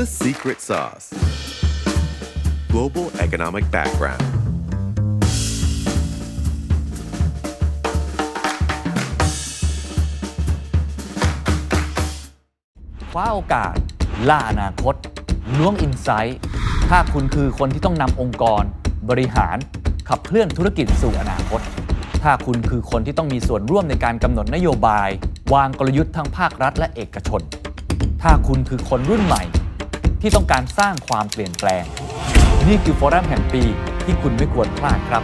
the secret sauce global economic background. คว้าโอกาสล่าอนาคตล้วงอินไซต์ถ้าคุณคือคนที่ต้องนำองค์กร บริหารขับเคลื่อนธุรกิจสู่อนาคต ถ้าคุณคือคนที่ต้องมีส่วนร่วมในการกำหนดนโยบาย วางกลยุทธ์ทั้งภาครัฐและเอกชน ถ้าคุณคือคนรุ่นใหม่ที่ต้องการสร้างความเปลี่ยนแปลง นี่คือฟอรัมแห่งปีที่คุณไม่ควรพลาดครับ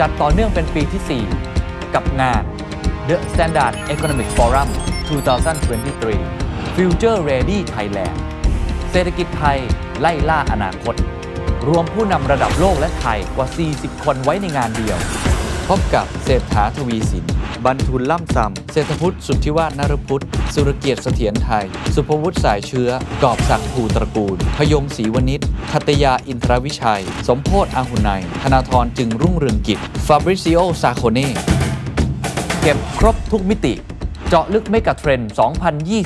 จัดต่อเนื่องเป็นปีที่ 4 กับงาน The Standard Economic Forum 2023 Future Ready Thailand เศรษฐกิจไทยไล่ล่าอนาคต รวมผู้นำระดับโลกและไทยกว่า 40 คนไว้ในงานเดียวพบกับเศรษฐาทวีสินบรรทุนล่ำซำ เศรษฐพุทธสุทธิวาฒนรพุทธ สุรเกียรติเสถียรไทย สุภวุฒิสายเชื้อ กอบศักดิ์ภูตระกูล พยงศรีวณิชคัตยาอินทรวิชัย สมโพศอาหุไน ธนาธรจึงรุ่งเรืองกิจฟาบริซิโอซาโคเน่เก็บครบทุกมิติ เจาะลึกไม่กับเทรนด์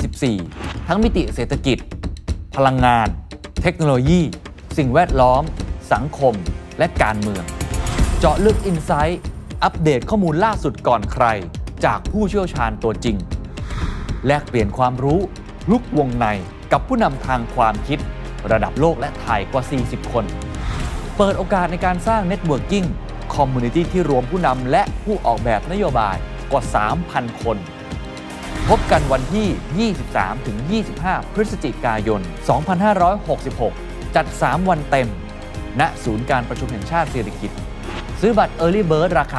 2024 ทั้งมิติเศรษฐกิจ พลังงาน เทคโนโลยี สิ่งแวดล้อม สังคม และการเมือง เจาะลึกอินไซต์อัปเดตข้อมูลล่าสุดก่อนใครจากผู้เชี่ยวชาญตัวจริง แลกเปลี่ยนความรู้ ลุกวงในกับผู้นำทางความคิด ระดับโลกและไทยกว่า 40 คน เปิดโอกาสในการสร้างเน็ตเวิร์กิ่งคอมมูนิตี้ที่รวมผู้นำและผู้ออกแบบนโยบายกว่า 3,000 คน พบกันวันที่ 23-25 พฤศจิกายน 2566 จัด 3 วันเต็ม ณศูนย์การประชุมแห่งชาติเศรษฐกิจซื้อบัตร Early Bird ราค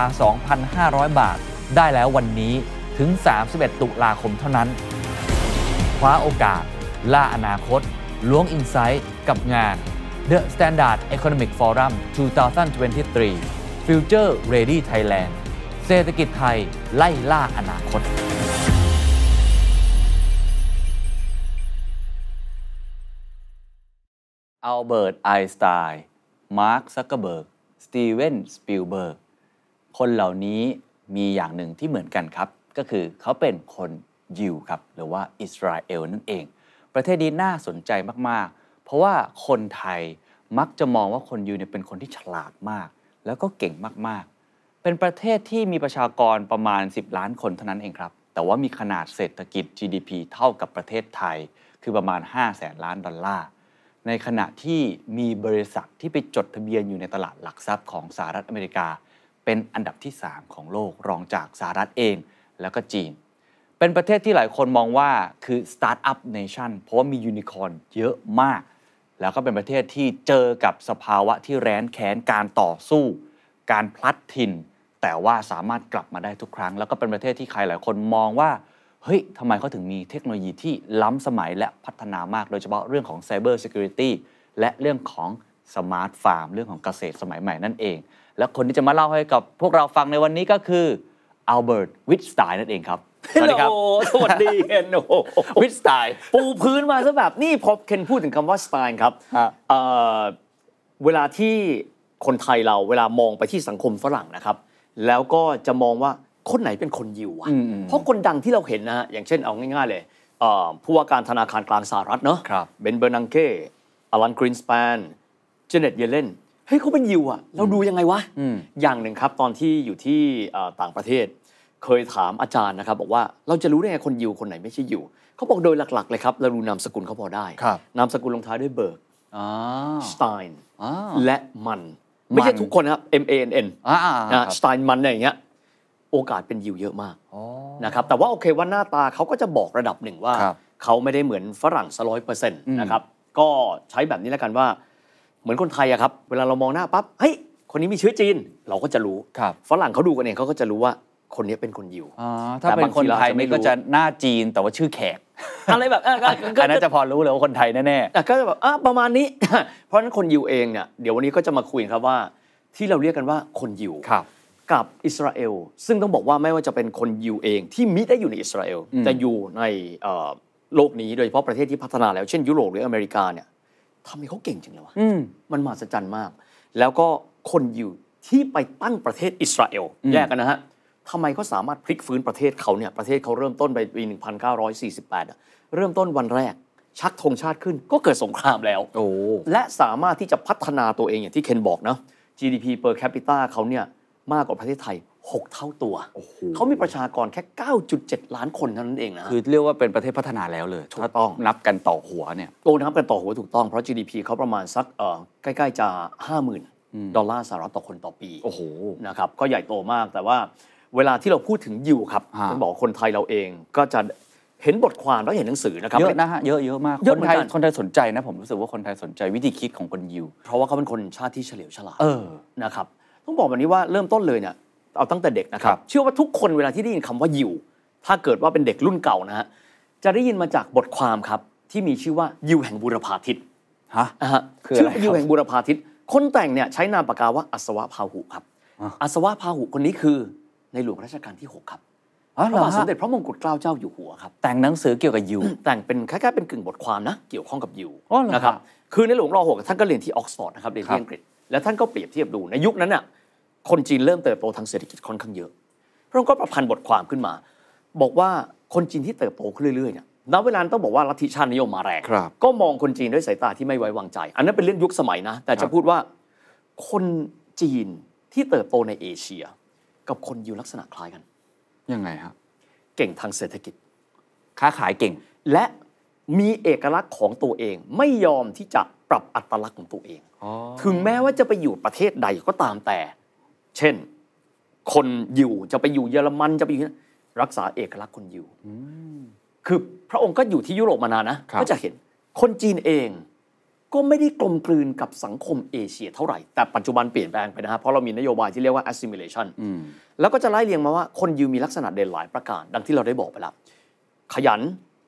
า 2,500 บาทได้แล้ววันนี้ถึง 31ตุลาคมเท่านั้น คว้าโอกาส ล่าอนาคต ล้วงอินไซต์กับงาน The Standard Economic Forum 2023 Future Ready Thailand เศรษฐกิจไทย ไล่ล่าอนาคตอ l b เบิร์ n ไอ e i สไต r ์มาร์คซัก r กเบิร์ตีเวนสปิลเบิร์กคนเหล่านี้มีอย่างหนึ่งที่เหมือนกันครับ ก็คือเขาเป็นคนยิวครับหรือว่าอิสราเอลนั่นเอง ประเทศนี้น่าสนใจมาก ๆ เพราะว่าคนไทยมักจะมองว่าคนยิวเนี่ยเป็นคนที่ฉลาดมาก แล้วก็เก่งมาก ๆ เป็นประเทศที่มีประชากรประมาณ 10 ล้านคนเท่านั้นเองครับ แต่ว่ามีขนาดเศรษฐกิจ GDP เท่ากับประเทศไทย คือประมาณ5 0 0แสนล้านดอลลาร์ในขณะที่มีบริษัทที่ไปจดทะเบียนอยู่ในตลาดหลักทรัพย์ของสหรัฐอเมริกา เป็นอันดับที่ 3 ของโลกรองจากสหรัฐเองแล้วก็จีน เป็นประเทศที่หลายคนมองว่าคือสตาร์ทอัพเนชั่นเพราะว่ามียูนิคอร์นเยอะมาก แล้วก็เป็นประเทศที่เจอกับสภาวะที่แร้นแค้นการต่อสู้ การพลัดถิ่นแต่ว่าสามารถกลับมาได้ทุกครั้ง แล้วก็เป็นประเทศที่ใครหลายคนมองว่าเฮ้ยทำไมเขาถึงมีเทคโนโลยีที่ล้ำสมัยและพัฒนามาก โดยเฉพาะเรื่องของ Cyber Security และเรื่องของสมาร์ทฟาร์มเรื่องของเกษตรสมัยใหม่นั่นเอง และคนที่จะมาเล่าให้กับพวกเราฟังในวันนี้ก็คืออัลเบิร์ตวิทสไตน์นั่นเองครับ สวัสดีครับ สวัสดีเ็นโอวิทสไตน์ปูพื้นมาซะแบบนี่พอเคนพูดถึงคำว่าสไตน์ครับเวลาที่คนไทยเราเวลามองไปที่สังคมฝรั่งนะครับแล้วก็จะมองว่าคนไหนเป็นคนยิวอะเพราะคนดังที่เราเห็นนะฮะอย่างเช่นเอาง่ายๆ เลยผู้ว่าการธนาคารกลางสหรัฐเนาะเบนเบอร์นังเก้อลันกรีนสแปนเจเน็ตเยเลนเฮ้ยเขาเป็นยิวอะเราดูยังไงวะอย่างหนึ่งครับ ตอนที่อยู่ที่ต่างประเทศ เคยถามอาจารย์นะครับ บอกว่าเราจะรู้ได้ไง คนยิว คนไหนไม่ใช่ยิวเขาบอกโดยหลักๆ เลยครับ เราดูนามสกุลเขาพอได้นามสกุลลงท้ายด้วยเบิร์กสไตน์และมันไม่ใช่ทุกคนครับ M A N N สไตน์มันอะไรอย่างเงี้ยโอกาสเป็นยิวเยอะมากนะครับแต่ว่า โอเคว่าหน้าตาเขาก็จะบอกระดับหนึ่งว่า เขาไม่ได้เหมือนฝรั่งสร้อยเปอร์เซ็นต์นะครับก็ใช้แบบนี้แล้วกันว่า เหมือนคนไทยอะครับ เวลาเรามองหน้าปั๊บเฮ้ยคนนี้มีเชื้อจีนเราก็จะรู้ฝรั่งเขาดูกันเองเขาก็จะรู้ว่าคนนี้เป็นคนยิวถ้าเป็นคนไทยไม่ก็จะหน้าจีนแต่ว่าชื่อแขก อะไรแบบอันนั้นจะพอรู้เลยว่าคนไทยแน่ๆก็แบบประมาณนี้ เพราะนั้นคนยิวเองเนี่ยเดี๋ยววันนี้ก็จะมาคุยครับว่าที่เราเรียกกันว่าคนยิวกับอิสราเอลซึ่งต้องบอกว่าไม่ว่าจะเป็นคนยิวเองที่มิได้อยู่ในอิสราเอลแต่อยู่ในโลกนี้โดยเฉพาะประเทศที่พัฒนาแล้ว เช่นยุโรปหรืออเมริกาเนี่ยทำให้เขาเก่งจริงเลยวะมันมหัศจรรย์มาก แล้วก็คนยิว ที่ไปตั้งประเทศอิสราเอลแยกกันนะฮะทำไมเขาสามารถพลิกฟื้นประเทศเขาเนี่ยประเทศเขาเริ่มต้นไปปี 1948 เริ่มต้นวันแรก ชักธงชาติขึ้นก็เกิดสงครามแล้วและสามารถที่จะพัฒนาตัวเองอย่างที่เคนบอกนะ GDP per capita เขาเนี่ยมากกว่าประเทศไทย 6 เท่าตัวเขามีประชากรแค่ 9.7 ล้านคนเท่านั้นเองนะ คือเรียกว่าเป็นประเทศพัฒนาแล้วเลยถูกต้องนับกันต่อหัวเนี่ย โอ้ นับกันต่อหัวถูกต้องเพราะ GDP เขาประมาณสักใกล้ๆจะ 50,000 ดอลลาร์สหรัฐต่อคนต่อปี โอ้โห นะครับ ก็ใหญ่โตมากแต่ว่าเวลาที่เราพูดถึงยิวครับบอกคนไทยเราเองก็จะเห็นบทความแล้วเห็นหนังสือนะครับเยอะนะฮะเยอะเยอะมากคนไทยคนไทยสนใจนะผมรู้สึกว่าคนไทยสนใจวิธีคิดของคนยิวเพราะว่าเขาเป็นคนชาติที่เฉลียวฉลาดนะครับต้องบอกแบบนี้ว่า เริ่มต้นเลยเนี่ยเอาตั้งแต่เด็กนะครับเชื่อว่าทุกคนเวลาที่ได้ยินคำว่ายิวถ้าเกิดว่าเป็นเด็กรุ่นเก่านะฮะจะได้ยินมาจากบทความครับที่มีชื่อว่ายิวแห่งบุรพาทิตฮะคือชื่อยิวแห่งบุรพาทิตคนแต่งเนี่ยใช้นามปากกาว่าอัศวะพาหุครับ อัศวะพาหุคนนี้คือในหลวงรัชกาลที่ 6 ครับพระบาทสมเด็จพระมงกุฎเกล้าเจ้าอยู่หัวครับแต่งหนังสือเกี่ยวกับยิวแต่งเป็นคล้ายๆเป็นกึ่งบทความนะเกี่ยวข้องกับยิวนะครับคือในหลวงรอหกท่านก็เรียนที่ออกซฟอร์ดนะครับเรียนที่อังกฤษแล้วท่านก็เปรียบเทียบดูในยุคนั้นน่ะ คนจีนเริ่มเติบโตทางเศรษฐกิจค่อนข้างเยอะพระองค์ก็ประพันธ์บทความขึ้นมา บอกว่าคนจีนที่เติบโตขึ้นเรื่อยๆเนี่ยณเวลาต้องบอกว่าลัทธิชาตินิยมมาแรงก็มองคนจีนด้วยสายตาที่ไม่ไว้วางใจ อันนั้นเป็นเรื่องยุคสมัยนะแต่จะพูดว่า คนจีนที่เติบโตในเอเชีย กับคนยูลักษณะคล้ายกันยังไงฮะเก่งทางเศรษฐกิจ ค้าขายเก่งและมีเอกลักษณ์ของตัวเองไม่ยอมที่จะปรับอัตลักษณ์ของตัวเอง ถึงแม้ว่าจะไปอยู่ประเทศใดก็ตามแต่ เช่น คนยิวจะไปอยู่เยอรมันจะไปอยู่รักษาเอกลักษณ์คนยิวคือพระองค์ก็อยู่ที่ยุโรปมานานนะ ก็จะเห็นคนจีนเอง ก็ไม่ได้กลมกลืนกับสังคมเอเชียเท่าไหร่ แต่ปัจจุบันเปลี่ยนแปลงไปนะฮะเพราะเรามีนโยบายที่เรียกว่า assimilation แล้วก็จะไล่เรียงมาว่า คนยิวมีลักษณะเด่นหลายประการ ดังที่เราได้บอกไปแล้วขยัน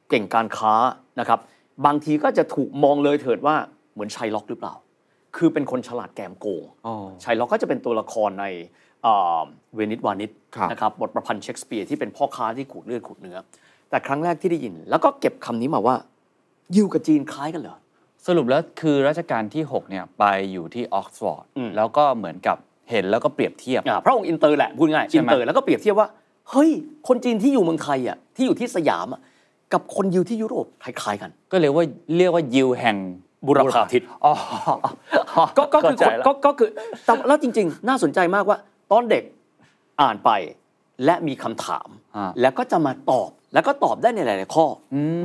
เก่งการค้านะครับ บางทีก็จะถูกมองเลยเถิดว่าเหมือนชัยล็อกหรือเปล่า คือเป็นคนฉลาดแกมโกงชัยล็อกก็จะเป็นตัวละครในเวนิสวานิสนะครับ บทประพันธ์เชคสเปียร์ที่เป็นพ่อค้าที่ขูดเลือดขูดเนื้อ แต่ครั้งแรกที่ได้ยิน แล้วก็เก็บคำนี้มาว่า ยิวกับจีนคล้ายกันเหรอ สรุปแล้ว คือรัชกาลที่6เนี่ยไปอยู่ที่ออกซฟอร์ดแล้วก็เหมือนกับเห็นแล้วก็เปรียบเทียบพระองค์อินเตอร์แหละพูดง่ายอินเตอร์แล้วก็เปรียบเทียบว่าเฮ้ย คนจีนที่อยู่เมืองไทยอ่ะที่อยู่ที่สยามอ่ะกับคนยิวที่ยุโรปคล้ายๆกัน ก็เรียกว่าเรียกว่ายิวแห่งบุรพาทิตอ๋อก็คือก็ก็คือแล้วจริงๆ น่าสนใจมากว่าตอนเด็กอ่านไปและมีคำถาม แล้วก็จะมาตอบแล้วก็ตอบได้ในหลายๆข้อ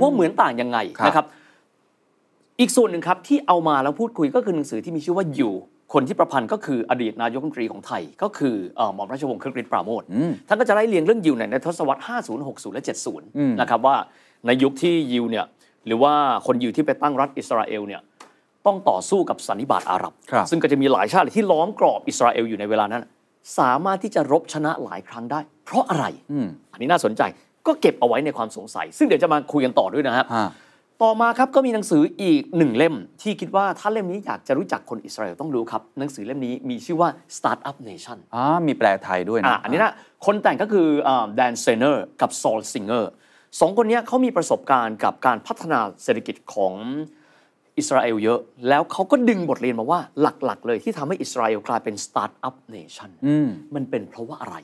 ว่าเหมือนต่างยังไงนะครับ อีกส่วนหนึ่งครับ ที่เอามาแล้วพูดคุย ก็คือหนังสือที่มีชื่อว่าอยู่คนที่ประพันธ์ก็คืออดีตนายกรัฐมนตรีของไทย ก็คือหมอมราชวงศ์คึกฤทธิ์ปราโมทท่านก็จะไล่เรียงเรื่องยิวในทศวรรษ 50 60 และ 70 นะครับว่าในยุคที่ยิวเนี่ยหรือว่าคนยิวที่ไปตั้งรัฐอิสราเอลเนี่ยต้องต่อสู้กับสันนิบาตอาหรับ ซึ่งก็จะมีหลายชาติที่ล้อมกรอบอิสราเอลอยู่ในเวลานั้นสามารถที่จะรบชนะหลายครั้งได้ เพราะอะไร อันนี้น่าสนใจก็เก็บเอาไว้ในความสงสัย ซึ่งเดี๋ยวจะมาคุยกันต่อด้วยนะครับต่อมาครับก็มีหนังสืออีกหนึ่งเล่ม ที่คิดว่าถ้าเล่มนี้อยากจะรู้จักคนอิสราเอลต้องรู้ครับหนังสือเล่มนี้มีชื่อว่า Startup Nation อ่ามีแปลไทยด้วยนะอันนี้นะคนแต่งก็คือแดนเซเนอร์กับซอลซิงเกอร์สองคนนี้เขามีประสบการณ์กับการพัฒนาเศรษฐกิจของอิสราเอลเยอะแล้วเขาก็ดึงบทเรียนมาว่าหลักๆ เลยที่ทำให้อิสราเอลกลายเป็นสตาร์ทอัพเนชั่นมันเป็นเพราะว่าอะไร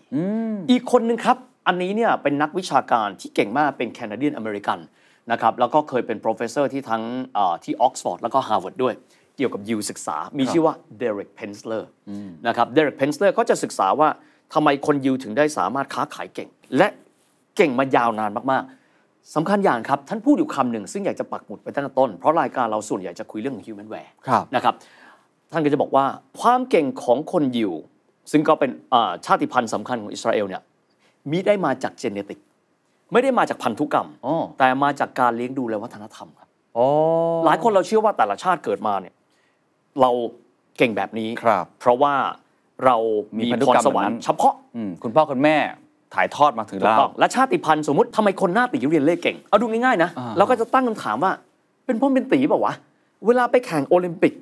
อีกคนนึงครับอันนี้เนี่ย เป็นนักวิชาการที่เก่งมากเป็นแคนาเดียนอเมริกันนะครับ แล้วก็เคยเป็นโปรเฟสเซอร์ที่ทั้งที่ออกซฟอร์ดแล้วก็ฮาร์วาร์ดด้วย เกี่ยวกับยิวศึกษามีชื่อว่าเดริกเพนสเลอร์นะครับเดริกเพนสเลอร์เขาจะศึกษาว่าทำไมคนยิวถึงได้สามารถค้าขายเก่ง และเก่งมายาวนานมากๆสำคัญอย่างครับ ท่านพูดอยู่คำหนึ่ง ซึ่งอยากจะปักหมุดไปตั้งแต่ต้น เพราะรายการเราส่วนใหญ่จะคุยเรื่องของแมนแวร์นะครับท่านก็จะบอกว่า ความเก่งของคนยิวซึ่งก็เป็นชาติพันธุ์สำคัญของอิสราเอลเนี่ยมีได้มาจากเจเนติก ไม่ได้มาจากพันธุกรรม แต่มาจากการเลี้ยงดูและวัฒนธรรมครับหลายคนเราเชื่อว่าแต่ละชาติเกิดมาเนี่ยเราเก่งแบบนี้เพราะว่าเรามีพรสวรรค์เฉพาะคุณพ่อคุณแม่ถ่ายทอดมาถึงเราและชาติพันธุ์สมมติทำไมคนหน้าตีเรียนเลขเก่ง เอาดูง่ายๆนะ เราก็จะตั้งคำถามว่า เป็นพ่อเป็นตีเปล่าวะ เวลาไปแข่งโอลิมปิก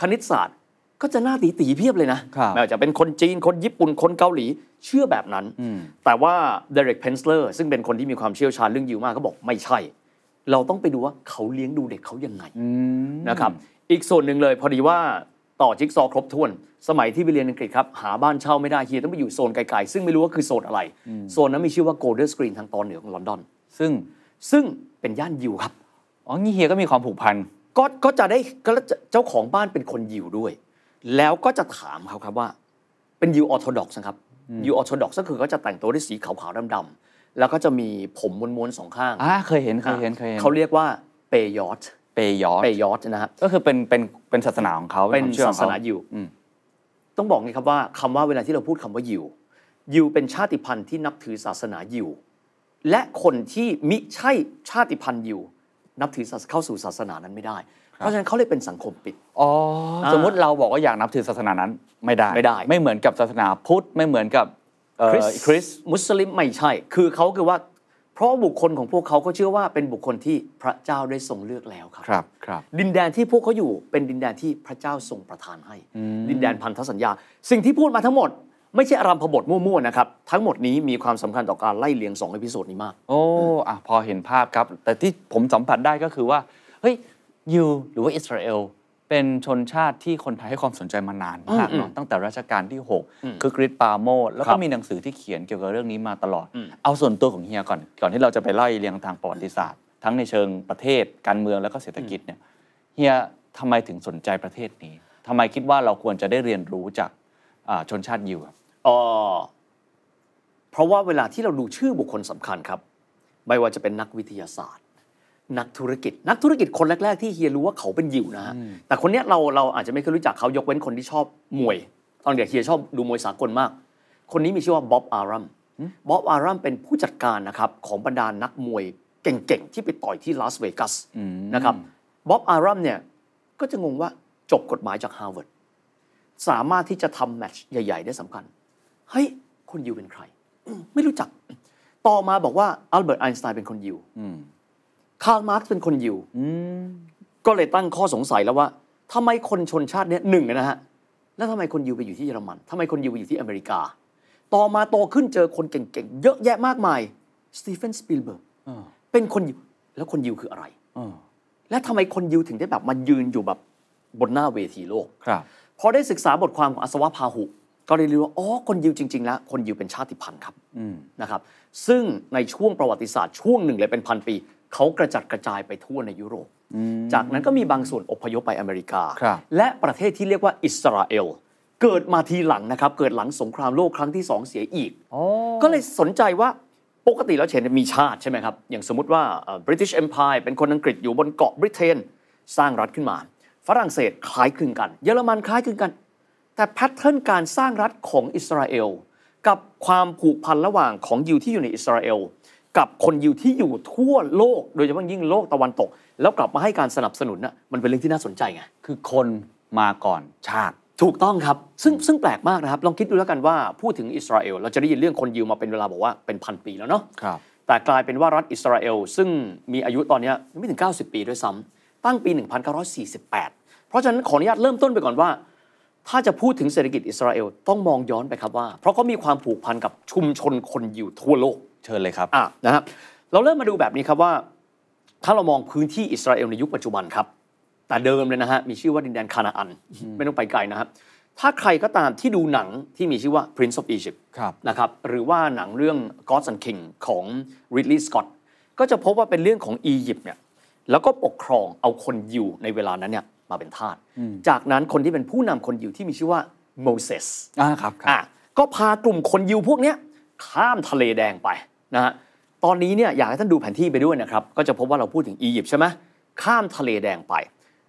คณิตศาสตร์ ก็จะหน้าตีตีเพียบเลยนะ ไม่ว่าจะเป็นคนจีน คนญี่ปุ่น คนเกาหลีเชื่อแบบนั้น แต่ว่าเดเร็กเพนสเลอร์ซึ่งเป็นคนที่มีความเชี่ยวชาญเรื่องยิวมากก็บอกไม่ใช่ เราต้องไปดูว่าเขาเลี้ยงดูเด็กเขายังไงนะครับ อีกส่วนหนึ่งเลยพอดีว่าต่อจิ๊กซอครบถ้วนสมัยที่ไปเรียนอังกฤษครับ หาบ้านเช่าไม่ได้เฮียต้องไปอยู่โซนไกลๆ ซึ่งไม่รู้ว่าคือโซนอะไร โซนนั้นมีชื่อว่าโกลเด้นสกรีนทางตอนเหนือของลอนดอนซึ่งซึ่งเป็นย่านยิวครับ อ๋อนี่เฮียก็มีความผูกพันก็ก็จะได้ก็เจ้าของบ้านเป็นคนยิวด้วย แล้วก็จะถามเขาครับว่า เป็นยิวออร์โธดอกซ์ครับยิวออร์โธดอกซ์ก็คือเขาจะแต่งตัวด้วยสีขาวๆดำๆแล้วก็จะมีผมม้วนๆสองข้างอ่าเคยเห็นเคยเห็นเคยเห็น เขาเรียกว่าเปยอต เปยอตเปยอตนะครับก็คือเป็นเป็นเป็นศาสนาของเขาเป็นศาสนายิวต้องบอกเลยครับว่าคำว่าเวลาที่เราพูดคำว่ายิว ยิวเป็นชาติพันธุ์ที่นับถือศาสนายิวและคนที่มิใช่ชาติพันธุ์ยิวนับถือเข้าสู่ศาสนานั้นไม่ได้ เพราะฉะนั้นเขาเลยเป็นสังคมปิดอ๋อสมมติเราบอกว่าอยากนับถือศาสนานั้นไม่ได้ไม่ได้ ไม่เหมือนกับศาสนาพุทธ ไม่เหมือนกับคริสมุสลิมไม่ใช่ คือเขาคือว่าเพราะบุคคลของพวกเขาก็เชื่อว่าเป็นบุคคลที่พระเจ้าได้ทรงเลือกแล้วครับ ครับครับดินแดนที่พวกเขาอยู่เป็นดินแดนที่พระเจ้าทรงประทานให้ดินแดนพันธสัญญา สิ่งที่พูดมาทั้งหมด ไม่ใช่อารณมพบทมั่วๆนะครับทั้งหมดนี้มีความสำคัญต่อการไล่เลียงสองอพิโซดนี้มากโอ้อ่ะพอเห็นภาพครับแต่ที่ผมสัมผัสได้ก็คือว่าเฮ้ยยูหรือว่าอิสราเอลเป็นชนชาติที่คนไทยให้ความสนใจมานานมากตั้งแต่รัชกาลที่ 6 คือกริชปาโมดแล้วก็มีหนังสือที่เขียนเกี่ยวกับเรื่องนี้มาตลอด เอาส่วนตัวของเฮียก่อนก่อนที่เราจะไปไล่เรียงทางประวัติศาสตร์ ทั้งในเชิงประเทศ การเมืองแล้วก็เศรษฐกิจเนี่ยเฮียทำไมถึงสนใจประเทศนี้ ทำไมคิดว่าเราควรจะได้เรียนรู้จากชนชาติยิวอ๋อเพราะว่าเวลาที่เราดูชื่อบุคคลสำคัญครับ ไม่ว่าจะเป็นนักวิทยาศาสตร์นักธุรกิจนักธุรกิจคนแรก ๆ ที่เฮียรู้ว่าเขาเป็นยิวนะฮะแต่คนเนี้ยเราเราอาจจะไม่เคยรู้จักเขายกเว้นคนที่ชอบมวย ตอนเด็กเฮียชอบดูมวยสากลมาก คนนี้มีชื่อว่าบ๊อบอารัมบ๊อบอารัมเป็นผู้จัดการนะครับของบรรดานักมวยเก่ง ๆ ที่ไปต่อยที่ลาสเวกัสนะครับบ๊อบอารัมเนี่ยก็จะงงว่าจบกฎหมายจากฮาร์วาร์ดสามารถที่จะทำแมตช์ใหญ่ ๆได้สำคัญเฮ้ยคนยิวเป็นใคร ไม่รู้จัก ต่อมาบอกว่าอัลเบิร์ตไอน์สไตน์เป็นคนยิวคาร์ลมาร์กเป็นคนยิวก็เลยตั้งข้อสงสัยแล้วว่า ทำไมคนชนชาติเนี้ยหนึ่งนะฮะ แล้วทำไมคนยิวไปอยู่ที่เยอรมันทำไมคนยิวไปอยู่ที่อเมริกา ต่อมาโตขึ้นเจอคนเก่งๆ เยอะแยะมากมาย สตีเฟน สปิลเบิร์กเป็นคนยิวแล้วคนยิวคืออะไรและทำไมคนยิวถึงได้แบบมายืนอยู่แบบบนหน้าเวทีโลกครับพอได้ศึกษาบทความของอัศวะพาหุ ก็เลยรู้ว่า อ๋อ คนยิวจริงๆ แล้ว คนยิวเป็นชาติพันธุ์ครับนะครับ ซึ่งในช่วงประวัติศาสตร์ช่วงหนึ่งเลยเป็นพันปีเขากระจัดกระจายไปทั่วในยุโรป จากนั้นก็มีบางส่วนอพยพไปอเมริกา และประเทศที่เรียกว่าอิสราเอลเกิดมาทีหลังนะครับ เกิดหลังสงครามโลกครั้งที่2เสียอีก ก็เลยสนใจว่าปกติแล้วเชนมีชาติใช่ไหมครับ อย่างสมมติว่า British Empire เป็นคนอังกฤษอยู่บนเกาะบริเตนสร้างรัฐขึ้นมา ฝรั่งเศสคล้ายคลึงกัน เยอรมันคล้ายคลึงกัน แต่แพทเทิร์นการสร้างรัฐของอิสราเอลกับความผูกพันระหว่างของยิวที่อยู่ในอิสราเอลกับคนยิวที่อยู่ทั่วโลก โดยเฉพาะยิ่งโลกตะวันตก แล้วกลับมาให้การสนับสนุนน่ะมันเป็นเรื่องที่น่าสนใจไง คือคนมาก่อนชาติถูกต้องครับซึ่งซึ่งแปลกมากนะครับ ลองคิดดูแล้วกันว่า พูดถึงอิสราเอลเราจะได้ยินเรื่องคนยิวมาเป็นเวลาบอกว่าเป็นพันปีแล้วเนาะครับ แต่กลายเป็นว่ารัฐอิสราเอลซึ่งมีอายุตอนนี้ไม่ถึง 90 ปีด้วยซ้ำตั้งปี 1948 เพราะฉะนั้นขออนุญาตเริ่มต้นไปก่อนว่า ถ้าจะพูดถึงเศรษฐกิจอิสราเอลต้องมองย้อนไปครับว่าเพราะเขามีความผูกพันกับชุมชนคนยิวทั่วโลกเชิญเลยครับะนะครับเราเริ่มมาดูแบบนี้ครับว่าถ้าเรามองพื้นที่อิสราเอลในยุคปัจจุบันครับ แต่เดิมเลยนะฮะมีชื่อว่าดินแดนคานาอันไม่ต้องไปไกลนะครับ ถ้าใครก็ตามที่ดูหนังที่มีชื่อว่า Prince of Egypt นะครับ หรือว่าหนังเรื่อง Gods and King ของ Ridley Scott ก็จะพบว่าเป็นเรื่องของอียิปต์เนี่ยแล้วก็ปกครองเอาคนยิวในเวลานั้นเนี่ยมาเป็นทาสจากนั้นคนที่เป็นผู้นำคนยิวที่มีชื่อว่าโมเสสอ่าครับอ่าก็พากลุ่มคนยิวพวกเนี้ยข้ามทะเลแดงไปนะฮะตอนนี้เนี่ยอยากให้ท่านดูแผนที่ไปด้วยนะครับก็จะพบว่าเราพูดถึงอียิปต์ใช่ไหมข้ามทะเลแดงไป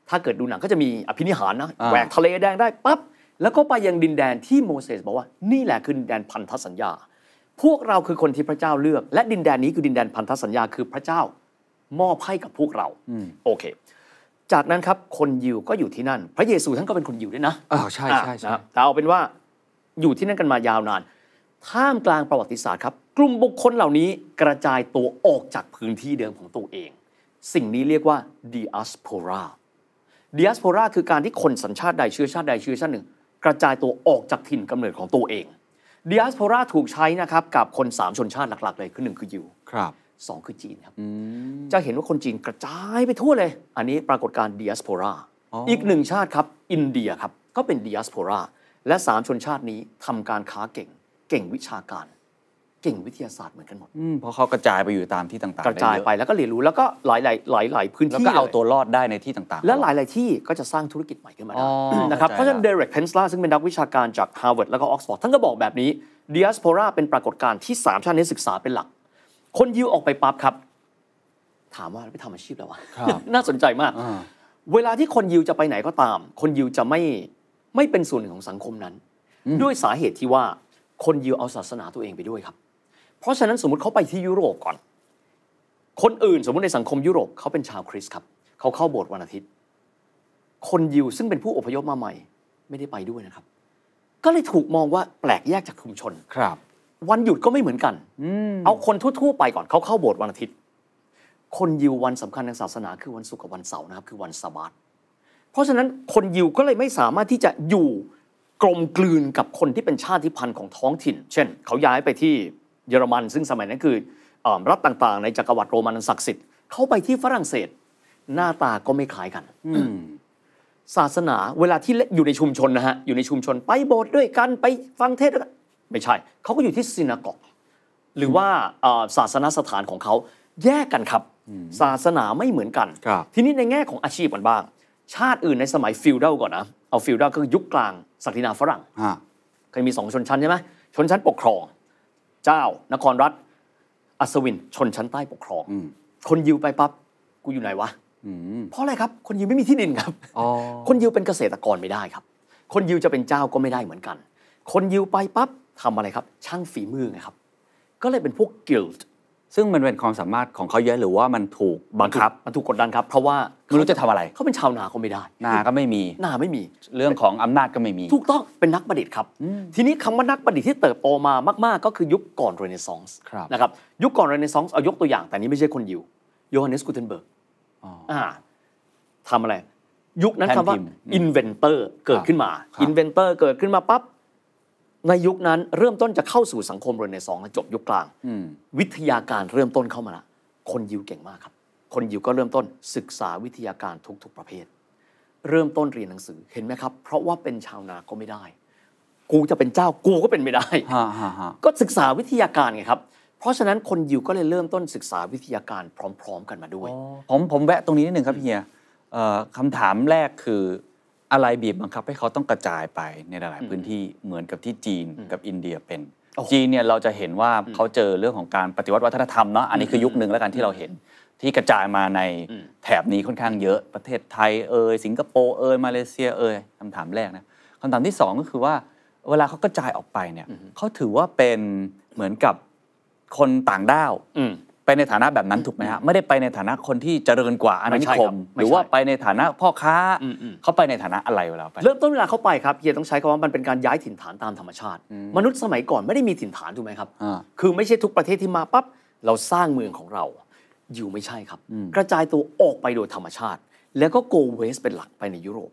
ถ้าเกิดดูหนังก็จะมีอภินิหารนะ แหวกทะเลแดงได้ปั๊บแล้วก็ไปยังดินแดนที่โมเสสบอกว่า นี่แหละคือ ดินแดนพันธสัญญา พวกเราคือคนที่พระเจ้าเลือก และดินแดนนี้คือ ดินแดนพันธสัญญาคือพระเจ้ามอบให้กับพวกเราโอเคจากนั้นครับคนยิวก็อยู่ที่นั่น พระเยซูท่านก็เป็นคนยิวด้วยนะอ๋าใช่ใช่ใช่แต่เอาเป็นว่าอยู่ที่นั่นกันมายาวนานท่ามกลางประวัติศาสตร์ครับ กลุ่มบุคคลเหล่านี้กระจายตัวออกจากพื้นที่เดิมของตัวเอง สิ่งนี้เรียกว่าดิอัสโพราดิอัสโพราคือการที่คนสัญชาติใดเชื้อชาติใดเชื้อชาติหนึ่งกระจายตัวออกจากถิ่นกำเนิดของตัวเองดิอัสโพราถูกใช้นะครับ กับคน 3 ชนชาติหลักๆ เลยคือหนึ่งคือยูครับสองคือจีนครับจะเห็นว่าคนจีนกระจายไปทั่วเลย อันนี้ปรากฏการดิอัสโพราอีกหนึ่งชาติครับอินเดียครับก็เป็นดิอัสโพรา และ3ชนชาตินี้ทำการค้าเก่งเก่งวิชาการเก่งวิทยาศาสตร์เหมือนกันหมดเพราะเขากระจายไปอยู่ตามที่ต่างๆ กระจายไปแล้วก็เรียนรู้แล้วก็หลายๆหลายๆพื้นที่แล้วก็เอาตัวรอดได้ในที่ต่างๆ และหลายๆที่ก็จะสร้างธุรกิจใหม่ขึ้นมาได้นะครับ เพราะฉะนั้นเดเร็กเพนสลาซึ่งเป็นนักวิชาการจากฮาร์วาร์ดแล้วก็ออกซฟอร์ดท่านก็บอกแบบนี้ดิอสโพราเป็นปรากฏการณ์ที่สามชาตินี้ศึกษาเป็นหลัก คนยิวออกไปปั๊บครับ ถามว่าไปทำอาชีพแล้ววะน่าสนใจมากเวลาที่คนยิวจะไปไหนก็ตาม คนยิวจะไม่ไม่เป็นส่วนหนึ่งของสังคมนั้น ด้วยสาเหตุที่ว่าคนยิวเอาศาสนาตัวเองไปด้วยครับ เพราะฉะนั้นสมมติเขาไปที่ยุโรปก่อน คนอื่น สมมติในสังคมยุโรปเขาเป็นชาวคริสต์ครับเขาเข้าโบสถ์วันอาทิตย์ คนยิวซึ่งเป็นผู้อพยพมาใหม่ ไม่ได้ไปด้วยนะครับ ก็เลยถูกมองว่าแปลกแยกจากชุมชนครับ วันหยุดก็ไม่เหมือนกันเอาคนทั่วๆไปก่อนเขาเข้าโบสถ์วันอาทิตย์ คนยิววันสำคัญทางศาสนา คือวันศุกร์กับวันเสาร์นะครับคือวันสบาดเพราะฉะนั้นคนยิวก็เลยไม่สามารถที่จะอยู่กลมกลืนกับคนที่เป็นชาติพันธุ์ของท้องถิ่น เช่น เขาย้ายไปที่เยอรมัน ซึ่งสมัยนั้นคือ รัฐต่างๆในจักรวรรดิโรมันศักดิ์สิทธิ์ เขาไปที่ฝรั่งเศส หน้าตาก็ไม่คล้ายกันศาสนาเวลาที่อยู่ในชุมชนนะฮะ อยู่ในชุมชนไปโบสถ์ด้วยกันไปฟังเทศนไม่ใช่ เขาก็อยู่ที่ซินากอกหรือว่าศาสนาสถานของเขาแยกกันครับศาสนาไม่เหมือนกันทีนี้ในแง่ของอาชีพกันบ้าง ชาติอื่นในสมัยฟิวดัลก่อนนะเอาฟิวดัลก็ยุคกลางศักดินาฝรั่งเคยมีสองชนชั้นใช่ไหมชนชั้นปกครอง เจ้า นครรัฐ อัศวิน ชนชั้นใต้ปกครอง คนยิวไปปั๊บกูอยู่ไหนวะเพราะอะไรครับ คนยิวไม่มีที่ดินครับคนยิวเป็นเกษตรกรไม่ได้ครับ คนยิวจะเป็นเจ้าก็ไม่ได้เหมือนกัน คนยิวไปปั๊บทำอะไรครับ ช่างฝีมือไงครับ ก็เลยเป็นพวกกิลด์ซึ่งมันเป็นความสามารถของเขาเยอะหรือว่ามันถูกบังคับ มันถูกกดดันครับเพราะว่าไม่รู้จะทำอะไร เขาเป็นชาวนาเขาไม่ได้ นา ก็ไม่มีนาไม่มี เรื่องของอำนาจก็ไม่มีถูกต้องเป็นนักประดิษฐ์ครับ ทีนี้คำว่านักประดิษฐ์ที่เติบโตมามากๆ ก็คือยุคก่อนเรเนซองส์นะครับยุคก่อนเรเนซองส์เอายกตัวอย่างแต่นี้ไม่ใช่คนยิวโยฮันเนสกูเทนเบิร์กทำอะไร ยุคนั้นคำว่าอินเวนเตอร์เกิดขึ้นมาอินเวนเตอร์เกิดขึ้นมาปั๊บในยุคนั้นเริ่มต้นจะเข้าสู่สังคมเรในสองจบยุคกลางวิทยาการเริ่มต้นเข้ามาละ คนยิวเก่งมากครับ คนยิวก็เริ่มต้นศึกษาวิทยาการทุกๆประเภท เริ่มต้นเรียนหนังสือเห็นไหมครับ เพราะว่าเป็นชาวนาก็ไม่ได้ กูจะเป็นเจ้ากูก็เป็นไม่ได้ก็ศึกษาวิทยาการไงครับ เพราะฉะนั้นคนยิวก็เลยเริ่มต้นศึกษาวิทยาการพร้อม ๆ กันมาด้วย ผมผมแวะตรงนี้นิดหนึ่งครับเฮียคำถามแรกคืออะไรบีบบังคับให้เขาต้องกระจายไปในหลายๆพื้นที่เหมือนกับที่จีนกับอินเดียเป็น จีนเนี่ยเราจะเห็นว่าเขาเจอเรื่องของการปฏิวัติวัฒนธรรมเนาะอันนี้คือยุคหนึ่งแล้วกันที่เราเห็นที่กระจายมาในแถบนี้ค่อนข้างเยอะประเทศไทยเอ่ยสิงคโปร์เอ่ยมาเลเซียเอ่ยคำถามแรกนะคำถามที่2ก็คือว่าเวลาเขากระจายออกไปเนี่ยเขาถือว่าเป็นเหมือนกับคนต่างด้าวไปในฐานะแบบนั้นถูกไหมฮะไม่ได้ไปในฐานะคนที่เจริญกว่าอาณานิคมหรือว่าไปในฐานะพ่อค้าเขาไปในฐานะอะไรเวลาไปเริ่มต้นเวลาเขาไปครับเฮียต้องใช้คำว่ามันเป็นการย้ายถิ่นฐานตามธรรมชาติมนุษย์สมัยก่อนไม่ได้มีถิ่นฐานถูกไหมครับ คือไม่ใช่ทุกประเทศที่มาปั๊บเราสร้างเมืองของเรา อยู่ไม่ใช่ครับ กระจายตัวออกไปโดยธรรมชาติ แล้วก็โกเวส เป็นหลักไปในยุโรป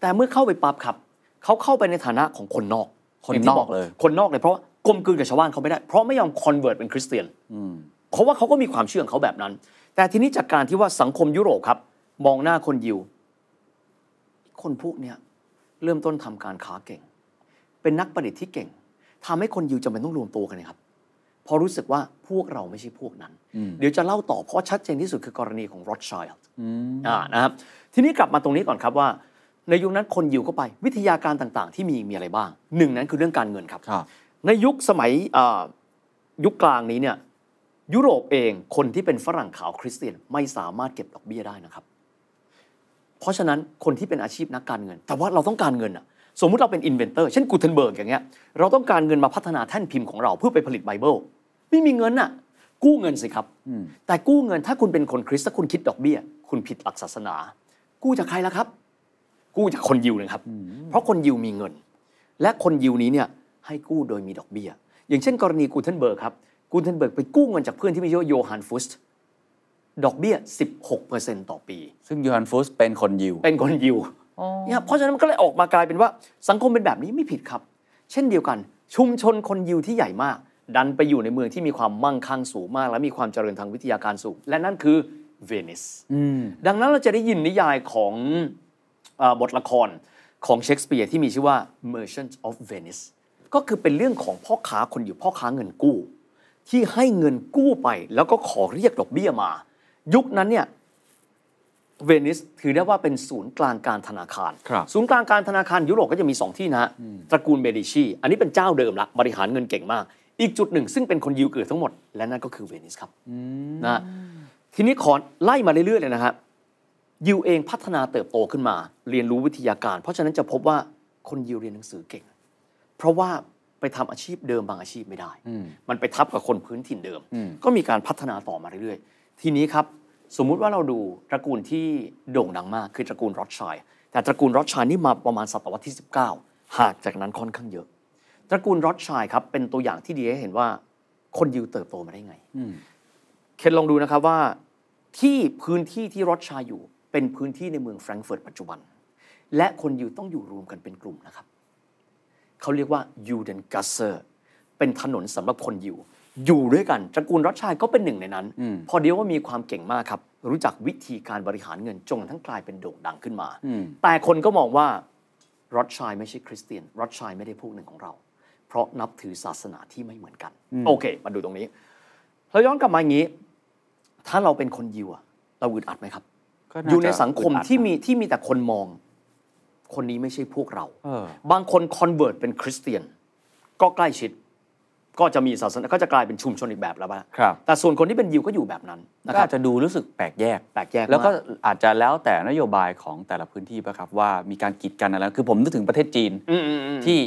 แต่เมื่อเข้าไปปั๊บครับเขาเข้าไปในฐานะของคนนอกคนนอกเลยคนนอกเลยเพราะกลมกลืนกับชาวบ้านเขาไม่ได้เพราะไม่ยอมคอนเวิร์ตเป็นคริสเตียนเพราะว่าเขาก็มีความเชื่อของเขาแบบนั้น แต่ทีนี้จากการที่ว่าสังคมยุโรปครับ มองหน้าคนยิว คนพวกเนี้ยเริ่มต้นทำการค้าเก่ง เป็นนักประดิษฐ์ที่เก่งทำให้คนยิวจำเป็นต้องรวมตัวกันนะครับ พอรู้สึกว่าพวกเราไม่ใช่พวกนั้น เดี๋ยวจะเล่าต่อเพราะชัดเจนที่สุดคือกรณีของโรชชิลล์นะครับ ทีนี้กลับมาตรงนี้ก่อนครับว่า ในยุคนั้นคนยิวก็ไปวิทยาการต่างๆ ที่มีมีอะไรบ้าง หนึ่งนั้นคือเรื่องการเงินครับในยุคสมัยยุคกลางนี้เนี่ยยุโรปเองคนที่เป็นฝรั่งขาวคริสเตียนไม่สามารถเก็บดอกเบี้ยได้นะครับ เพราะฉะนั้นคนที่เป็นอาชีพนักการเงิน แต่ว่าเราต้องการเงินอะสมมุติเราเป็นอินเวนเตอร์เช่นกูเทนเบิร์กอย่างเงี้ยเราต้องการเงินมาพัฒนาแท่นพิมพ์ของเราเพื่อไปผลิตไบเบิลไม่มีเงินอะกู้เงินสิครับ แต่กู้เงินถ้าคุณเป็นคนคริสต์ถ้าคุณคิดดอกเบี้ย คุณผิดหลักศาสนา กู้จากใครล่ะครับ กู้จากคนยิวนะครับเพราะคนยิวมีเงิน และคนยิวนี้เนี่ยให้กู้โดยมีดอกเบี้ยอย่างเช่น กรณีกูเทนเบิร์กครับกูเทนเบิร์กไปกู้เงินจากเพื่อนที่มีชื่อว่าโยฮันฟุสดอกเบี้ย 16%ต่อปี ซึ่งโยฮันฟุสเป็นคนยิว เป็นคนยิวเนี่ยเพราะฉะนั้นมันก็เลยออกมากลายเป็นว่าสังคมเป็นแบบนี้ไม่ผิดครับ เช่นเดียวกันชุมชนคนยิวที่ใหญ่มาก ดันไปอยู่ในเมืองที่มีความมั่งคั่งสูงมาก และมีความเจริญทางวิทยาการสูง และนั่นคือเวนิสดังนั้นเราจะได้ยินนิยายของบทละครของเชคสเปียร์ที่มีชื่อว่า Merchant of Venice ก็คือเป็นเรื่องของพ่อค้าคนอยู่พ่อค้าเงินกู้ที่ให้เงินกู้ไปแล้วก็ขอเรียกดอกเบี้ยมา ยุคนั้นเนี่ย เวนิสถือได้ว่าเป็นศูนย์กลางการธนาคารศูนย์กลางการธนาคารยุโรปก็จะมี2ที่นะฮะตระกูลเบดิชี อันนี้เป็นเจ้าเดิมละบริหารเงินเก่งมาก อีกจุดหนึ่ง ซึ่งเป็นคนยิวเกิดทั้งหมด และนั่นก็คือเวนิสครับนะทีนี้ขอไล่มาเรื่อยๆเลยนะครับยิวเองพัฒนาเติบโตขึ้นมา เรียนรู้วิทยาการ เพราะฉะนั้นจะพบว่าคนยิวเรียนหนังสือเก่ง เพราะว่าไปทำอาชีพเดิมบางอาชีพไม่ได้ มันไปทับกับคนพื้นถิ่นเดิม ก็มีการพัฒนาต่อมาเรื่อยๆ ทีนี้ครับ สมมุติว่าเราดูตระกูลที่โด่งดังมากคือตระกูลรอดชัยแต่ตระกูลรอดชัยนี่มาประมาณศตวรรษที่ 19ห่างจากนั้นค่อนข้างเยอะ ตระกูลรอดชัยครับ เป็นตัวอย่างที่ดีให้เห็นว่าคนยิวเติบโตมาได้ไงเคนลองดูนะครับว่าที่พื้นที่ที่รอดชัยอยู่ เป็นพื้นที่ในเมืองแฟรงก์เฟิร์ตปัจจุบัน และคนยิวต้องอยู่รวมกันเป็นกลุ่มนะครับเขาเรียกว่ายูเดนกัสเซอร์ เป็นถนนสำหรับคนยู่อยู่ด้วยกันตระกูลรัชชายก็เป็นหนึ่งในนั้น พอเดียวว่ามีความเก่งมากครับ รู้จักวิธีการบริหารเงินจงทั้งกลายเป็นโด่งดังขึ้นมา แต่คนก็มองว่ารัชชายไม่ใช่คริสเตียนรัชชายไม่ได้พวกหนึ่งของเรา เพราะนับถือศาสนาที่ไม่เหมือนกัน โอเค มาดูตรงนี้เราย้อนกลับมาอย่างนี้ถ้าเราเป็นคนยิวเราอึดอัดไหมครับอยู่ในสังคมที่มีที่มีแต่คนมองคนนี้ไม่ใช่พวกเราบางคนคอนเวิร์ตเป็นคริสเตียนก็ใกล้ชิด ก็จะมีศาสนาก็จะกลายเป็นชุมชนอีกแบบแล้วนะครับ แต่ส่วนคนที่เป็นยิวก็อยู่แบบนั้นนะคก็รับจะดูรู้สึกแปลกแยก แปลกแยก แล้วก็อาจจะแล้วแต่นโยบายของแต่ละพื้นที่ปะครับ ว่ามีการกีดกันอะไรคือผมนึกถึงประเทศจีนที่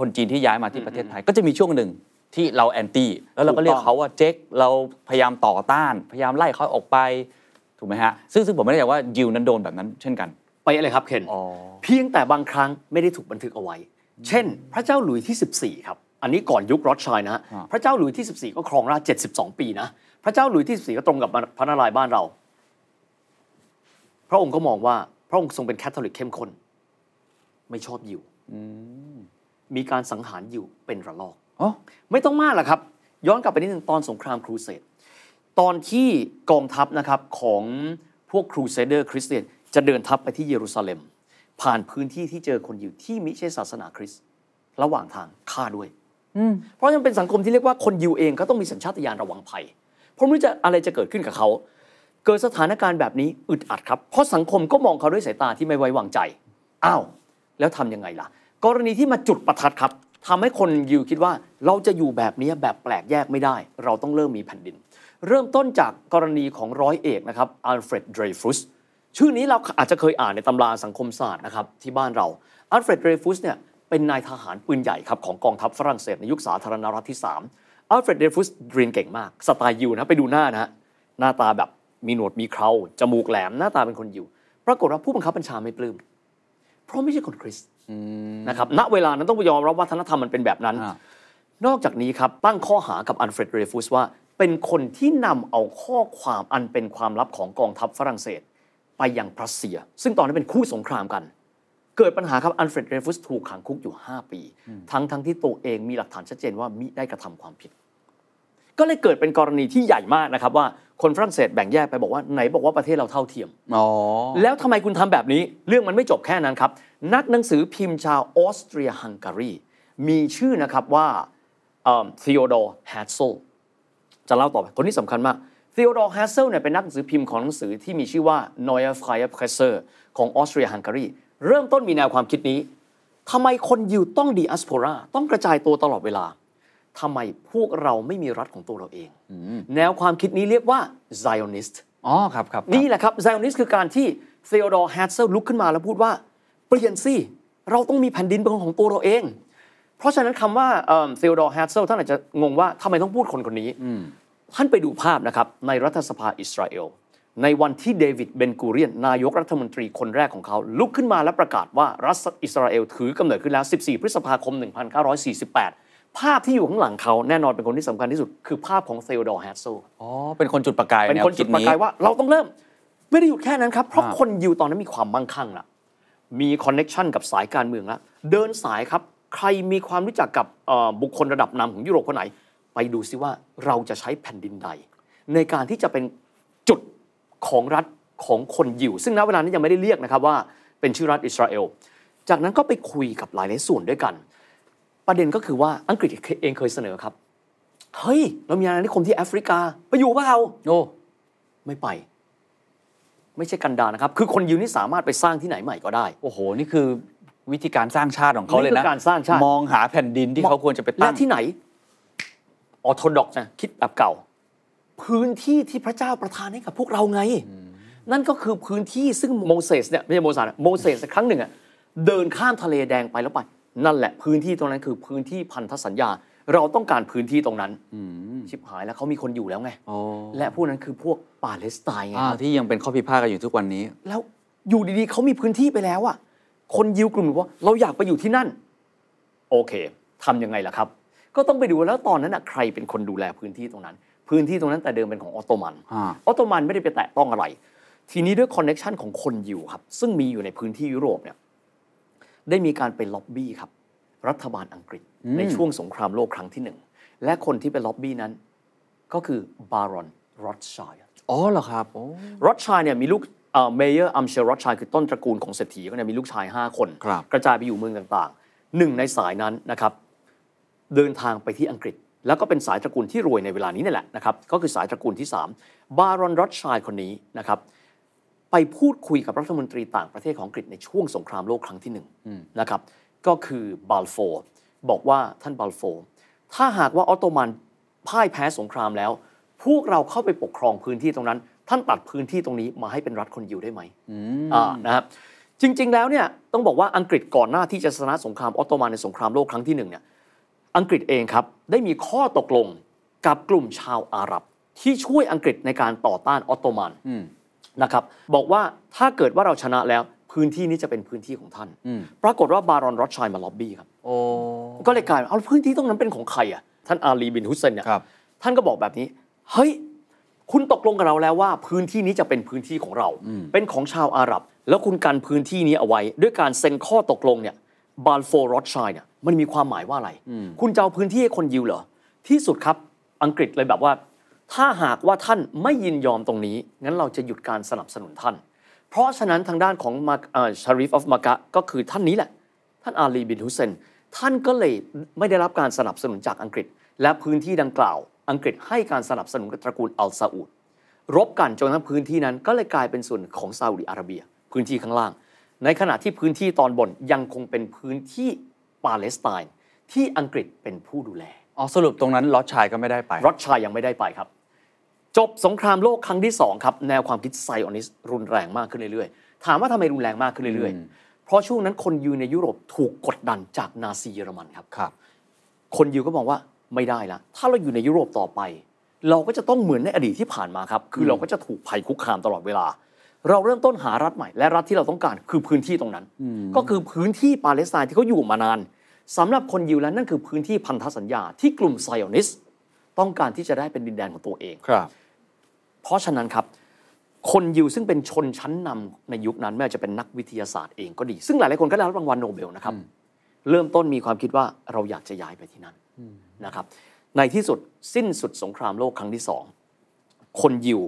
คนจีนที่ย้ายมาที่ประเทศไทย ก็จะมีช่วงหนึ่งที่เราแอนตี้แล้วเราก็เรียกเขาว่าเจ๊กเราพยายามต่อต้านพยายามไล่เขาออกไปถูกไหมฮะซึ่งซึ่งผมไม่ได้ใจว่ายิวนั้นโดนแบบนั้นเช่นกันป๊ะเลยครับเคนเพียงแต่บางครั้งไม่ได้ถูกบันทึกเอาไว้ เช่นพระเจ้าหลุยที่ 14 ครับ อันนี้ก่อนยุครอดชายนะ พระเจ้าหลุยที่ 14 ก็ครองราช72 ปีนะ พระเจ้าหลุยที่ 14 ก็ตรงกับพระนารายณ์บ้านเรา พระองค์ก็มองว่า พระองค์ทรงเป็นแคทอลิกเข้มข้นไม่ชอบยิวมีการสังหารยิวเป็นระลอกอไม่ต้องมากหรอกครับ ย้อนกลับไปนิดนึงตอน สงครามครูเสดตอนที่กองทัพนะครับของพวกครูเซเดอร์คริสเตียนจะเดินทัพไปที่เยรูซาเล็ม ผ่านพื้นที่ที่เจอคนยิวที่มิใช่ศาสนาคริสต์ระหว่างทางฆ่าด้วยเพราะยังเป็นสังคมที่เรียกว่าคนยิวเองก็ต้องมีสัญชาตญาณระวังภัยเพราะไม่จะอะไรจะเกิดขึ้นกับเขา เกิดสถานการณ์แบบนี้อึดอัดครับ เพราะสังคมก็มองเขาด้วยสายตาที่ไม่ไว้วางใจอ้าวแล้วทํำยังไงล่ะ กรณีที่มาจุดประทัดครับทำให้คนยิวคิดว่าเราจะอยู่แบบนี้แบบแปลกแยกไม่ได้ เราต้องเริ่มมีแผ่นดิน เริ่มต้นจากกรณีของร้อยเอกนะครับอัลเฟรด เดรฟุสเชื่อนี้เราอาจจะเคยอ่านในตำราสังคมศาสตร์นะครับที่บ้านเรา อัลเฟรด เรฟุสเนี่ยเป็นนายทหารปืนใหญ่ครับของกองทัพฝรั่งเศสในยุคสาธารณรัฐที่ 3 อัลเฟรด เรฟุสเรียนเก่งมากสไตล์ยูนะ ไปดูหน้านะฮะหน้าตาแบบมีหนวดมีเคราจมูกแหลมหน้าตาเป็นคนยูปรากฏว่าผู้บังคับบัญชาไม่ปลื้มเพราะไม่ใช่คนคริสต์นะครับณเวลานั้นต้องยอมรับวัฒนธรรมมันเป็นแบบนั้น นอกจากนี้ครับตั้งข้อหากับอัลเฟรด เรฟุสว่าเป็นคนที่นำเอาข้อความอันเป็นความลับของกองทัพฝรั่งเศสไปยังพรัสเซีย ซึ่งตอนนั้นเป็นคู่สงครามกัน เกิดปัญหาครับอันเฟรดเรฟุสถูกขังคุกอยู่ 5 ปี ทั้งทั้งที่ตัวเองมีหลักฐานชัดเจนว่า มิได้กระทำความผิด ก็เลยเกิดเป็นกรณีที่ใหญ่มากนะครับว่าคนฝรั่งเศสแบ่งแยกไปบอกว่า ไหนบอกว่าประเทศเราเท่าเทียมอแล้วทำไมคุณทำแบบนี้ เรื่องมันไม่จบแค่นั้นครับนักหนังสือพิมพ์ชาวออสเตรียฮังการีมีชื่อนะครับว่าเอโอดอโดแฮตโซจะเล่าต่อไปคนนี้สำคัญมากธีโอดอร์ฮัสเซลเนี่ยเป็นนักหนังสือพิมพ์ของหนังสือที่มีชื่อว่า Neue Freie Presse ของออสเตรียฮังการีเริ่มต้นมีแนวความคิดนี้ทำไมคนยิวต้องดีอัสโพรา ต้องกระจายตัวตลอดเวลาทำไมพวกเราไม่มีรัฐของตัวเราเอง แนวความคิดนี้เรียกว่า Zionist อ๋อครับครับนี่แหละครับ Zionist คือการที่เซโอดอร์ฮัสเซลลุกขึ้นมาแล้วพูดว่า เปลี่ยนสิเราต้องมีแผ่นดินเป็นของตัวเราเอง เพราะฉะนั้นคำว่าเซโอดอร์ฮสเซลท่านอาจจะงงว่าทำไมต้องพูดคนคนนี้ท่านไปดูภาพนะครับ ในรัฐสภาอิสราเอล ในวันที่เดวิดเบนกูเรียนนายกรัฐมนตรีคนแรกของเขา ลุกขึ้นมาและประกาศว่ารัฐอิสราเอลถือกำเนิดขึ้นแล้ว 14 พฤษภาคม 1948 ภาพที่อยู่ข้างหลังเขาแน่นอนเป็นคนที่สำคัญที่สุด คือภาพของเซโอดอร์แฮตโซอ๋อเป็นคนจุดประกายเป็นคนจุดประกายว่าเราต้องเริ่มไม่ได้หยุดแค่นั้นครับเพราะคนยิวตอนนั้นมีความมั่งคั่งละมีคอนเน็กชันกับสายการเมืองละเดินสายครับใครมีความรู้จักกับบุคคลระดับนำของยุโรปคนไหนไปดูซิว่าเราจะใช้แผ่นดินใด ในการที่จะเป็นจุดของรัฐของคนยิว ซึ่งณเวลานี้ยังไม่ได้เรียกนะครับว่าเป็นชื่อรัฐอิสราเอล จากนั้นก็ไปคุยกับหลายหลายส่วนด้วยกัน ประเด็นก็คือว่าอังกฤษเองเคยเสนอครับ เฮ้ย เรามีอาณานิคมที่แอฟริกา ไปอยู่เปล่าโอ้ไม่ไป ไม่ใช่กันดานะครับ คือคนยิวนี่สามารถไปสร้างที่ไหนใหม่ก็ได้ โอ้โหนี่คือวิธีการสร้างชาติของเขาเลยนะการสร้างชาติมองหาแผ่นดินที่เขาควรจะไปตั้งและที่ไหนอโทดอกนะคิดแบบเก่า พื้นที่ที่พระเจ้าประทานให้กับพวกเราไง นั่นก็คือพื้นที่ซึ่งโมเสสเนี่ยไม่ใช่โมซาโมเสสครั้งหนึ่งอะเดินข้ามทะเลแดงไปแล้วไปนั่นแหละพื้นที่ตรงนั้นคือพื้นที่พันธสัญญา เราต้องการพื้นที่ตรงนั้นชิบหายแล้วเขามีคนอยู่แล้วไงและพวกนั้นคือพวกปาเลสไตน์ไงที่ยังเป็นข้อพิพาทกันอยู่ทุกวันนี้ แล้วอยู่ดีๆเขามีพื้นที่ไปแล้วอะคนยิวกลุ่มว่าเราอยากไปอยู่ที่นั่น โอเคทำยังไงล่ะครับก็ต้องไปดูแล้วตอนนั้นอะใครเป็นคนดูแลพื้นที่ตรงนั้น พื้นที่ตรงนั้นแต่เดิมเป็นของออตโตมันออตโตมันไม่ได้ไปแตะต้องอะไร ทีนี้ด้วยคอนเน็กชันของคนอยู่ครับ ซึ่งมีอยู่ในพื้นที่ยุโรปเนี่ย ได้มีการไปล็อบบี้ครับ รัฐบาลอังกฤษ ในช่วงสงครามโลกครั้งที่หนึ่ง และคนที่ไปล็อบบี้นั้น ก็คือบารอนรอดชัยอ๋อเหรอครับโรดชัยเนี่ยมีลูกเมเยอร์อัมเชลรอดชัยคือต้นตระกูลของเศรษฐีก็เนี่ยมีลูกชาย5คนกระจายไปอยู่เมืองต่างๆหนึ่งในสายนั้นนะครับเดินทางไปที่อังกฤษแล้วก็เป็นสายตระกูลที่รวยในเวลานี้นี่แหละนะครับก็คือสายตระกูลที่ 3 บารอนรอดชายคนนี้นะครับ ไปพูดคุยกับรัฐมนตรีต่างประเทศของอังกฤษในช่วงสงครามโลกครั้งที่1นะครับก็คือบาลโฟบอกว่าท่านบาลโฟถ้าหากว่าออตโตมันพ่ายแพ้สงครามแล้ว พวกเราเข้าไปปกครองพื้นที่ตรงนั้น ท่านตัดพื้นที่ตรงนี้มาให้เป็นรัฐคนยิวได้ไหมอ่านะครับจริงๆแล้วเนี่ยต้องบอกว่าอังกฤษก่อนหน้าที่จะชนะสงครามออตโตมันในสงครามโลกครั้งที่หนึ่งเนี่ยอังกฤษเองครับได้มีข้อตกลงกับกลุ่มชาวอาหรับ ที่ช่วยอังกฤษในการต่อต้านออตโตมันนะครับ บอกว่าถ้าเกิดว่าเราชนะแล้วพื้นที่นี้จะเป็นพื้นที่ของท่าน ปรากฏว่าบารอนรอดชัยมาล็อบบี้ครับก็เลยกลายเอาพื้นที่ตรงนั้นเป็นของใครอ่ะท่านอาลีบินฮุสเซนเนี่ยท่านก็บอกแบบนี้ เฮ้ย คุณตกลงกับเราแล้วว่า พื้นที่นี้จะเป็นพื้นที่ของเราเป็นของชาวอาหรับ แล้วคุณกันพื้นที่นี้เอาไว้ ด้วยการเซ็นข้อตกลงเนี่ย บาลโฟรอดชัยเนี่ยมันมีความหมายว่าอะไร คุณจะเอาพื้นที่ให้คนยิวเหรอ ที่สุดครับ อังกฤษเลยแบบว่า ถ้าหากว่าท่านไม่ยินยอมตรงนี้ งั้นเราจะหยุดการสนับสนุนท่าน เพราะฉะนั้นทางด้านของมาชาริฟออฟมากะก็คือท่านนี้แหละ ท่านอาลีบินฮุเซน ท่านก็เลยไม่ได้รับการสนับสนุนจากอังกฤษ และพื้นที่ดังกล่าว อังกฤษให้การสนับสนุนกับตระกูลอัลซาอุดรบกันจนทั้งพื้นที่นั้น ก็เลยกลายเป็นส่วนของซาอุดิอาระเบียพื้นที่ข้างล่าง ในขณะที่พื้นที่ตอนบนยังคงเป็นพื้นที่ปาเลสไตน์ที่อังกฤษเป็นผู้ดูแลอ๋อสรุปตรงนั้นลอดชายก็ไม่ได้ไปลอดชายยังไม่ได้ไปครับ จบสงครามโลกครั้งที่2ครับ แนวความคิดไซออนิสรุนแรงมากขึ้นเรื่อยๆ ถามว่าทำไมรุนแรงมากขึ้นเรื่อยๆ เพราะช่วงนั้นคนยูในยุโรปถูกกดดันจากนาซีเยอรมันครับครับคนยูก็มองว่าไม่ได้ละ ถ้าเราอยู่ในยุโรปต่อไป เราก็จะต้องเหมือนในอดีตที่ผ่านมาครับ คือเราก็จะถูกภัยคุกคามตลอดเวลาเราเริ่มต้นหารัฐใหม่และรัฐที่เราต้องการคือพื้นที่ตรงนั้น ก็คือพื้นที่ปาเลสไตน์ที่เขาอยู่มานาน สำหรับคนยิวแล้วนั่นคือพื้นที่พันธสัญญา ที่กลุ่มไซออนิสต้องการที่จะได้เป็นดินแดนของตัวเองครับ เพราะฉะนั้นครับคนยิวซึ่งเป็นชนชั้นนำในยุคนั้นแม้จะเป็นนักวิทยาศาสตร์เองก็ดี ซึ่งหลายหลายคนก็ได้รับรางวัลโนเบลนะครับ เริ่มต้นมีความคิดว่าเราอยากจะย้ายไปที่นั่นนะครับ ในที่สุดสิ้นสุดสงครามโลกครั้งที่สอง คนยิว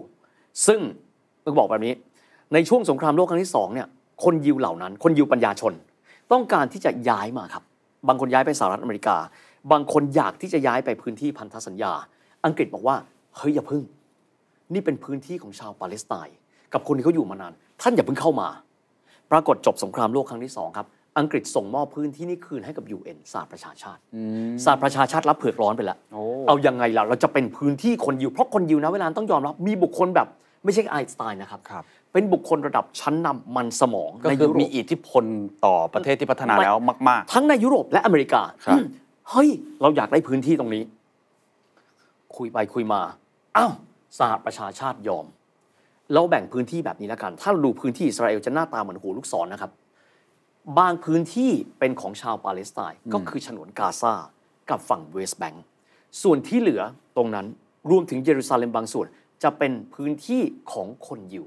ซึ่งต้องบอกแบบนี้ในช่วงสงครามโลกครั้งที่2เนี่ยคนยิวเหล่านั้น คนยิวปัญญาชน ต้องการที่จะย้ายมาครับ บางคนย้ายไปสหรัฐอเมริกา บางคนอยากที่จะย้ายไปพื้นที่พันธสัญญา อังกฤษบอกว่าเฮ้ยอย่าพึ่ง นี่เป็นพื้นที่ของชาวปาเลสไตน์กับคนที่เขาอยู่มานาน ท่านอย่าเพิ่งเข้ามา ปรากฏจบสงครามโลกครั้งที่2ครับ อังกฤษส่งมอบพื้นที่นี่คืนให้กับ UN สหประชาชาติสหประชาชาติรับเผือกร้อนไปแล้วเอายังไงล่ะเราจะเป็นพื้นที่คนยิวเพราะคนยิวนะเวลาต้องยอมรับมีบุคคลแบบไม่ใช่ไอน์สไตน์นะครับรบเป็นบุคคลระดับชั้นนำมันสมอง ก็คือมีอิทธิพลต่อประเทศที่พัฒนาแล้วมาก ๆ ทั้งในยุโรปและอเมริกา เฮ้ย เราอยากได้พื้นที่ตรงนี้ คุยไปคุยมา อ้าวสหประชาชาติยอม เราแบ่งพื้นที่แบบนี้แล้วกัน ถ้าดูพื้นที่อิสราเอลจะหน้าตาเหมือนหูลูกศรนนะครับ บางพื้นที่เป็นของชาวปาเลสไตน์ก็คือฉนวนกาซากับฝั่งเวสต์แบงก์ส่วนที่เหลือตรงนั้น รวมถึงเยรูซาเล็มบางส่วนจะเป็นพื้นที่ของคนอยู่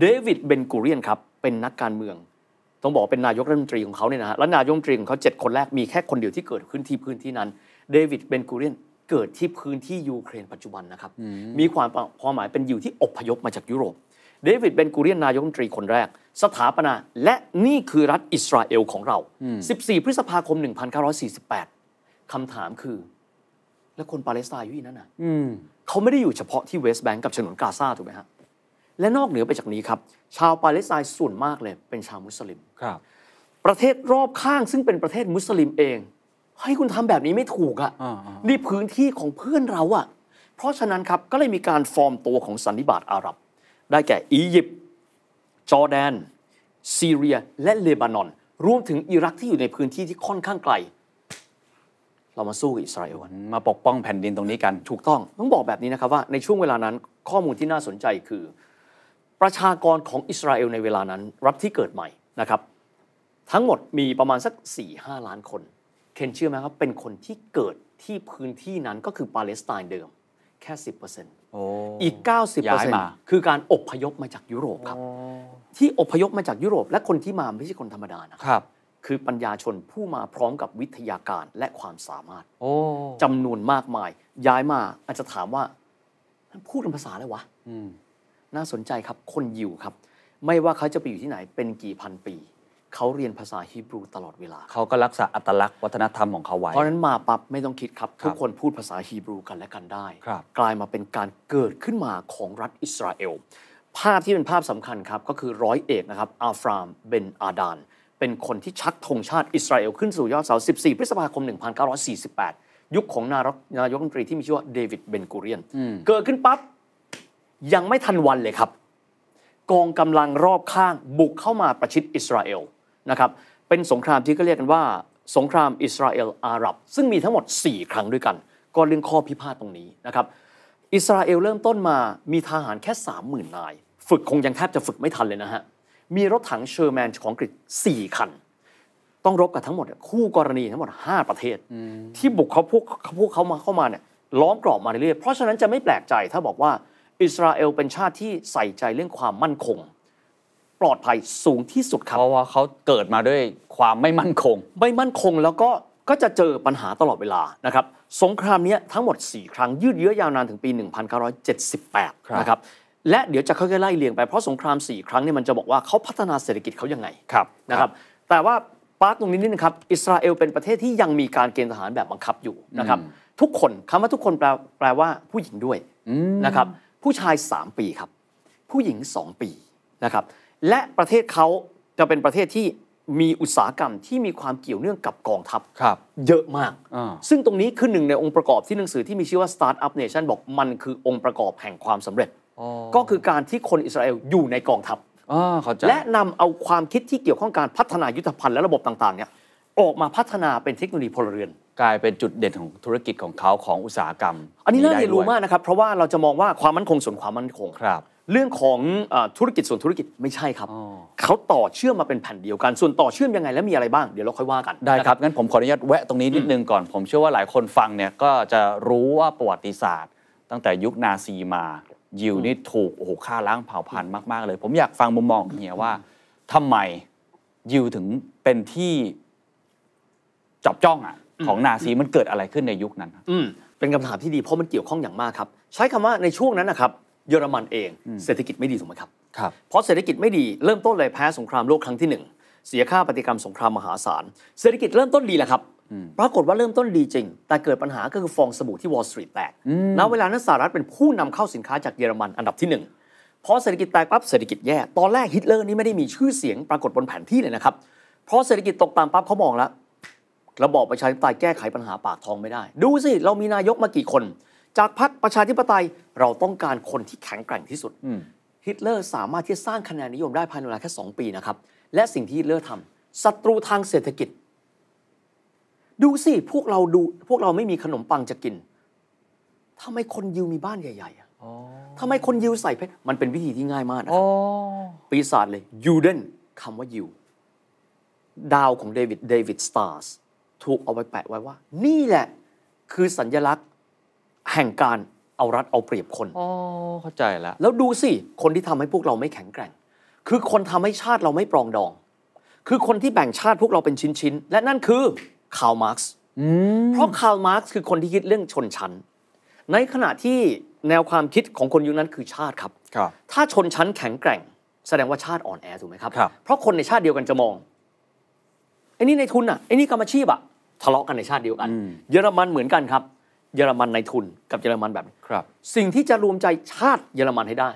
เดวิดเบนกูเรียนครับเป็นนักการเมือง ต้องบอกเป็นนายกรัฐมนตรีของเขาเนี่ยนะฮะและนายกรัฐมนตรีของเขาเจ็ดคนแรกมีแค่คนเดียวที่เกิดขึ้นที่พื้นที่นั้น เดวิดเบนกูเรียนเกิดที่พื้นที่ยูเครน ปัจจุบันนะครับ มีความความหมายเป็นอยู่ที่อพยพมาจากยุโรป เดวิดเบนกูเรียนนายกรัฐมนตรีคนแรกสถาปนาและนี่คือรัฐอิสราเอลของเรา 14 พฤษภาคม 1948คำถามคือแล้วคนปาเลสไตน์อยู่ที่นั่นน่ะเขาไม่ได้อยู่เฉพาะที่เวสต์แบงก์กับฉนวนกาซาถูกไหมฮะและนอกเหนือไปจากนี้ครับ ชาวปาเลสไตน์ส่วนมากเลย เป็นชาวมุสลิมครับ ประเทศรอบข้างซึ่งเป็นประเทศมุสลิมเองให้คุณทำแบบนี้ไม่ถูกอะ่ะ นี่พื้นที่ของเพื่อนเราอะ่ะ เพราะฉะนั้นครับ ก็เลยมีการฟอร์มตัวของสันนิบาตอาหรับ ได้แก่อียิปต์จอร์แดน ซีเรีย และเลบานอนรวมถึงอิรักที่อยู่ในพื้นที่ที่ค่อนข้างไกลเรามาสู้กับอิสราเอลมาปกป้องแผ่นดินตรงนี้กันถูกต้อง ต้องบอกแบบนี้นะครับว่า ในช่วงเวลานั้นข้อมูลที่น่าสนใจคือ ประชากรของอิสราเอลในเวลานั้นรับที่เกิดใหม่นะครับ ทั้งหมดมีประมาณสัก4าล้านคนเคนเชื่อไหมครับ เป็นคนที่เกิดที่พื้นที่นั้นก็คือปาเลสไตน์เดิม แค่ 10%อีก 90%คือการอบพยพมาจากยุโรปครับที่อบพยพมาจากยุโรป และคนที่มาไม่ใช่คนธรรมดานะครับคือปัญญาชนผู้มาพร้อมกับวิทยาการและความสามารถจำนวนมากมาย ย้ายมาอาจจะถามว่าพูดเป็นภาษาอะไรวะน่าสนใจครับคนยิวครับ ไม่ว่าเขาจะไปอยู่ที่ไหน เป็นกี่พันปี เขาเรียนภาษาฮีบรูตลอดเวลา เขาก็รักษาอัตลักษณ์วัฒนธรรมของเขาไว้ เพราะนั้นมาปั๊บไม่ต้องคิดครับทุกคนพูดภาษาฮีบรูกันและกันได้กลายมาเป็นการเกิดขึ้นมาของรัฐอิสราเอลภาพที่เป็นภาพสำคัญครับ ก็คือร้อยเอกนะครับอาฟรามเบนอาดานเป็นคนที่ชักธงชาติอิสราเอลขึ้นสู่ยอดเสา 14 พฤษภาคม 1948 ยุคของนายกรัฐมนตรีที่มีชื่อว่าเดวิด เบนกูเรียน เกิดขึ้นปั๊บ ยังไม่ทันวันเลยครับ กองกำลังรอบข้างบุกเข้ามาประชิดอิสราเอลนะครับ เป็นสงครามที่ก็เรียกกันว่า สงครามอิสราเอลอาหรับ ซึ่งมีทั้งหมด 4 ครั้งด้วยกัน ก็เรื่องข้อพิพาทตรงนี้นะครับ อิสราเอลเริ่มต้นมามีทหารแค่ 30,000 นายฝึกคงยังแทบจะฝึกไม่ทันเลยนะฮะมีรถถังเชอร์แมนของอังกฤษ4คัน ต้องรบกับทั้งหมดคู่กรณีทั้งหมด5ประเทศที่บุกเขาพวกพวกเขามาเข้ามาเนี่ยล้อมกรอบมาเรื่อยๆเพราะฉะนั้นจะไม่แปลกใจถ้าบอกว่าอิสราเอลเป็นชาติที่ใส่ใจเรื่องความมั่นคง ปลอดภัยสูงที่สุด ครับ เพราะว่าเขาเกิดมาด้วยความไม่มั่นคง ไม่มั่นคงแล้วก็ก็จะเจอปัญหาตลอดเวลานะครับสงครามนี้ทั้งหมด4ครั้งยืดเยื้อยาวนานถึงปี1978นะครับและเดี๋ยวจะค่อยๆไล่เลียงไปเพราะสงคราม4ครั้งเนี่ยมันจะบอกว่าเขาพัฒนาเศรษฐกิจเขายังไงครับนะครับ แต่ว่าปาร์ตตรงนี้นิดนึงครับอิสราเอลเป็นประเทศที่ยังมีการเกณฑ์ทหารแบบบังคับอยู่นะครับทุกคนคำว่าทุกคนแปลแปลว่าผู้หญิงด้วยนะครับผู้ชาย 3 ปีครับผู้หญิง 2 ปีนะครับและประเทศเขาจะเป็นประเทศที่มีอุตสาหกรรมที่มีความเกี่ยวเนื่องกับกองทัพเยอะมาก ซึ่งตรงนี้คือหนึ่งในองค์ประกอบที่หนังสือที่มีชื่อว่า Startup Nation บอกมันคือองค์ประกอบแห่งความสำเร็จก็คือการที่คนอิสราเอลอยู่ในกองทัพและนำเอาความคิดที่เกี่ยวข้องการพัฒนายุทธภัณฑ์และ ระบบ ต่างๆเนี่ยออกมาพัฒนาเป็นเทคโนโลยีพลเรือนกลายเป็นจุดเด่นของธุรกิจของเขาของอุตสาหกรรม อันนี้น่าเรียนรู้มากนะครับเพราะว่าเราจะมองว่าความมั่นคงส่วนความมั่นคงครับ เรื่องของธุรกิจส่วนธุรกิจไม่ใช่ครับเขาต่อเชื่อมมาเป็น แผ่นเดียวกัน ส่วนต่อเชื่อมยังไงและมีอะไรบ้างเดี๋ยวเราค่อยว่ากันได้ครับงั้นผมขออนุญาตแวะตรงนี้นิดนึงก่อน ผมเชื่อว่าหลายคนฟังเนี่ยก็จะรู้ว่าประวัติศาสตร์ ตั้งแต่ยุคนาซีมายิวนี่ถูก โอ้โหฆ่าล้างเผ่าพันธุ์มาก ๆ เลย ผมอยากฟังมุมมองเฮียว่าทำไม ยิวถึงเป็นที่จับจ้องอ่ะของนาซีมันเกิดอะไรขึ้นในยุคนั้น อืเป็นคำถามที่ดีเพราะมันเกี่ยวข้องอย่างมากครับ ใช้คำว่าในช่วงนั้นนะครับเยอรมันเอง เศรษฐกิจไม่ดีถูกไหมครับ ครับ เพราะเศรษฐกิจไม่ดีเริ่มต้นเลยแพ้สงครามโลกครั้งที่หนึ่งเสียค่าปฏิกรรมสงครามมหาศาลเศรษฐกิจเริ่มต้นดีแหละครับปรากฏว่าเริ่มต้นดีจริง แต่เกิดปัญหาก็คือฟองสบู่ที่วอลล์สตรีทแตกณเวลานั้นสหรัฐเป็นผู้นำเข้าสินค้าจากเยอรมันอันดับที่1เพราะเศรษฐกิจแตกปั๊บเศรษฐกิจแย่ ตอนแรกฮิตเลอร์นี่ไม่ได้มีชื่อเสียงปรากฏบนแผนที่เลยนะครับ เพราะเศรษฐกิจตกต่ำปั๊บเขามองแล้ว ระบอบประชาธิปไตยแก้ไขปัญหาปากท้องไม่ได้ ดูสิเรามีนายกมากี่คน จากพรรคประชาธิปไตยเราต้องการคนที่แข็งแกร่งที่สุด ฮิตเลอร์สามารถที่จะสร้างคะแนนนิยมได้ภายในเวลาแค่2ปีนะครับ และสิ่งที่ฮิตเลอร์ทำศัตรูทางเศรษฐกิจดูสิ พวกเราดู พวกเราไม่มีขนมปังจะกิน ทำไมคนยิวมีบ้านใหญ่ๆทำไมคนยิวใส่เพชร มันเป็นวิธีที่ง่ายมากนะครับปีศาจเลยยูเดนคำว่ายิว ดาวของเดวิดเดวิดสตาร์สถูกเอาไปแปะไว้ว่า นี่แหละคือสัญญลักษณ์แห่งการเอารัดเอาเปรียบคนอ๋อ เข้าใจแล้ว แล้วดูสิ คนที่ทำให้พวกเราไม่แข็งแกร่ง คือคนทำให้ชาติเราไม่ปรองดอง คือคนที่แบ่งชาติพวกเราเป็นชิ้นๆและนั่นคือคาร์มาร์กซ์ เพราะคาร์มาร์กซ์คือคนที่คิดเรื่องชนชั้น ในขณะที่แนวความคิดของคนยุคนั้นคือชาติครับ ถ้าชนชั้นแข็งแกร่ง แสดงว่าชาติอ่อนแอถูกไหมครับ เพราะคนในชาติเดียวกันจะมองไอ้นี่ในทุนอ่ะไอ้นี่กรรมอาชีพอ่ะ ทะเลาะกันในชาติเดียวกัน เยอรมันเหมือนกันครับ เยอรมันในทุน กับเยอรมันแบบครับ สิ่งที่จะรวมใจชาติเยอรมันให้ได้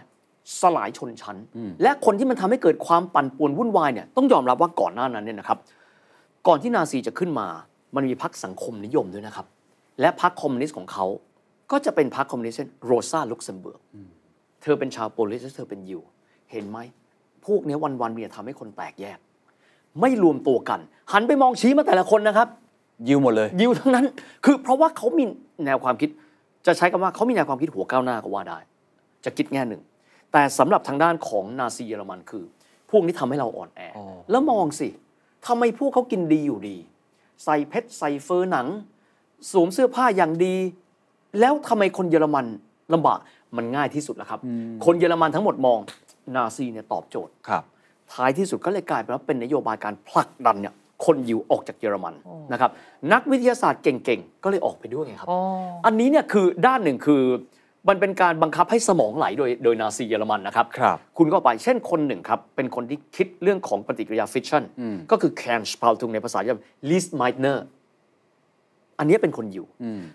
สลายชนชั้น และคนที่มันทำให้เกิดความปั่นป่วนวุ่นวายเนี่ยต้องยอมรับว่าก่อนหน้านั้นเนี่ยนะครับก่อนที่นาซีจะขึ้นมา มันมีพรรคสังคมนิยมด้วยนะครับ และพรรคคอมมิวนิสต์ของเขา ก็จะเป็นพรรคคอมมิวนิสต์โรซาลุกเซมเบิร์ก เธอเป็นชาวโปลิสและเธอเป็นยิว เห็นไหม พวกนี้วันๆมีแต่ทำให้คนแตกแยก ไม่รวมตัวกัน หันไปมองชี้มาแต่ละคนนะครับ ยิวหมดเลย ยิวทั้งนั้น คือเพราะว่าเขามีแนวความคิดจะใช้คำว่าเขามีแนวความคิดหัวก้าวหน้าก็ว่าได้ จะคิดแง่หนึ่ง แต่สำหรับทางด้านของนาซีเยอรมันคือ พวกนี้ทำให้เราอ่อนแอ แล้วมองสิทำไมพวกเขากินดีอยู่ดี ใส่เพชรใส่เฟอร์หนังสวมเสื้อผ้าอย่างดี แล้วทำไมคนเยอรมันลำบากมันง่ายที่สุดแล้วครับ คนเยอรมันทั้งหมดมองนาซีเนี่ยตอบโจทย์ครับท้ายที่สุดก็เลยกลายเป็นว่าเป็นนโยบายการผลักดันเนี่ย คนอยู่ออกจากเยอรมันนะครับ นักวิทยาศาสตร์เก่งๆก็เลยออกไปด้วยไงครับอันนี้เนี่ยคือด้านหนึ่งคือมันเป็นการบังคับให้สมองไหลโดยโดยนาซีเยอรมันนะครับครับ คุณก็ไป เช่นคนหนึ่งครับ เป็นคนที่คิดเรื่องของปฏิกิริยาฟิชชั่น ก็คือแคนชพาวทุงในภาษาเยอรมันลิสไมเนอร์ อันนี้เป็นคนอยู่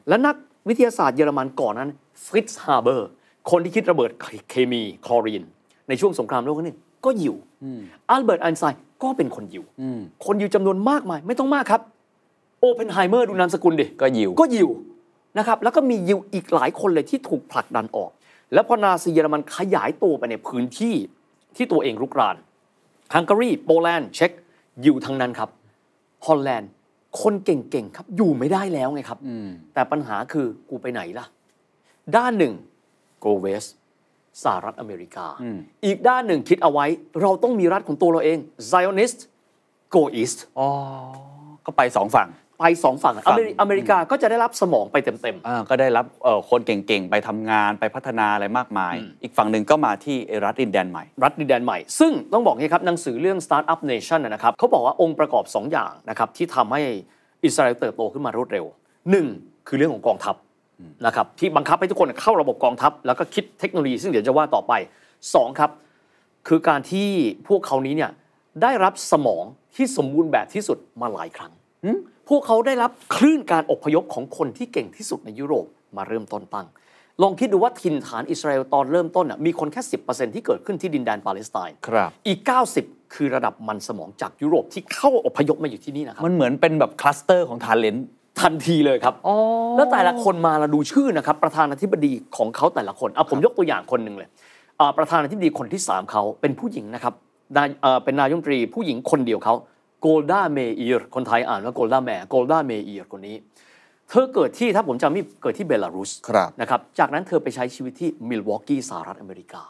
และนักวิทยาศาสตร์เยอรมันก่อนนั้น ฟริตซ์ฮาเบอร์ คนที่คิดระเบิดเคมีคลอรีนในช่วงสงครามโลกครั้งนก็อยู่อัลเบิร์ตไอน์สไตน์ก็เป็นคนอยู่ คนอยู่จำนวนมากมาย ไม่ต้องมากครับ โอเพนไฮเมอร์ดูนามสกุลดิ ก็อยู่ก็อยู่นะครับแล้วก็มียิวอีกหลายคนเลยที่ถูกผลักดันออก แล้วพอนาซีเยอรมันขยายตัวไปในพื้นที่ที่ตัวเองรุกรานฮังการีโปแลนด์เช็กยิวทั้งนั้นครับฮอลแลนด์ คนเก่งๆครับอยู่ไม่ได้แล้วไงครับแต่ปัญหาคือกูไปไหนล่ะ ด้านหนึ่งโกเวสสหรัฐอเมริกา อีกด้านหนึ่งคิดเอาไว้เราต้องมีรัฐของตัวเราเองซอนิสต์โ Go East อ๋อ ก็ไปสองฝั่งไปสองฝั่งอเมริกา ก็จะได้รับสมองไปเต็มๆก็ได้รับคนเก่งๆ ไปทำงานไปพัฒนาอะไรมากมาย อีกฝั่งหนึ่งก็มาที่รัฐอินแดนใหม่ รัฐดินแดนใหม่ ซึ่งต้องบอกนี้ครับหนังสือเรื่อง Startup Nation นะครับเขาบอกว่าองค์ประกอบ 2 อย่างนะครับ ที่ทำให้อิสราเอลเติบโตขึ้นมารวดเร็ว 1. คือเรื่องของกองทัพนะครับ ที่บังคับให้ทุกคนเข้าระบบกองทัพแล้วก็คิดเทคโนโลยีซึ่งเดี๋ยวจะว่าต่อไป 2 ครับ คือการที่พวกเขานี้เนี่ยได้รับสมองที่สมบูรณ์แบบที่สุดมาหลายครั้งพวกเขาได้รับคลื่นการอพยพของคนที่เก่งที่สุดในยุโรปมาเริ่มต้นตั้ง ลองคิดดูว่าถิ่นฐานอิสราเอลตอนเริ่มต้น มีคนแค่สิที่เกิดขึ้นที่ดินแดนปาเลสไตน์ครับอีก 90 คือระดับมันสมองจากยุโรปที่เข้าอพยพมาอยู่ที่นี่นะครับ มันเหมือนเป็นแบบคลัสเตอร์ของทาเลนทันทีเลยครับแล้วแต่ละคนมาเราดูชื่อนะครับประธานาธิบดีของเขาแต่ละคนเอาผมยกตัวอย่างคนหนึ่งเลย ประธานาธิบดีคนที่3เขาเป็นผู้หญิงนะครับเป็นนายมนตรีผู้หญิงคนเดียวเขาโกลดาเมเอียร์ คนไทยอ่านว่าโกลดาแมโกลดาเมเอียร์ คนนี้ เธอเกิดที่ถ้าผมจำไม่เกิดที่เบลารุสนะครับ จากนั้นเธอไปใช้ชีวิตที่มิลวอกกี้สหรัฐอเมริกา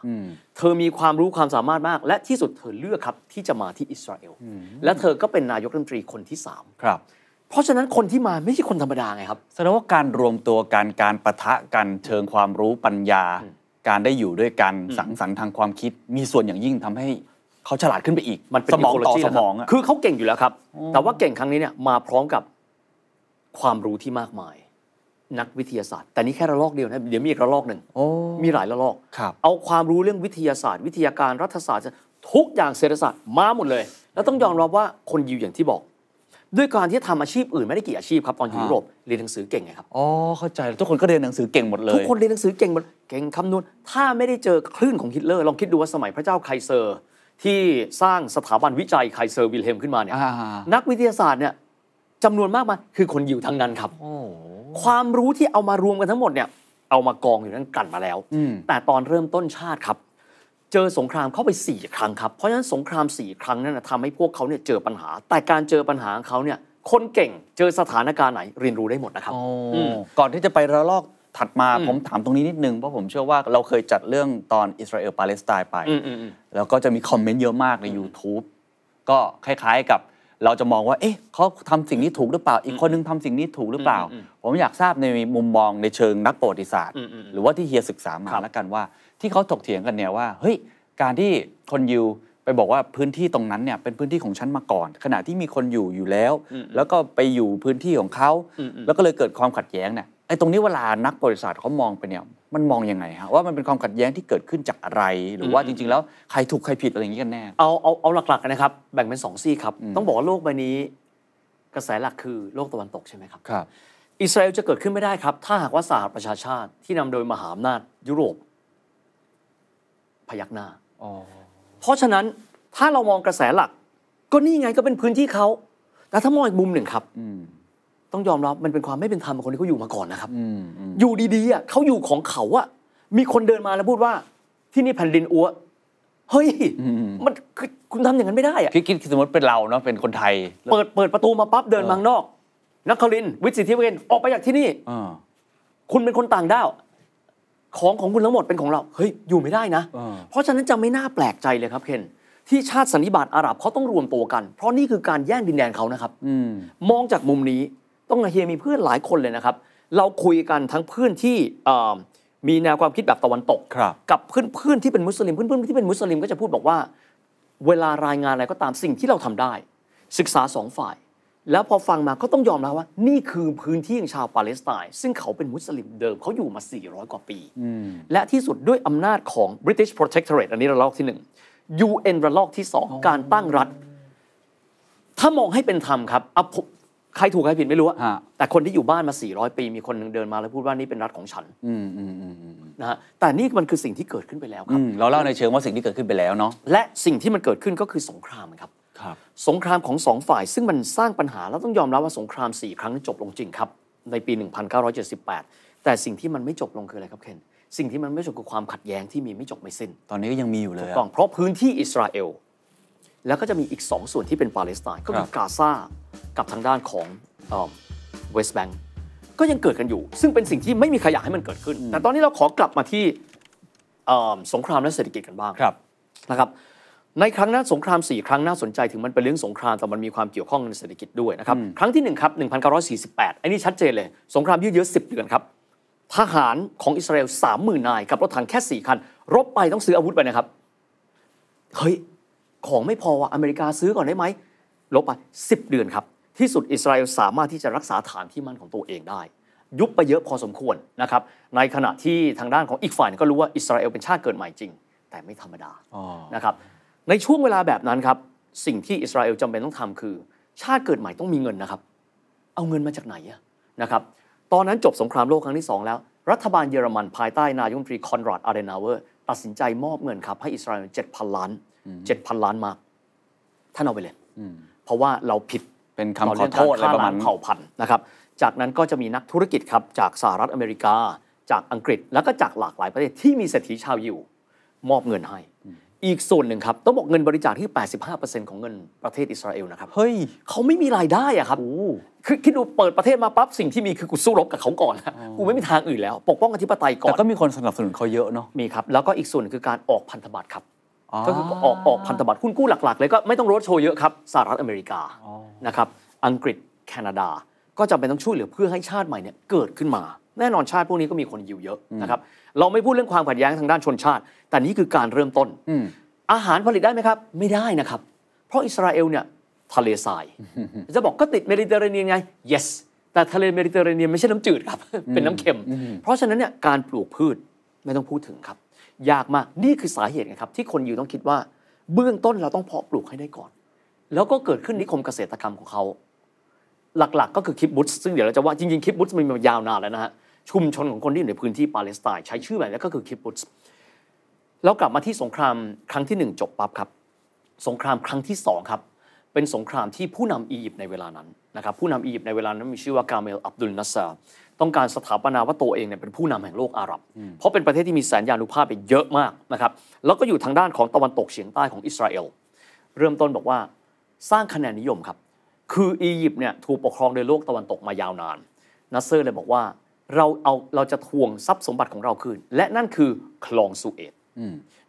เธอมีความรู้ความสามารถมากและที่สุดเธอเลือกครับ ที่จะมาที่อิสราเอล และเธอก็เป็นนายกรัฐมนตรีคนที่ 3 ครับ เพราะฉะนั้นคนที่มาไม่ใช่คนธรรมดาไงครับแสดงว่าการรวมตัวกันการประทะกันเชิงความรู้ปัญญา การได้อยู่ด้วยกันสังสรรค์ทางความคิดมีส่วนอย่างยิ่งทำให้เขาฉลาดขึ้นไปอีก มันเป็นสมองต่อสมองคือเขาเก่งอยู่แล้วครับ แต่ว่าเก่งครั้งนี้เนี่ยมาพร้อมกับความรู้ที่มากมาย นักวิทยาศาสตร์แต่นี่แค่ระลอกเดียวนะ เดี๋ยวมีอีกระลอกหนึ่งมีหลายระลอก เอาความรู้เรื่องวิทยาศาสตร์ วิทยาการรัฐศาสตร์ทุกอย่างเศรษฐศาสตร์มาหมดเลย แล้วต้องยอมรับว่าคนยิวอย่างที่บอก ด้วยการที่ทำอาชีพอื่นไม่ได้กี่อาชีพครับตอนอยู่ยุโรปเรียนหนังสือเก่งไงครับ อ๋อเข้าใจทุกคนก็เรียนหนังสือเก่งหมดเลย ทุกคนเรียนหนังสือเก่งหมดเก่งคำนวณ ถ้าไม่ได้เจอคลื่นของฮิตเลอร์ลองคิดดูว่าสมัยพระเจ้าไคเซอร์ที่สร้างสถาบันวิจัยไคเซอร์วิลเฮมขึ้นมาเนี่ยนักวิทยาศาสตร์เนี่ยจำนวนมากมายคือคนยิวทั้งนั้นครับ ความรู้ที่เอามารวมกันทั้งหมดเนี่ยเอามากองอยู่นั้นกันมาแล้ว แต่ตอนเริ่มต้นชาติครับ เจอสงครามเข้าไป 4 ครั้งครับ เพราะฉะนั้นสงคราม 4 ครั้งนั้นทำให้พวกเขาเนี่ยเจอปัญหา แต่การเจอปัญหาของเขาเนี่ย คนเก่งเจอสถานการณ์ไหน เรียนรู้ได้หมดนะครับก่อนที่จะไประลอกถัดมาผมถามตรงนี้นิดนึงเพราะผมเชื่อว่าเราเคยจัดเรื่องตอนอิสราเอลปาเลสไตน์ไป แล้วก็จะมีคอมเมนต์เยอะมากใน YouTube ก็คล้ายๆกับเราจะมองว่าเอ๊ะ เขาทำสิ่งนี้ถูกหรือเปล่า อีกคนนึงทำสิ่งนี้ถูกหรือเปล่า ผมอยากทราบในมุมมองในเชิงนักประวัติศาสตร์ หรือว่าที่เฮียศึกษามาแล้วกันว่าที่เขาถกเถียงกันเนี่ยว่าเฮ้ย การที่คนยิวไปบอกว่าพื้นที่ตรงนั้นเนี่ยเป็นพื้นที่ของฉันมาก่อน ขณะที่มีคนอยู่อยู่แล้วแล้วก็ไปอยู่พื้นที่ของเขาแล้วก็เลยเกิดความขัดแย้งเนี่ยไอ้ตรงนี้เวลานักบริษัทเขามองไปเนี่ยมันมองยังไงฮะว่ามันเป็นความขัดแย้งที่เกิดขึ้นจากอะไรหรือว่าจริง ๆ แล้วใครถูก ใครผิดอะไรอย่างนี้กันแน่เอาเอาเอาหลักๆนะครับแบ่งเป็นสองซี่ครับ ต้องบอกว่าโลกใบนี้ กระแสหลักคือโลกตะวันตกใช่ไหมครับ ครับ อิสราเอลจะเกิดขึ้นไม่ได้ครับ ถ้าหากว่าสหประชาชาติ ที่นำโดยมหาอำนาจยุโรป พยักหน้าเพราะฉะนั้นถ้าเรามองกระแสหลัก ก็นี่ไงก็เป็นพื้นที่เขาแต่ถ้ามองอีกมุมหนึ่งครับต้องยอมรับมันเป็นความไม่เป็นธรรมกับคนที่เขาอยู่มาก่อนนะครับอยู่ดี ๆอ่ะเขาอยู่ของเขาอ่ะมีคนเดินมาแล้วพูดว่า ที่นี่แผ่นดินอัวเฮ้ยมันคือคุณทำอย่างนั้นไม่ได้อ่ะคิดคิดสมมติเป็นเราเนาะเป็นคนไทย เปิดเปิดประตูมาปั๊บเดินมังนอกนักคลินวิสิทธิเวนออกไปจากที่นี่คุณเป็นคนต่างด้าวของของคุณทั้งหมดเป็นของเราเฮ้ยอยู่ไม่ได้นะ เพราะฉะนั้นจะไม่น่าแปลกใจเลยครับเคนที่ชาติสันนิบาตอาหรับเขาต้องรวมตัวกัน เพราะนี่คือการแย่งดินแดนเขานะครับมองจากมุมนี้ต้องเฮียมีเพื่อนหลายคนเลยนะครับ เราคุยกันทั้งเพื่อนที่มีแนวความคิดแบบตะวันตกกับเพื่อนๆที่เป็นมุสลิมเพื่อนๆที่เป็นมุสลิมก็จะพูดบอกว่าเวลารายงานอะไรก็ตามสิ่งที่เราทำได้ ศึกษาสองฝ่าย แล้วพอฟังมาเขาต้องยอมรับว่า นี่คือพื้นที่ของชาวปาเลสไตน์ซึ่งเขาเป็นมุสลิมเดิมเขาอยู่มา 400 กว่าปีและที่สุดด้วยอำนาจของ British Protectorate อันนี้ระลอกที่ 1 UN ระลอกที่2การตั้งรัฐ ถ้ามองให้เป็นธรรมครับใครถูกใครผิดไม่รู้อะแต่คนที่อยู่บ้านมา 400 ปี มีคนหนึ่งเดินมาแล้วพูดว่านี่เป็นรัฐของฉันนะฮะ แต่นี่มันคือสิ่งที่เกิดขึ้นไปแล้วครับ เราเล่าในเชิงว่าสิ่งที่เกิดขึ้นไปแล้วเนาะ และสิ่งที่มันเกิดขึ้นก็คือสงครามครับครับ สงครามของสองฝ่าย ซึ่งมันสร้างปัญหาแล้วต้องยอมรับว่าสงคราม 4 ครั้งจบลงจริงครับ ในปี 1978 แต่สิ่งที่มันไม่จบลงคืออะไรครับเคน สิ่งที่มันไม่จบคือความขัดแย้งที่มีไม่จบไม่สิ้น ตอนนี้ก็ยังมีอยู่เลยถูกต้องเพราะพื้นที่อิสราเอลแล้วก็จะมีอีก 2 ส่วนที่เป็นปาเลสไตน์ก็คือกาซากับทางด้านของเวสต์แบงก์ก็ยังเกิดกันอยู่ ซึ่งเป็นสิ่งที่ไม่มีใครอยากให้มันเกิดขึ้น แต่ตอนนี้เราขอกลับมาที่สงครามและเศรษฐกิจกันบ้างนะครับ ในครั้งนั้น สงคราม 4 ครั้งน่าสนใจถึงมันเป็นเรื่องสงครามแต่มันมีความเกี่ยวข้องในเศรษฐกิจด้วยนะครับ ครั้งที่1ครับ1948 อันนี้ชัดเจนเลย สงครามยืดเยื้อ10เดือนครับทหารของอิสราเอล30,000นาย กับรถถังแค่4คัน รบไปต้องซื้ออาวุธไปนะครับเฮ้ยของไม่พอว่ะอเมริกาซื้อก่อนได้ไหม ลบไปสิบเดือนครับ ที่สุดอิสราเอลสามารถที่จะรักษาฐานที่มั่นของตัวเองได้ ยุบไปเยอะพอสมควรนะครับ ในขณะที่ทางด้านของอีกฝ่ายก็รู้ว่าอิสราเอลเป็นชาติเกิดใหม่จริง แต่ไม่ธรรมดานะครับในช่วงเวลาแบบนั้นครับสิ่งที่อิสราเอลจำเป็นต้องทำคือ ชาติเกิดใหม่ต้องมีเงินนะครับเอาเงินมาจากไหนนะครับตอนนั้นจบสงครามโลกครั้งที่2แล้วรัฐบาลเยอรมันภายใต้นายมนตรีคอนราดอาเดนาเวอร์ตัดสินใจมอบเงินครับ ให้อิสราเอล7,000ล้านเจ็ดพันล้านมาท่านเอาไปเลยเพราะว่าเราผิด เป็นคำขอโทษอะไรประมาณเผ่าพันธุ์นะครับ จากนั้นก็จะมีนักธุรกิจครับ จากสหรัฐอเมริกา จากอังกฤษแล้วก็จากหลากหลายประเทศที่มีเศรษฐีชาวยิวมอบเงินให้ อีกส่วนหนึ่งครับ ต้องบอกเงินบริจาคที่ 85%ของเงินประเทศอิสราเอลนะครับเฮ้ยเขาไม่มีรายได้อะครับคือคิดดูเปิดประเทศมาปั๊บสิ่งที่มีคือกูสู้รบกับเขาก่อนกูไม่มีทางอื่นแล้วปกป้องอธิปไตยก่อนแต่ก็มีคนสนับสนุนเขาเยอะเนาะมีครับแล้วก็อีกส่วนคือการออกพันธบัตรครับก็คือออกออกพันธบัตรหุ้นกู้หลักๆเลยก็ไม่ต้องรดโชว์เยอะครับสหรัฐอเมริกานะครับอังกฤษแคนาดาก็จะเป็นต้องช่วยเหลือเพื่อให้ชาติใหม่เนี่ยเกิดขึ้นมาแน่นอนชาติพวกนี้ก็มีคนอยู่เยอะนะครับ เราไม่พูดเรื่องความขัดแย้งทางด้านชนชาติ แต่นี่คือการเริ่มต้นอาหารผลิตได้ไหมครับไม่ได้นะครับเพราะอิสราเอลเนี่ยทะเลทรายจะบอกก็ติดเมดิเตอร์เรเนียนไง yes แต่ทะเลเมดิเตอร์เรเนียนไม่ใช่น้ำจืดครับเป็นน้ำเค็ม เพราะฉะนั้นเนี่ยการปลูกพืชไม่ต้องพูดถึงครับยากมากนี่คือสาเหตุนะครับที่คนอยู่ต้องคิดว่าเบื้องต้นเราต้องเพาะปลูกให้ได้ก่อน แล้วก็เกิดขึ้นนิคมเกษตรกรรมของเขา หลักๆก็คือคิปบุตซึ่งเดี๋ยวเราจะว่าจริงๆ คิปบุตมันมายาวนานแล้วนะฮะชุมชนของคนที่อยู่ในพื้นที่ปาเลสไตน์ใช้ชื่อแบบนี้ก็คือคิปบุตแล้วกลับมาที่สงครามครั้งที่1จบปั๊บครับ สงครามครั้งที่2ครับเป็นสงครามที่ผู้นำอียิปต์ในเวลานั้นนะครับผู้นำอียิปต์ในเวลานั้นมีชื่อว่ากาเมลอับดุลนัสซาต้องการสถาปนาว่าตัวเองเนี่ยเป็นผู้นำแห่งโลกอาหรับ เพราะเป็นประเทศที่มีแสนยานุภาพเยอะมากนะครับแล้วก็อยู่ทางด้านของตะวันตกเฉียงใต้ของอิสราเอลเริ่มต้นบอกว่าสร้างคะแนนนิยมครับ คืออียิปต์เนี่ยถูกปกครองโดยโลกตะวันตกมายาวนานนัสเซอร์เลยบอกว่าเราเอาเราจะทวงทรัพย์สมบัติของเราคืน และนั่นคือคลองสุเอต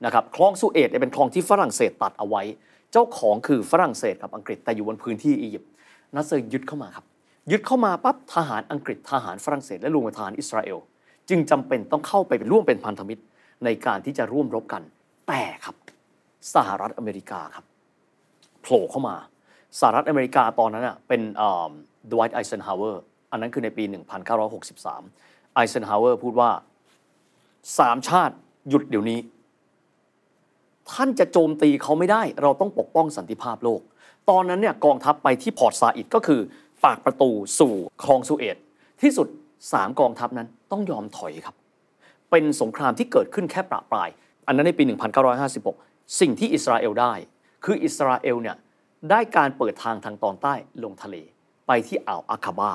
นะครับคลองสุเอตเป็นคลองที่ฝรั่งเศสตัดเอาไว้เจ้าของคือฝรั่งเศสกับอังกฤษแต่อยู่บนพื้นที่อียิปต์นัสเซอร์ยึดเข้ามาครับยึดเข้ามาปั๊บทหารอังกฤษทหารฝรั่งเศสและรวมกทหารอิสราเอลจึงจำเป็นต้องเข้าไปเป็นร่วมเป็นพันธมิตรในการที่จะร่วมรบกันแต่ครับ สหรัฐอเมริกาครับ โผล่เข้ามา สหรัฐอเมริกาตอนนั้นอ่ะเป็นดไวท์ไอเซนฮาวเวอร์อันนั้นคือในปี 1963ไอเซนฮาวเวอร์พูดว่าสามชาติหยุดเดี๋ยวนี้ท่านจะโจมตีเขาไม่ได้ เราต้องปกป้องสันติภาพโลก ตอนนั้นเนี่ยกองทัพไปที่พอร์ตซาอิดก็คือปากประตูสู่คลองสุเอตที่สุด3กองทัพนั้นต้องยอมถอยครับ เป็นสงครามที่เกิดขึ้นแค่ประปราย อันนั้นในปี1956สิ่งที่อิสราเอลได้ คืออิสราเอลเนี่ยได้การเปิดทางทางตอนใต้ลงทะเล ไปที่อ่าวอาคาบา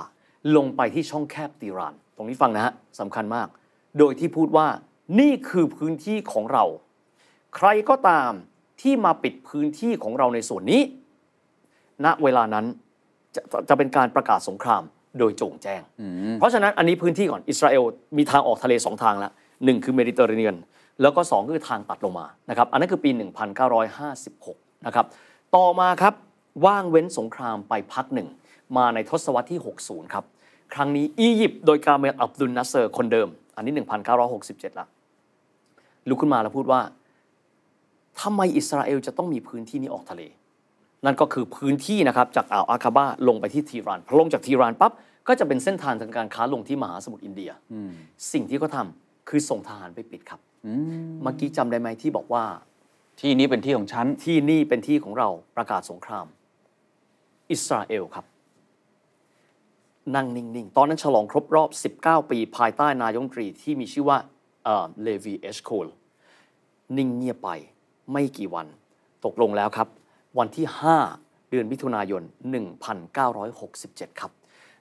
ลงไปที่ช่องแคบตีราน ตรงนี้ฟังนะฮะสำคัญมาก โดยที่พูดว่านี่คือพื้นที่ของเราใครก็ตามที่มาปิดพื้นที่ของเราในส่วนนี้ ณ เวลานั้นจะจะเป็นการประกาศสงครามโดยโจงแจ้ง เพราะฉะนั้นอันนี้พื้นที่ก่อนอิสราเอลมีทางออกทะเลสองทางละหนึ่งคือเมดิเตอร์เรเนียน แล้วก็2คือทางตัดลงมานะครับอันนั้นคือปี 1956นะครับ ต่อมาครับว่างเว้นสงครามไปพักหนึ่ง มาในทศวรรษที่ 60 ครับ ครั้งนี้อียิปต์โดยกาเมลอับดุลนัสเซอร์คนเดิม อันนี้1967ละลุกขึ้นมาแล้วพูดว่าทำไมอิสราเอลจะต้องมีพื้นที่นี้ออกทะเล นั่นก็คือพื้นที่นะครับ จากอ่าวอาคาบาลงไปที่ทีรานพอลงจากทีรานปั๊บก็จะเป็นเส้นทางทางการค้าลงที่มหาสมุทรอินเดียสิ่งที่เขาทาคือส่งทหารไปปิดครับ เมื่อกี้จำได้ไหมที่บอกว่าที่นี้เป็นที่ของฉัน ที่นี่เป็นที่ของเราประกาศสงคราม อิสราเอลครับ นั่งนิ่งๆ ตอนนั้นฉลองครบรอบ 19 ปี ภายใต้นายงตรีที่มีชื่อว่าเลวีเอชโคลนิ่งเงียบไปไม่กี่วันตกลงแล้วครับ วันที่ 5 เดือนมิถุนายน 1967 ครับ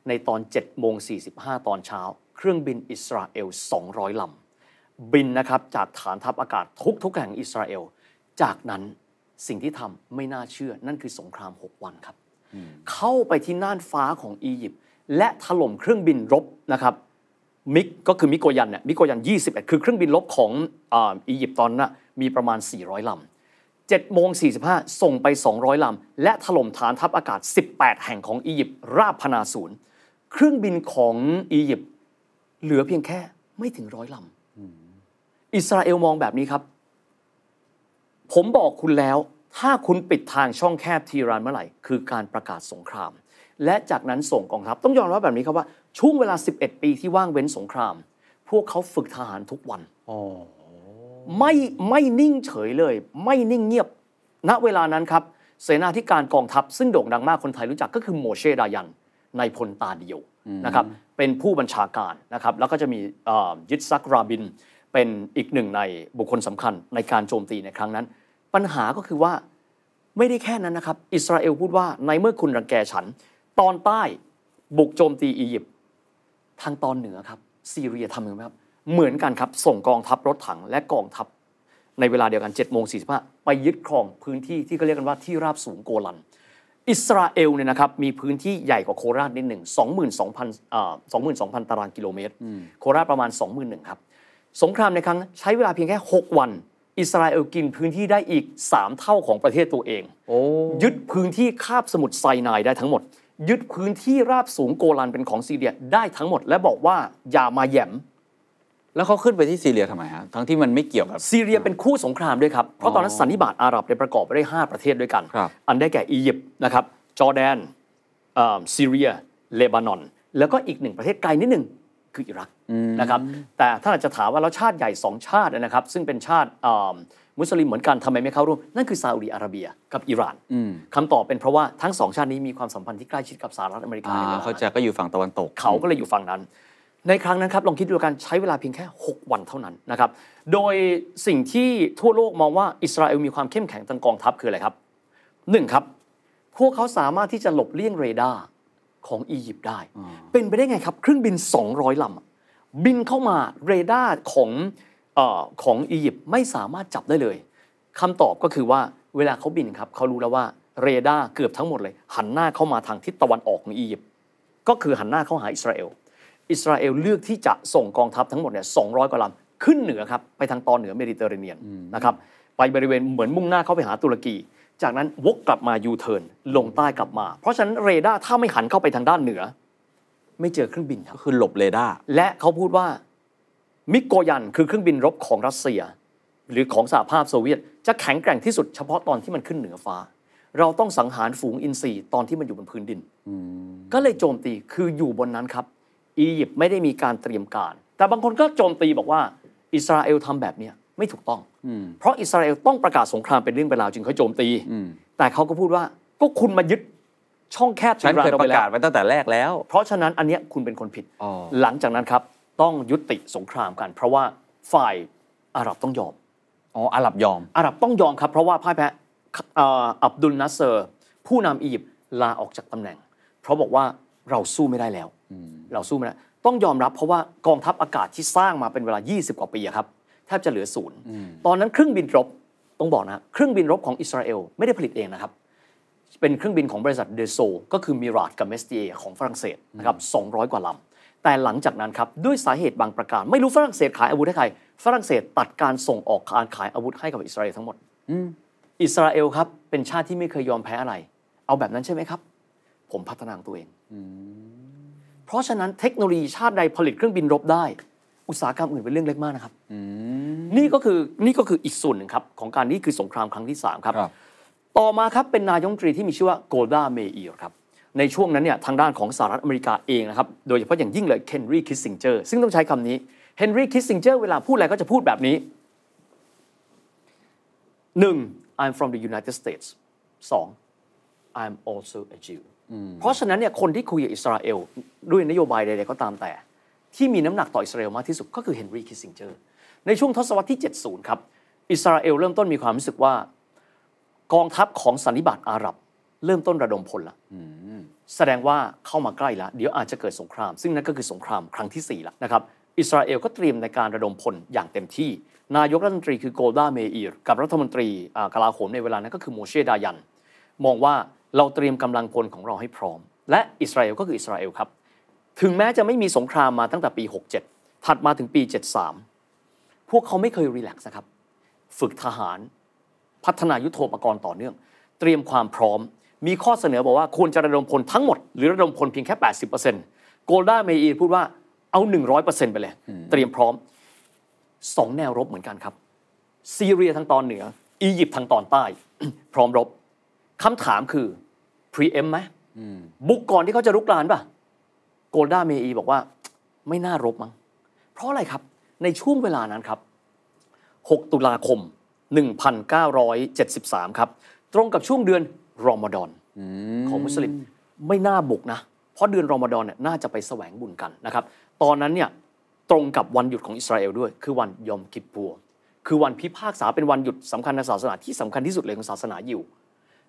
ในตอน7โมง45 ตอนเช้า เครื่องบินอิสราเอล 200 ลำ บินนะครับ จากฐานทัพอากาศทุกทุกแห่งอิสราเอล จากนั้นสิ่งที่ทำไม่น่าเชื่อนั่นคือสงคราม 6 วันครับ เข้าไปที่น่านฟ้าของอียิปต์และถล่มเครื่องบินรบนะครับ มิกก็คือมิโกยันเนี่ยมิโกยัน21คือเครื่องบินรบของอียิปต์ตอนนั้นมีประมาณ 400 ลำ7โมง45 ส่งไป 200 ลำ และถล่มฐานทัพอากาศ 18 แห่งของอียิปต์ราบพนาศูนย์ เครื่องบินของอียิปต์เหลือเพียงแค่ไม่ถึงร้อยลำ อิสราเอลมองแบบนี้ครับ ผมบอกคุณแล้ว ถ้าคุณปิดทางช่องแคบทีรานเมื่อไหร่ คือการประกาศสงคราม และจากนั้นส่งกองทัพต้องยอมรับแบบนี้ครับว่าช่วงเวลา 11 ปีที่ว่างเว้นสงคราม พวกเขาฝึกทหารทุกวัน อไม่ ไม่นิ่งเฉยเลย ไม่นิ่งเงียบ ณเวลานั้นครับเสนาธิการกองทัพซึ่งโด่งดังมากคนไทยรู้จักก็คือโมเชดายันในพลตาเดียวนะครับ เป็นผู้บัญชาการนะครับ แล้วก็จะมียิทซักราบินเป็นอีกหนึ่งในบุคคลสำคัญในการโจมตีในครั้งนั้น ปัญหาก็คือว่าไม่ได้แค่นั้นนะครับ อิสราเอลพูดว่าในเมื่อคุณรังแกฉันตอนใต้บุกโจมตีอียิปต์ทางตอนเหนือครับซีเรียทำยังไงครับเหมือนกันครับ ส่งกองทัพรถถังและกองทัพ ในเวลาเดียวกัน7จ็ดโมงสีไปยึดครองพื้นที่ที่เขาเรียกกันว่าที่ราบสูงโกลัน อิสราเอลเนี่ยนะครับมีพื้นที่ใหญ่กว่าโคราชนิดหนึ่ง22,000อ่ส22,000 ตารางกิโลเมตร โคราชประมาณ 21,000 ครับ สงครามในครั้งใช้เวลาเพียงแค่ 6 วัน อิสราเอลกินพื้นที่ได้อีก 3 เท่าของประเทศตัวเองยึดพื้นที่คาบสมุทรไซนายได้ทั้งหมด ยึดพื้นที่ราบสูงโกลันเป็นของซีเรียได้ทั้งหมด และบอกว่าอย่ามาแย่มแล้วเขาขึ้นไปที่ซีเรียทำไมฮะทั้งที่มันไม่เกี่ยวกับซีเรียเป็นคู่สงครามด้วยครับ เพราะตอนนั้นสันนิบาตอาหรับได้ประกอบไปด้วย5ประเทศด้วยกัน อันได้แก่อียิปต์นะครับจอร์แดนซีเรียเลบานอน แล้วก็อีกหนึ่งประเทศไกลนิดหนึ่งคืออิรักนะครับแต่ถ้าเราจะถามว่าแล้วชาติใหญ่ 2 ชาตินะครับ ซึ่งเป็นชาติมุสลิมเหมือนกันทำไมไม่เข้าร่วมนั่นคือซาอุดีอาระเบีย กับอิหร่านคำตอบเป็นเพราะว่าทั้งสองชาตินี้มีความสัมพันธ์ที่ใกล้ชิดกับสหรัฐอเมริกาเขาจะก็อยู่ฝั่งตะวันตกเขาก็เลยอยู่ฝั่งนั้นในครั้งนั้นครับลองคิดดูกันใช้เวลาเพียงแค่ 6 วันเท่านั้นนะครับ โดยสิ่งที่ทั่วโลกมองว่าอิสราเอลมีความเข้มแข็งทางกองทัพคืออะไรครับ 1. ครับ พวกเขาสามารถที่จะหลบเลี่ยงเรดาร์ของอียิปต์ได้ เป็นไปได้ไงครับ เครื่องบิน 200 ลำ บินเข้ามาเรดาร์ของอของอียิปต์ไม่สามารถจับได้เลยคำตอบก็คือว่าเวลาเขาบินครับ เขารู้แล้วว่าเรดาร์เกือบทั้งหมดเลย หันหน้าเข้ามาทางทิศตะวันออกของอียิปต์ก็คือหันหน้าเข้าหาอิสราเอลอิสราเอลเลือกที่จะส่งกองทัพทั้งหมดเนี่ยสองกว่าลำขึ้นเหนือครับ ไปทางตอนเหนือเมดิเตอร์เรเนียนนะครับ ไปบริเวณเหมือนมุ่งหน้าเข้าไปหาตุรกี จากนั้นวกกลับมายูเทิร์นลงใต้กลับมา เพราะฉะนั้นเรดาร์ถ้าไม่หันเข้าไปทางด้านเหนือ ไม่เจอเครื่องบินครับก็คือหลบเรดาร์และเขาพูดว่ามิโกยันคือเครื่องบินรบของรัสเซีย หรือของสหภาพโซเวียต จะแข็งแกร่งที่สุดเฉพาะตอนที่มันขึ้นเหนือฟ้า เราต้องสังหารฝูงอินทรีย์ตอนที่มันอยู่บนพื้นดินก็เลยโจมตีคืออยู่บนนั้นครับอียิปต์ไม่ได้มีการเตรียมการ แต่บางคนก็โจมตีบอกว่า อิสราเอลทำแบบเนี้ยไม่ถูกต้อง เพราะอิสราเอลต้องประกาศสงครามเป็นเรื่องเป็นราวจึงเขาโจมตีแต่เขาก็พูดว่า ก็คุณมายึดช่องแคบฉันเคยประกาศไวตั้งแต่แรกแล้วเพราะฉะนั้นอันเนี้ยคุณเป็นคนผิดหลังจากนั้นครับ ต้องยุติสงครามกัน เพราะว่าฝ่ายอาหรับต้องยอมอ๋ออาหรับยอมอาหรับต้องยอมครับเพราะว่าพ่ายแพ้อับดุลนัสเซอร์ ผู้นำอียิปต์ลาออกจากตำแหน่ง เพราะบอกว่าเราสู้ไม่ได้แล้ว เราสู้ไม่ได้ ต้องยอมรับเพราะว่ากองทัพอากาศที่สร้างมาเป็นเวลา 20 กว่าปีครับ แทบจะเหลือศูนย์ ตอนนั้นเครื่องบินรบ ต้องบอกนะ เครื่องบินรบของอิสราเอลไม่ได้ผลิตเองนะครับ เป็นเครื่องบินของบริษัทเดโซ ก็คือมิราดกับเมสเตียของฝรั่งเศสนะครับ 200 กว่าลำแต่หลังจากนั้นครับ ด้วยสาเหตุบางประการไม่รู้ฝรั่งเศสขายอาวุธให้ใครฝรั่งเศสตัดการส่งออกการขายอาวุธให้กับอิสราเอลทั้งหมดอิสราเอลครับเป็นชาติที่ไม่เคยยอมแพ้อะไร เอาแบบนั้นใช่ไหมครับ ผมพัฒนาตัวเองเพราะฉะนั้นเทคโนโลยีชาติใดผลิตเครื่องบินรบได้ อุตสาหกรรมอื่นเป็นเรื่องเล็กมากนะครับ นี่ก็คือนี่ก็คืออีกส่วนหนึ่งครับ ของการนี่คือสงครามครั้งที่3ครับ ต่อมาครับเป็นนายงตรีที่มีชื่อว่าโกลดาเมเอร์ครับ ในช่วงนั้นเนี่ยทางด้านของสหรัฐอเมริกาเองนะครับ โดยเฉพาะอย่างยิ่งเลยเฮนรี่คิสซิงเจอร์ซึ่งต้องใช้คำนี้เฮนรี่คิสซิงเจอร์เวลาพูดอะไรก็จะพูดแบบนี้ 1. I'm from the United States 2. I'm also a Jew เพราะฉะนั้นเนี่ยคนที่คุยกับอิสราเอล ด้วยนโยบายใดๆก็ตามแต่ ที่มีน้ำหนักต่ออิสราเอลมากที่สุดก็คือเฮนรีคิสซิงเจอร์ในช่วงทศวรรษที่ 70 ครับอิสราเอลเริ่มต้นมีความรู้สึกว่ากองทัพของสันนิบาตอาหรับ เริ่มต้นระดมพลละแสดงว่าเข้ามาใกล้ละเดี๋ยวอาจจะเกิดสงคราม ซึ่งนั่นก็คือสงครามครั้งที่4ละนะครับอิสราเอลก็เตรียมในการระดมพลอย่างเต็มที่ นายกรัฐมนตรีคือโกลดาเมอีร์กับรัฐมนตรีกลาโหมในเวลานั้นก็คือโมเชดายันมองว่าเราเตรียมกำลังพลของเราให้พร้อม และอิสราเอลก็คืออิสราเอลครับ ถึงแม้จะไม่มีสงครามมาตั้งแต่ปี 67 ถัดมาถึงปี 73 พวกเขาไม่เคยรีแลกซ์นะครับ ฝึกทหารพัฒนายุโทโธปกรณ์ต่อเนื่อง เตรียมความพร้อม มีข้อเสนอบอกว่าควรจะระดมพลทั้งหมด หรือระดมพลเพียงแค่ 80%โกลด้าเมอีพูดว่าเอา 100%ไปเลยเตรียมพร้อมสองแนวรบเหมือนกันครับ ซีเรียทางตอนเหนืออียิปต์ทางตอนใต้พร้อมรบคำถามคือ พรีเอ็มไหมบุกก่อนที่เขาจะลุกลานป่ะโกลด้าเมอีบอกว่าไม่น่ารบมั้งเพราะอะไรครับในช่วงเวลานั้นครับ 6 ตุลาคม 1973 ครับ ตรงกับช่วงเดือนรอมฎอนของมุสลิมไม่น่าบุกนะ เพราะเดือนรอมฎอนเนี่ยน่าจะไปแสวงบุญกันนะครับ ตอนนั้นเนี่ยตรงกับวันหยุดของอิสราเอลด้วย คือวันยอมกิบปัวคือวันพิพากษาเป็นวันหยุดสำคัญในศาสนา ที่สำคัญที่สุดเลยของศาสนาอยู่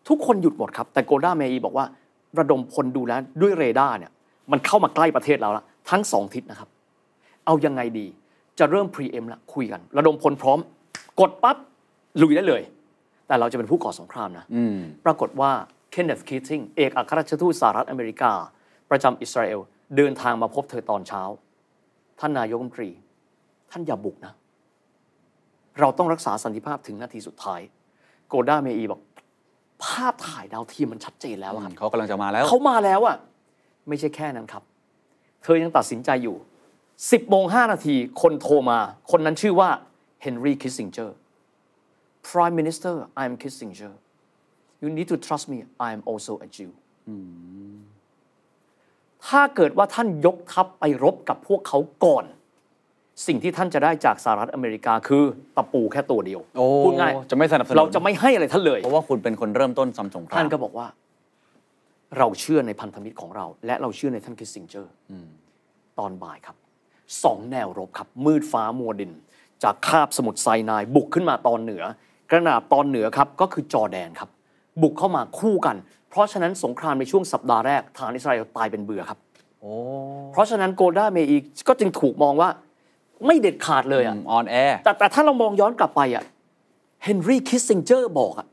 ทุกคนหยุดหมดครับ แต่โกลด้าเมย์บอกว่า ระดมพลดูแลด้วยเรดาร์เนี่ย มันเข้ามาใกล้ประเทศเราละทั้งสองทิศนะครับ เอายังไงดี จะเริ่มพรีเอ็มละคุยกัน ระดมพลพร้อม กดปั๊บลุยได้เลย แต่เราจะเป็นผู้ก่อสงครามนะปรากฏว่าเคนเนธคีติงเอกอัครราชทูตสหรัฐอเมริกา ประจำอิสราเอลเดินทางมาพบเธอตอนเช้า ท่านนายกรัฐมนตรี ท่านอย่าบุกนะ เราต้องรักษาสันติภาพถึงนาทีสุดท้าย โกด้าเมอีบอกภาพถ่ายดาวเทียมมันชัดเจนแล้วครับเขากำลังจะมาแล้ว เขามาแล้วอ่ะ ไม่ใช่แค่นั้นครับ เธอยังตัดสินใจอยู่ 10โมงหนาที คนโทรมา คนนั้นชื่อว่าเฮนรี่คิสซิงเจอร์ Prime Minister I'm Kissinger you need to trust me I'm also a Jew ถ้าเกิดว่าท่านยกทัพไปรบกับพวกเขาก่อนสิ่งที่ท่านจะได้จากสหรัฐอเมริกาคือตะปูแค่ตัวเดียวพูดง่าย จะไม่สนับสนุน เราจะไม่ให้อะไรท่านเลย เพราะว่าคุณเป็นคนเริ่มต้นซัมสงครามท่านก็บอกว่า เราเชื่อในพันธมิตรของเรา และเราเชื่อในท่านคิสซิงเจอร์ตอนบ่ายครับ สองแนวรบครับ มืดฟ้ามัวดิน จากคาบสมุทรไซนาย บุกขึ้นมาตอนเหนือกระนาบตอนเหนือครับก็คือจอแดนครับ บุกเข้ามาคู่กัน เพราะฉะนั้นสงครามในช่วงสัปดาห์แรกทางอิสราเอลตายเป็นเบื่อครับเพราะฉะนั้นโกลด้าเมอีก็จึงถูกมองว่าไม่เด็ดขาดเลยอ่ะ ออนแอร์แต่แต่ถ้าเรามองย้อนกลับไปอ่ะ เฮนรี่คิสซิงเจอร์บอกอ่ะ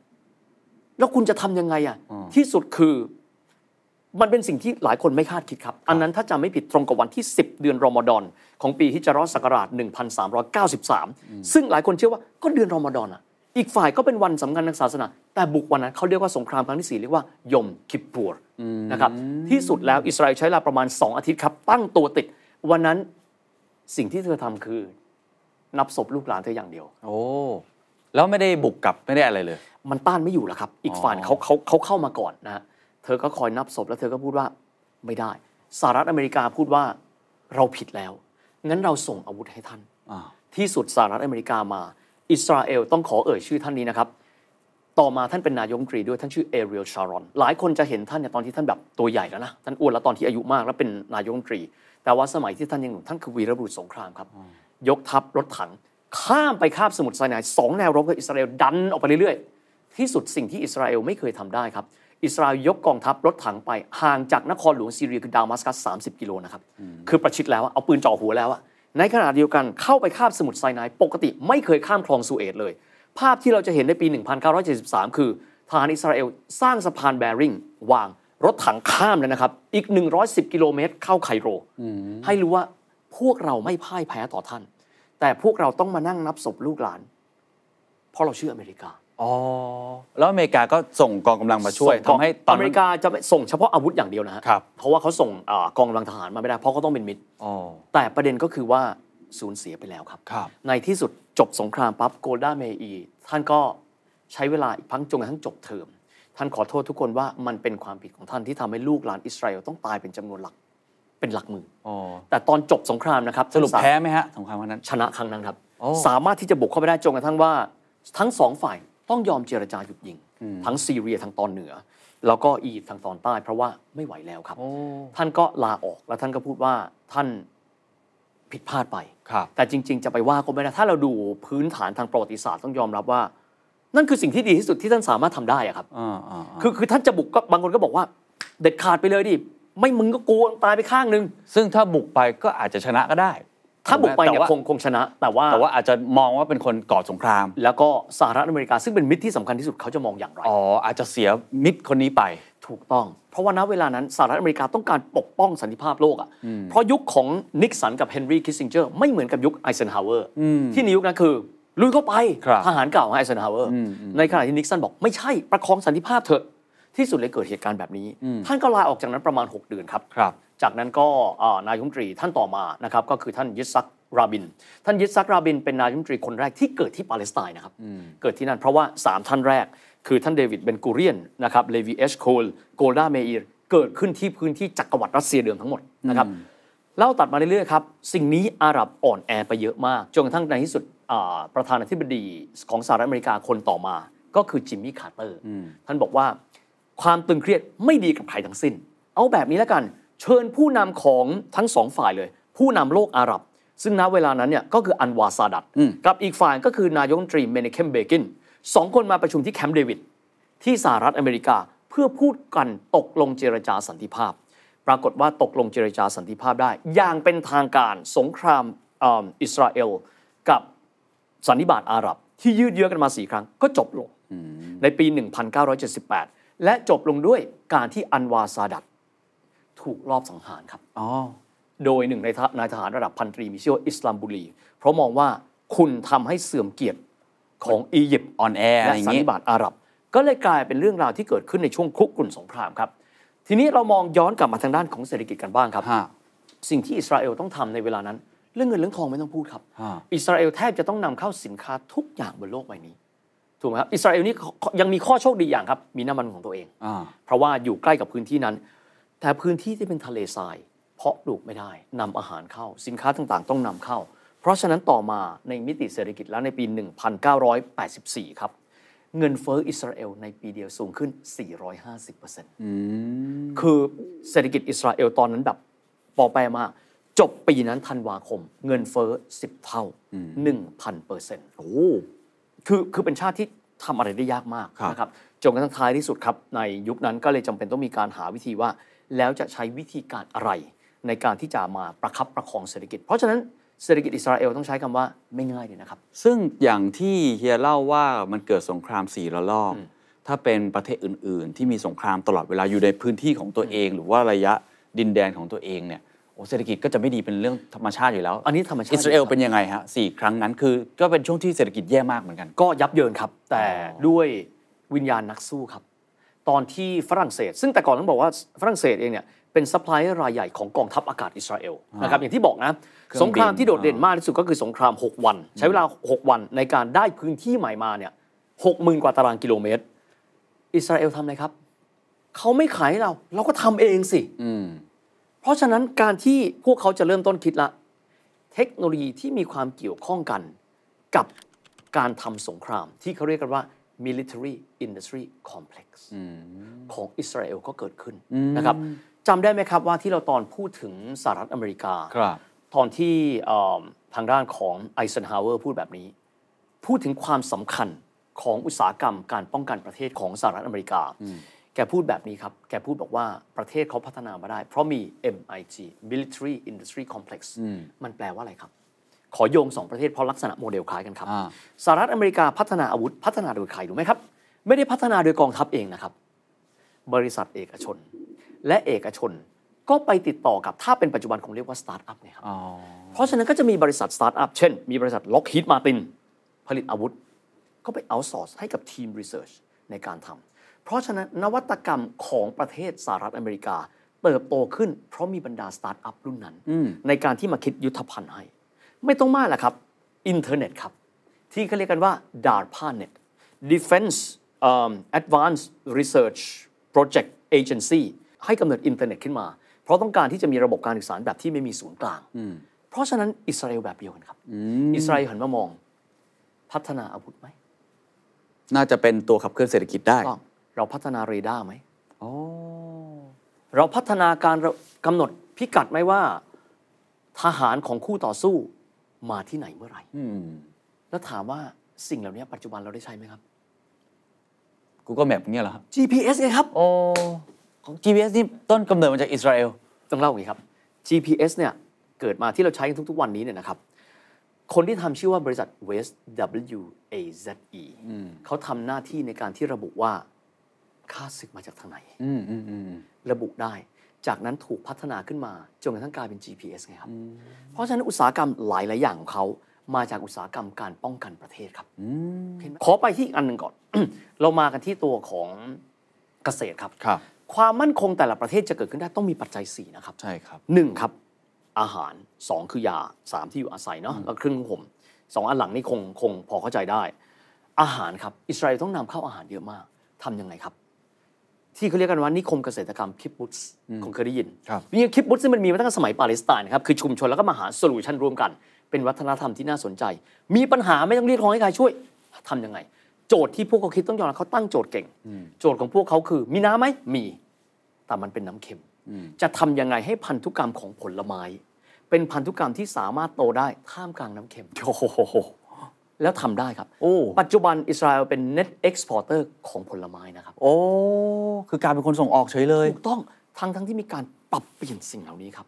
แล้วคุณจะทำยังไงอ่ะ ที่สุดคือ มันเป็นสิ่งที่หลายคนไม่คาดคิดครับ อันนั้นถ้าจำไม่ผิดตรงกับวันที่ 10 เดือนรอมฎอนของปีฮิจรัสศักราช1393 ซึ่งหลายคนเชื่อว่าก็เดือนรอมฎอนอ่ะ อีกฝ่ายก็เป็นวันสำคัญทางศาสนา แต่บุกวันนั้นเขาเรียกว่าสงครามครั้งที่4เรียกว่ายมคิปปร์นะครับ ที่สุดแล้วอิสราเอลใช้เวลาประมาณ2อาทิตย์ครับ ตั้งตัวติดวันนั้นสิ่งที่เธอทำคือ นับศพลูกหลานเธออย่างเดียว โอ้แล้วไม่ได้บุกกลับไม่ได้อะไรเลย มันต้านไม่อยู่ล้วครับอีกฝ่ายเขาเขาเขาเข้ามาก่อนนะเธอก็คอยนับศพแล้วเธอก็พูดว่าไม่ได้สหรัฐอเมริกาพูดว่าเราผิดแล้วงั้นเราส่งอาวุธให้ท่านที่สุดสหรัฐอเมริกามา อิสราเอล ต้องขอเอ่ยชื่อท่านนี้นะครับต่อมาท่านเป็นนายกรีด้วยท่านชื่อเอเรียลชารอน หลายคนจะเห็นท่านเนี่ยตอนที่ท่านแบบตัวใหญ่แล้วนะท่านอ้วนแล้วตอนที่อายุมากแล้วเป็นนายกรีแต่ว่าสมัยที่ท่านยังหนุ่มท่านคือวีรบุรุษสงครามครับ ยกทัพรถถังข้ามไปคาบสมุทรไซนายสองแนวรบกับอิสราเอลดันออกไปเรื่อยๆ ที่สุดสิ่งที่อิสราเอลไม่เคยทำได้ครับ อิสราเอลยกกองทัพรถถังไปห่างจากนครหลวงซีเรียคือดามัสกัส 30 กิโลนะครับคือประชิดแล้วเอาปืนจ่อหัวแล้วในขณะเดียวกันเข้าไปคาบสมุทรไซนายปกติไม่เคยข้ามคลองสุเอตเลย ภาพที่เราจะเห็นในปี 1973 คือทหารอิสราเอลสร้างสะพานแบริ่งวางรถถังข้ามเลยนะครับ อีก 110 กิโลเมตรเข้าไคโรให้รู้ว่าพวกเราไม่พ่ายแพ้ต่อท่าน แต่พวกเราต้องมานั่งนับศพลูกหลาน เพราะเราเชื่ออเมริกาอ๋อแล้วอเมริกาก็ส่งกองกำลังมาช่วยทำให้อเมริกาจะไม่ส่งเฉพาะอาวุธอย่างเดียวนะครับเพราะว่าเขาส่งกองกำลังทหารมาไม่ได้ เพราะเขาต้องเป็นมิตรแต่ประเด็นก็คือว่าสูญเสียไปแล้วครับรบในที่สุดจบสงครามปั๊บโกลด้าเมอีท่านก็ใช้เวลาอีกพังจนกระทั่งจบเทอมท่านขอโทษทุกคนว่ามันเป็นความผิดของท่านที่ทำให้ลูกหลานอิสราเอลต้องตายเป็นจำนวนหลักเป็นหลักหมื่นแต่ตอนจบสงครามนะครับสรุปแพ้ไหมฮะสงครามวันนั้นชนะครั้งนั้นครับ สามารถที่จะบุกเข้าไปได้จนกระทั่งว่าทั้งสองฝ่ายต้องยอมเจรจาหยุดยิงทั้งซีเรียทางตอนเหนือ แล้วก็อียทางตอนใต้เพราะว่าไม่ไหวแล้วครับ ท่านก็ลาออกแล้วท่านก็พูดว่าท่านผิดพลาดไปแต่จริง ๆ จะไปว่าก็ไม่ได้ถ้าเราดูพื้นฐานทางประวัติศาสตร์ต้องยอมรับว่านั่นคือสิ่งที่ดีที่สุดที่ท่านสามารถทำได้อะครับคือคือท่านจะบุกก็บางคนก็บอกว่าเด็ดขาดไปเลยดิ ไม่มึงก็กลัวตายไปข้างนึง ซึ่งถ้าบุกไปก็อาจจะชนะก็ได้ ถ้าบุกไปเนี่ยคงคงชนะ แต่ว่า แต่ว่าอาจจะมองว่าเป็นคนก่อสงคราม แล้วก็สหรัฐอเมริกาซึ่งเป็นมิตรที่สำคัญที่สุดเขาจะมองอย่างไร อ๋ออาจจะเสียมิตรคนนี้ไป ถูกต้อง เพราะว่าณเวลานั้นสหรัฐอเมริกาต้องการปกป้องสันติภาพโลกอ่ะ เพราะยุคของนิกสันกับเฮนรี่คิสซิงเจอร์ไม่เหมือนกับยุคไอเซนฮาวเวอร์ที่ในยุคนั้นคือลุยเข้าไปทหารเก่าไอเซนฮาวเวอร์ ในขณะที่นิกสันบอกไม่ใช่ประคองสันติภาพเถอะที่สุดเลยเกิดเหตุการณ์แบบนี้ ท่านก็ลาออกจากนั้นประมาณ 6 เดือนครับรบจากนั้นก็นายมนตรีท่านต่อมานะครับก็คือท่านยิสซักราบิน ท่านยิสซักราบินเป็นนายมนตรีคนแรกที่เกิดที่ปาเลสไตน์นะครับเกิดที่นั่นเพราะว่า 3 ท่านแรกคือท่านเดวิดเบนกูเรียนนะครับเลวีเอชโคลโกลดาเมอีรเกิดขึ้นที่พื้นที่จักรวรรดิรัสเซียเดิมทั้งหมดนะครับเล่าตัดมาเรื่อยๆครับ สิ่งนี้อาหรับอ่อนแอไปเยอะมากจนกระทั่งในที่สุดประธานาธิบดีของสหรัฐอเมริกาคนต่อมา ก็คือจิมมี่คาร์เตอร์ท่านบอกว่าความตึงเครียดไม่ดีกับใครทั้งสิ้น เอาแบบนี้แล้วกันเชิญผู้นำของทั้งสองฝ่ายเลย ผู้นำโลกอาหรับ ซึ่งณเวลานั้นเนี่ยก็คืออันวาซาดัตกับอีกฝ่ายก็คือนายกรัฐมนตรีเมเนเคมเบกินสองคนมาประชุมที่แคมป์เดวิดที่สหรัฐอเมริกาเพื่อพูดกันตกลงเจรจาสันติภาพปรากฏว่าตกลงเจรจาสันติภาพได้ อย่างเป็นทางการสงครามอิสราเอลกับสันนิบาตอาหรับ ที่ยืดเยื้อกันมาสี่ครั้ง ก็จบลงในปี 1978 และจบลงด้วยการที่อันวาซาดัตถูกลอบสังหารครับ โดยหนึ่งในนายทหารระดับพันตรีมิเชลออิสลามบุรี เพราะมองว่าคุณทำให้เสื่อมเกียรติของอียิปต์ออนแอร์และสันนิบาตอาหรับก็เลยกลายเป็นเรื่องราวที่เกิดขึ้นในช่วงคุกกลุ่นสงครามครับทีนี้เรามองย้อนกลับมาทางด้านของเศรษฐกิจกันบ้างครับสิ่งที่อิสราเอลต้องทำในเวลานั้น เรื่องเงินเรื่องทองไม่ต้องพูดครับ อิสราเอลแทบจะต้องนำเข้าสินค้าทุกอย่างบนโลกใบนี้ ถูกไหมครับอิสราเอลนี่ยังมีข้อโชคดีอย่างครับ มีน้ำมันของตัวเองอเพราะว่าอยู่ใกล้กับพื้นที่นั้นแต่พื้นที่ที่เป็นทะเลทรายเพาะปลูกไม่ได้ นำอาหารเข้า สินค้าต่าง ๆ ต้องนำเข้าเพราะฉะนั้นต่อมาในมิติเศรษฐกิจแล้วในปี 1984 ครับเงินเฟอ้ออิสราเอลในปีเดียวสูงขึ้น 450%คือเศรษฐกิจอิสราเอลตอนนั้นแบบปอแปรมาก จบปีนั้นธันวาคม เงินเฟ้อ10 เท่า 1,000เปอร์เซ็นต์โอ้ คือคือเป็นชาติที่ทำอะไรได้ยากมากนะครับจนกระทั่งท้ายที่สุดครับในยุคนั้นก็เลยจำเป็นต้องมีการหาวิธีว่าแล้วจะใช้วิธีการอะไรในการที่จะมาประคับประคองเศรษฐกิจ เพราะฉะนั้นเศรษฐกิจอิสราเอลต้องใช้คำว่าไม่ง่ายเลยนะครับซึ่งอย่างที่เฮียเล่าว่ามันเกิดสงครามสี่ระลอกถ้าเป็นประเทศอื่นๆ ที่มีสงครามตลอดเวลาอยู่ในพื้นที่ของตัวเอง หรือว่าระยะดินแดนของตัวเองเนี่ยโอ้เศรษฐกิจก็จะไม่ดีเป็นเรื่องธรรมชาติอยู่แล้ว อันนี้ธรรมชาติอิสราเอลเป็นยังไงฮะสี่ครั้งนั้นคือก็เป็นช่วงที่เศรษฐกิจแย่มากเหมือนกัน ก็ยับเยินครับ แต่ด้วยวิญญาณนักสู้ครับ ตอนที่ฝรั่งเศส ซึ่งแต่ก่อนต้องบอกว่าฝรั่งเศสเองเนี่ยเป็นซัพพลายเออร์รายใหญ่ของกองทัพอากาศอิสราเอลนะครับอย่างที่บอกนะ สงครามที่โดดเด่นมากที่สุดก็คือสงคราม 6 วัน ใช้เวลา 6 วันในการได้พื้นที่ใหม่มาเนี่ยหกหมื่นกว่าตารางกิโลเมตร อิสราเอลทำอะไรครับ เขาไม่ขายเรา เราก็ทำเองสิเพราะฉะนั้นการที่พวกเขาจะเริ่มต้นคิดละ เทคโนโลยีที่มีความเกี่ยวข้องกันกับการทำสงครามที่เขาเรียกกันว่า military industry complex ของอิสราเอลก็เกิดขึ้นนะครับจำได้ไหมครับว่าที่เราตอนพูดถึงสหรัฐอเมริกาตอนที่ทางด้านของไอเซนฮาวเวอร์พูดแบบนี้ พูดถึงความสำคัญของอุตสาหกรรมการป้องกันประเทศของสหรัฐอเมริกา แกพูดแบบนี้ครับ แกพูดบอกว่าประเทศเขาพัฒนามาได้ เพราะมี MIG Military Industry Complex มันแปลว่าอะไรครับขอโยง2ประเทศเพราะลักษณะโมเดลคล้ายกันครับสหรัฐอเมริกาพัฒนาอาวุธ พัฒนาโดยใครรู้ไหมครับ ไม่ได้พัฒนาโดยกองทัพเองนะครับ บริษัทเอกชนและเอกชนก็ไปติดต่อกับถ้าเป็นปัจจุบันคงเรียกว่าสตาร์ทอัพเนี่ยครับเพราะฉะนั้นก็จะมีบริษัทสตาร์ทอัพเช่น มีบริษัทล็อกฮิตมาตินผลิตอาวุธ ก็ไปเอาซอร์สให้กับทีมรีเสิร์ชในการทำ เพราะฉะนั้นนวัตกรรมของประเทศสหรัฐอเมริกาเติบโตขึ้นเพราะมีบรรดาสตาร์ทอัพรุ่นนั้น ในการที่มาคิดยุทธภัณฑ์ให้ไม่ต้องมากหรอกครับ อินเทอร์เน็ตครับ ที่เขาเรียกกันว่า DARPA Net Defense um, Advanced Research Project Agency ให้กำเนิดอินเทอร์เน็ตขึ้นมา เพราะต้องการที่จะมีระบบการศึกษาแบบที่ไม่มีศูนย์กลางเพราะฉะนั้นอิสราเอลแบบเดียวกันครับอิสราเอลหันมามอง พัฒนาอาวุธไหม น่าจะเป็นตัวขับเคลื่อนเศรษฐกิจได้ เราพัฒนาเรดาร์ไหมเราพัฒนาการกำหนดพิกัดไหมว่าทหารของคู่ต่อสู้มาที่ไหนเมื่อไหร่แล้วถามว่าสิ่งเหล่านี้ปัจจุบันเราได้ใช้ไหมครับ Google Map เงี้ยเหรอครับ GPS ไงครับโอ้ของ GPS นี่ต้นกำเนิดมาจากอิสราเอลต้องเล่าอย่างี้ครับ GPS เนี่ยเกิดมาที่เราใช้กันทุก ๆ วันนี้เนี่ยนะครับ คนที่ทำชื่อว่าบริษัท w e s t W A Z E เขาทำหน้าที่ในการที่ระบุว่าค่าศึกมาจากทางไหนระบุได้จากนั้นถูกพัฒนาขึ้นมา จนกระทั่งกลายเป็น GPS ไงครับเพราะฉะนั้นอุตสาหกรรมหลายหลายอย่างของเขามาจากอุตสาหกรรมการป้องกันประเทศครับขอไปที่อันหนึ่งก่อนเรามากันที่ตัวของเกษตรครับครบความมั่นคงแต่ละประเทศจะเกิดขึ้นได้ต้องมีปัจจัย4นะครับใช่ครับหนึ่งครับ อาหาร 2 คือยา 3 ที่อยู่อาศัยเนาะแล้วเครื่องงห่มสองอันหลังนี่คงคง พอเข้าใจได้ อาหารครับอิสราเอลต้องนำเข้าอาหารเยอะมาก ทํำยังไงครับที่เขาเรียกกันว่านิคมเกษตรกรรมคิปบุตส์คงเคยได้ยินนร่งๆคิปบุตส์มันมีมาตั้งแต่สมัยปาเลสไตน์นะครับคือชุมชนแล้วก็มาหาโซลูชันร่วมกันเป็นวัฒนธรรมที่น่าสนใจ มีปัญหาไม่ต้องเรียกร้องให้ใครช่วยทํำยังไง โจทย์ที่พวกเขาคิดต้องยอมรับเขาตั้งโจทย์เก่ง โจทย์ของพวกเขาคือ มีน้ำไหมมีแต่มันเป็นน้ำเค็ม จะทํำยังไงให้พันธุกรรมของผลไม้ เป็นพันธุกรรมที่สามารถโตได้ท่ามกลางน้ำเค็มโอ้โหแล้วทำได้ครับโอ้ปัจจุบันอิสราเอลเป็น net exporter ของผลไม้นะครับ โอ้ คือการเป็นคนส่งออกเฉยเลยถูกต้องทั้งทั้งที่มีการปรับเปลี่ยนสิ่งเหล่านี้ครับ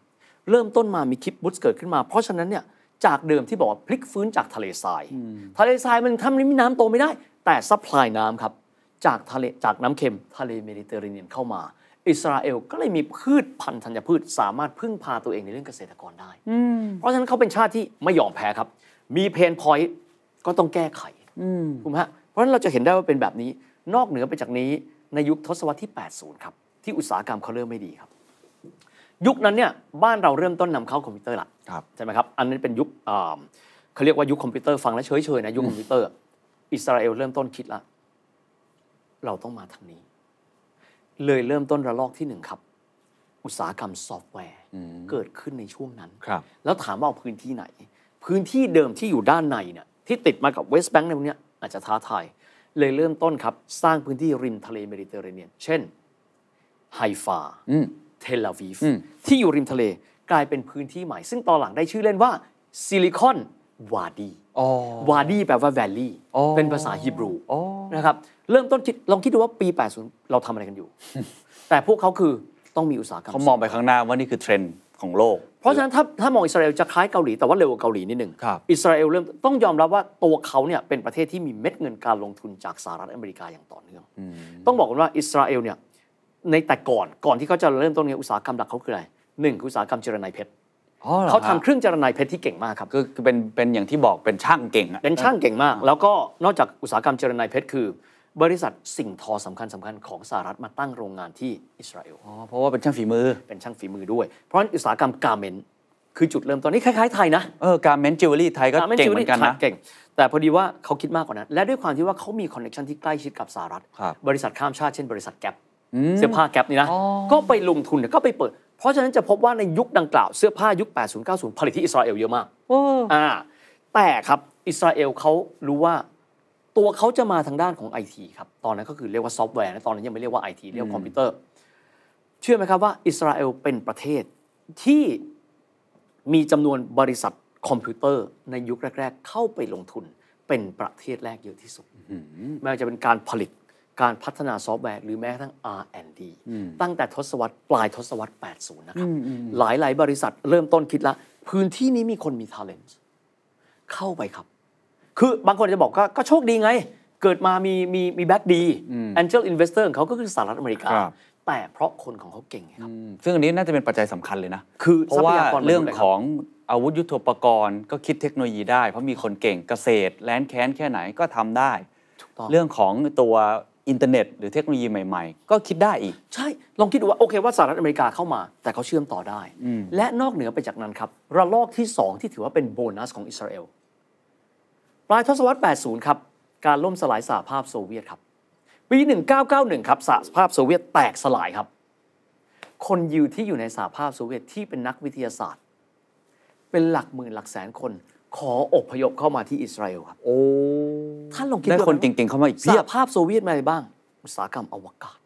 เริ่มต้นมามีคลิปบุตเกิดขึ้นมา เพราะฉะนั้นเนี่ย จากเดิมที่บอกว่าพลิกฟื้นจากทะเลทราย ทะเลทรายมันทำให้มีน้ำโตไม่ได้ แต่ซัพพลายน้ำครับ จากทะเลจากน้ำเค็มทะเลเมดิเตอร์เรเนียนเข้ามา อิสราเอลก็เลยมีพืชพันธุ์ธัญพืช สามารถพึ่งพาตัวเองในเรื่องเกษตรกรได้เพราะฉะนั้นเขาเป็นชาติที่ไม่ยอมแพ้ครับมีเพนพอยต์ก็ต้องแก้ไขถูกไหมฮะเพราะฉะนั้นเราจะเห็นได้ว่าเป็นแบบนี้ นอกเหนือไปจากนี้ ในยุคทศวรรษที่ 80ครับที่อุตสาหกรรมเขาเริ่มไม่ดีครับ ยุคนั้นเนี่ยบ้านเราเริ่มต้นนำเข้าคอมพิวเตอร์ละใช่ไหมครับ อันนั้นเป็นยุคเขาเรียกว่ายุคคอมพิวเตอร์ฟังแล้วเฉยๆนะยุคคอมพิวเตอร์ อิสราเอลเริ่มต้นคิดละเราต้องมาทางนี้ เลยเริ่มต้นระลอกที่หนึ่งครับ อุตสาหกรรมซอฟต์แวร์เกิดขึ้นในช่วงนั้นแล้วถามว่าพื้นที่ไหน พื้นที่เดิมที่อยู่ด้านในเนี่ยที่ติดมากับเวสต์แบงก์ในวันนี้อาจจะท้าทาย เลยเริ่มต้นครับ สร้างพื้นที่ริมทะเลเมดิเตอร์เรเนียน เช่น ไฮฟาเทลอาวีฟที่อยู่ริมทะเลกลายเป็นพื้นที่ใหม่ ซึ่งตอนหลังได้ชื่อเล่นว่าซิลิคอน วาดีวาดีแปลว่าแวลลี่เป็นภาษาฮิบรูนะครับเริ่มต้นคิดลองคิดดูว่าปี 80 เราทำอะไรกันอยู่ แต่พวกเขาคือต้องมีอุตสาหกรรมเขามองไปข้างหน้าว่านี่คือเทรนด์ของโลกเพราะฉะนั้น ถ้าถ้ามองอิสราเอลจะคล้ายเกาหลีแต่ว่าเร็วกว่าเกาหลีนิดหนึ่งอิสราเอลเริ่มต้องยอมรับว่าตัวเขาเนี่ยเป็นประเทศที่มีเม็ดเงินการลงทุนจากสหรัฐอเมริกาอย่างต่อเนื่องต้องบอกกันว่าอิสราเอลเนี่ยในแต่ก่อนก่อนที่เขาจะเริ่มต้นในอุตสาหกรรมหลักเขาคืออะไรหนึ่งอุตสาหกรรมเจรไนเพชรเขาทำเครื่องเจรไนเพชรที่เก่งมากครับคือเป็นเป็นอย่างที่บอกเป็นช่างเก่งเป็นช่างเก่งมาก แล้วก็นอกจากอุตสาหกรรมเจรไนเพชรคือบริษัทสิ่งทอสำคัญสำคัญของสหรัฐมาตั้งโรงงานที่อิสราเอลอ๋อเพราะว่าเป็นช่างฝีมือ เป็นช่างฝีมือด้วย เพราะอุตสาหกรรมการเมน คือจุดเริ่มตอนนี้คล้ายๆ ไทยนะเออการเมน จิวเวลรี่ไทยก็เก่งเหมือนกันนะเก่งแต่พอดีว่าเขาคิดมากกว่านั้น และด้วยความที่ว่าเขามีคอนเนคชันที่ใกล้ชิดกับสหรัฐ บริษัทข้ามชาติเช่นบริษัทแกลบเสื้อผ้าแกลบนี่นะ ก็ไปลงทุนก็ไปเปิด เพราะฉะนั้นจะพบว่าในยุคดังกล่าวเสื้อผ้ายุค80 90ผลิตที่อิสราเอลเยอะมากอ่าแต่ครับอิสราเอลเขารู้ว่าตัวเขาจะมาทางด้านของไอทีครับ ตอนนั้นก็คือเรียกว่าซอฟต์แวร์นะตอนนั้นยังไม่เรียกว่าไอทีเรียกคอมพิวเตอร์ เชื่อไหมครับว่า อิสราเอลเป็นประเทศที่มีจำนวนบริษัทคอมพิวเตอร์ ในยุคแรก ๆ เข้าไปลงทุนเป็นประเทศแรกเยอะที่สุดไม่ว่าจะเป็นการผลิตการพัฒนาซอฟต์แวร์หรือแม้กระทั่ง R&D ตั้งแต่ทศวรรษปลายทศวรรษ80 นะครับหลาย ๆ บริษัทเริ่มต้นคิดละ พื้นที่นี้มีคนมีท a l e n t เข้าไปครับคือ บางคนจะบอกก็โชคดีไง เกิดมามีมีมีแบ็กดีแอนเจลอินเวสเตอร์ของเขาก็คือสหรัฐอเมริกา แต่เพราะคนของเขาเก่งครับซึ่งอันนี้น่าจะเป็นปัจจัยสำคัญเลยนะคือเพราะว่า เรื่องของอาวุธยุทโธปกรณ์ก็คิดเทคโนโลยีได้ เพราะมีคนเก่งเกษตรแลนแค้นแค่ไหนก็ทำได้ เรื่องของตัวอินเทอร์เน็ต หรือเทคโนโลยีใหม่ ๆ ก็คิดได้อีก ใช่ลองคิดดูว่าโอเคว่าสหรัฐอเมริกาเข้ามา แต่เขาเชื่อมต่อได้ และนอกเหนือไปจากนั้นครับระลอกที่ 2 ที่ถือว่าเป็นโบนัส ของอิสราเอลปลายทศวรรษ 80 ครับ การล่มสลายสหภาพโซเวียตครับ ปี 1991 ครับสหภาพโซเวียตแตกสลายครับ คนยิวที่อยู่ในสหภาพโซเวียตที่เป็นนักวิทยาศาสตร์ เป็นหลักหมื่นหลักแสนคน ขออบพยพเข้ามาที่อิสราเอลครับ โอ้ ท่านลองคิดได้คนเก่งๆ เข้ามาอีกสหภาพโซเวียตมาอะไรบ้าง อุตสาหกรรมอวกาศ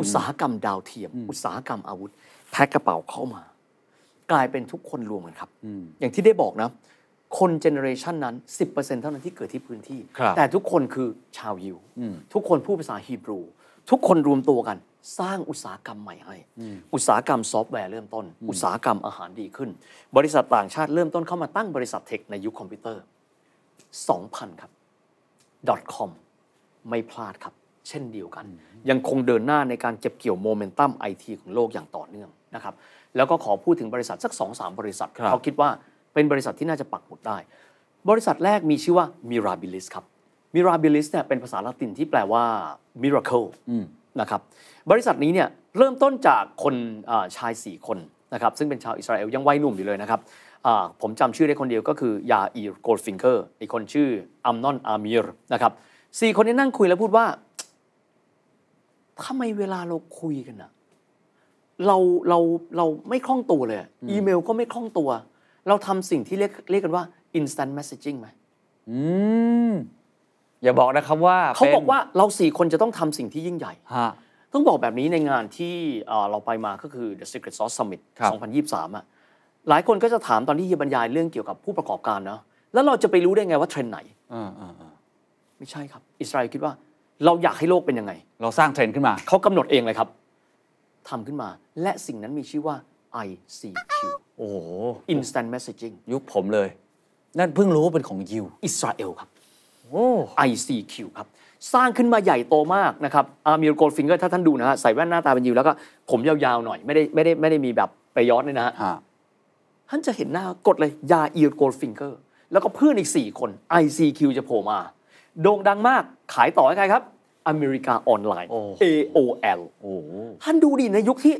อุตสาหกรรมดาวเทียม อุตสาหกรรมอาวุธ แพ็คกระเป๋าเข้ามา กลายเป็นทุกคนรวมกันครับ อย่างที่ได้บอกนะคนเจเนอเรชันนั้น 10%เท่านั้นที่เกิดที่พื้นที่ แต่ทุกคนคือชาวยิวทุกคนพูดภาษาฮีบรู ทุกคนรวมตัวกัน สร้างอุตสาหกรรมใหม่ให้อุตสาหกรรมซอฟต์แวร์เริ่มต้น อุตสาหกรรมอาหารดีขึ้น บริษัทต่างชาติเริ่มต้นเข้ามาตั้งบริษัทเทคในยุคคอมพิวเตอร์ 2,000 ครับ .com ไม่พลาดครับ เช่นเดียวกันยังคงเดินหน้าในการเก็บเกี่ยวโมเมนตัมไอทีของโลกอย่างต่อเนื่องนะครับแล้วก็ขอพูดถึงบริษัทสัก2-3บริษัท เขาคิดว่าเป็นบริษัทที่น่าจะปักหมุดได้ บริษัทแรกมีชื่อว่า Mirabilis ครับ Mirabilis เนี่ยเป็นภาษาละตินที่แปลว่า miracle นะครับ บริษัทนี้เนี่ยเริ่มต้นจากคนชาย 4 คนนะครับ ซึ่งเป็นชาวอิสราเอลยังวัยหนุ่มอยู่เลยนะครับผมจำชื่อได้คนเดียวก็คือยาอีโกลฟิงเกอร์อีกคนชื่ออัมนอนอามีรนะครับสี่คนนี้นั่งคุยแล้วพูดว่าทำไมเวลาเราคุยกันอะเราเราเราไม่คล่องตัวเลยอีเมลก็ไม่คล่องตัวเราทำสิ่งที่เรียกเรียกกันว่า instant messaging ไหมอย่าบอกนะครับว่า เขาบอกว่าเราสี่คนจะต้องทำสิ่งที่ยิ่งใหญ่ ต้องบอกแบบนี้ในงานที่เราไปมาก็คือ The Secret Sauce Summit 2023อ่ะ หลายคนก็จะถามตอนที่เฮียบรรยายเรื่องเกี่ยวกับผู้ประกอบการนะ แล้วเราจะไปรู้ได้ไงว่าเทรนไหนไม่ใช่ครับ อิสราเอลคิดว่าเราอยากให้โลกเป็นยังไง เราสร้างเทรนขึ้นมา เขากำหนดเองเลยครับทำขึ้นมา และสิ่งนั้นมีชื่อว่า ICQ โอ้โห instant messaging ยุคผมเลย นั่นเพิ่งรู้ว่าเป็นของยิวอิสราเอลครับ ICQ ครับ สร้างขึ้นมาใหญ่โตมากนะครับอามีโกลฟิงเกอร์ ถ้าท่านดูนะฮะใส่แว่นหน้าตาเป็นยิวแล้วก็ผมยาวๆหน่อย ไม่ได้ไม่ได้ไม่ได้มีแบบไปย้อนเลยนะฮะท่านจะเห็นหน้ากดเลยยาอีโกลฟิงเกอร์แล้วก็เพื่อนอีก4คน ICQ จะโผล่มา โด่งดังมากขายต่อให้ใครครับ อเมริกาออนไลน์ AOL ท่านดูดิในยุคที่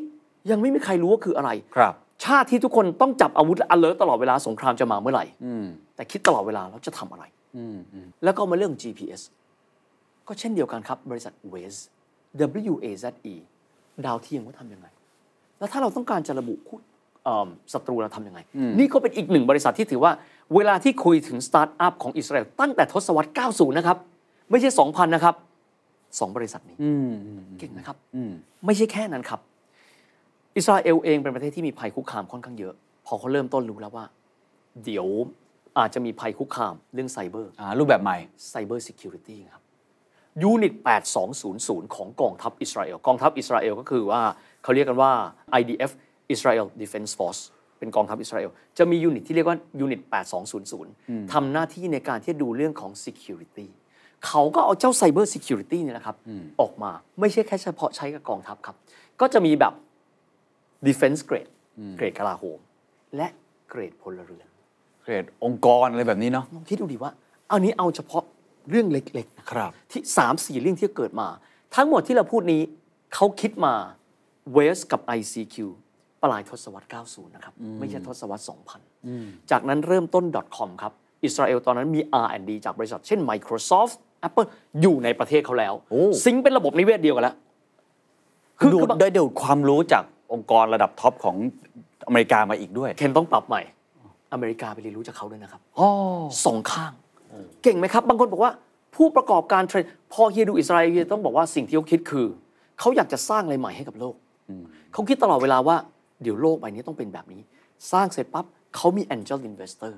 ยังไม่มีใครรู้ว่าคืออะไรครับชาติที่ทุกคนต้องจับอาวุธอัเลร์ตลอดเวลาสงครามจะมาเมื่อไหร่แต่คิดตลอดเวลาเราจะทำอะไรแล้วก็มาเรื่อง GPS ก็เช่นเดียวกันครับบริษัท Waze W A Z E ดาวเทียมว่าทำยังไง แล้วถ้าเราต้องการจะระบุคู่ศัตรูเราทำยังไง นี่ก็เป็นอีกหนึ่งบริษัทที่ถือว่า เวลาที่คุยถึงสตาร์ทอัพของอิสราเอลตั้งแต่ทศวรรษ90 นะครับไม่ใช่ 2,000 นะครับสองบริษัทนี้เก่งนะครับไม่ใช่แค่นั้นครับอิสราเอลเองเป็นประเทศที่มีภัยคุกคามค่อนข้างเยอะ พอเขาเริ่มต้นรู้แล้วว่า เดี๋ยวอาจจะมีภัยคุกคามเรื่องไซเบอร์รูปแบบใหม่ไซเบอร์ซิเคียวริตี้ครับยูนิต 8200 ของกองทัพอิสราเอลกองทัพอิสราเอลก็คือว่าเขาเรียกกันว่า IDF Israel Defense Force เป็นกองทัพอิสราเอล จะมียูนิตที่เรียกว่ายูนิต 8200 ทำหน้าที่ในการที่ดูเรื่องของ Security เขาก็เอาเจ้าไซเบอร์ซิเคียวริตี้นี่แหละครับ ออกมาไม่ใช่แค่เฉพาะใช้กับกองทัพครับก็จะมีแบบดิเฟน s ์เกรดเกรดกลาโหมและเกรดพลเรือนเกรดองค์กรอะไรแบบนี้เนาะลองคิดดูดิว่าเอานี้เอาเฉพาะเรื่องเล็กๆนะครับที่สามสี่เรื่องที่เกิดมา ทั้งหมดที่เราพูดนี้ เขาคิดมาเวสกับ ICQ ปลายทศวรรษ 90 นะครับ ไม่ใช่ทศวรรษ 2000จากนั้นเริ่มต้น .com ครับ อิสราเอลตอนนั้นมี R&D จากบริษัทเช่น Microsoft Apple อยู่ในประเทศเขาแล้วซิงเป็นระบบนิเวศเดียวกันแล้ว คือดูดได้ดยดความรู้จากองค์กรระดับท็อปของอเมริกามาอีกด้วย เคนต้องปรับใหม่ อเมริกาไปเรียนรู้จากเขาด้วยนะครับสองข้าง เก่งไหมครับ บางคนบอกว่าผู้ประกอบการเทรดพอเฮียดูอิสราเอลต้องบอกว่าสิ่งที่เขาคิดคือเขาอยากจะสร้างอะไรใหม่ให้กับโลก เขาคิดตลอดเวลาว่าเดี๋ยวโลกใบนี้ต้องเป็นแบบนี้ สร้างเสร็จปั๊บเขามี Angel Investor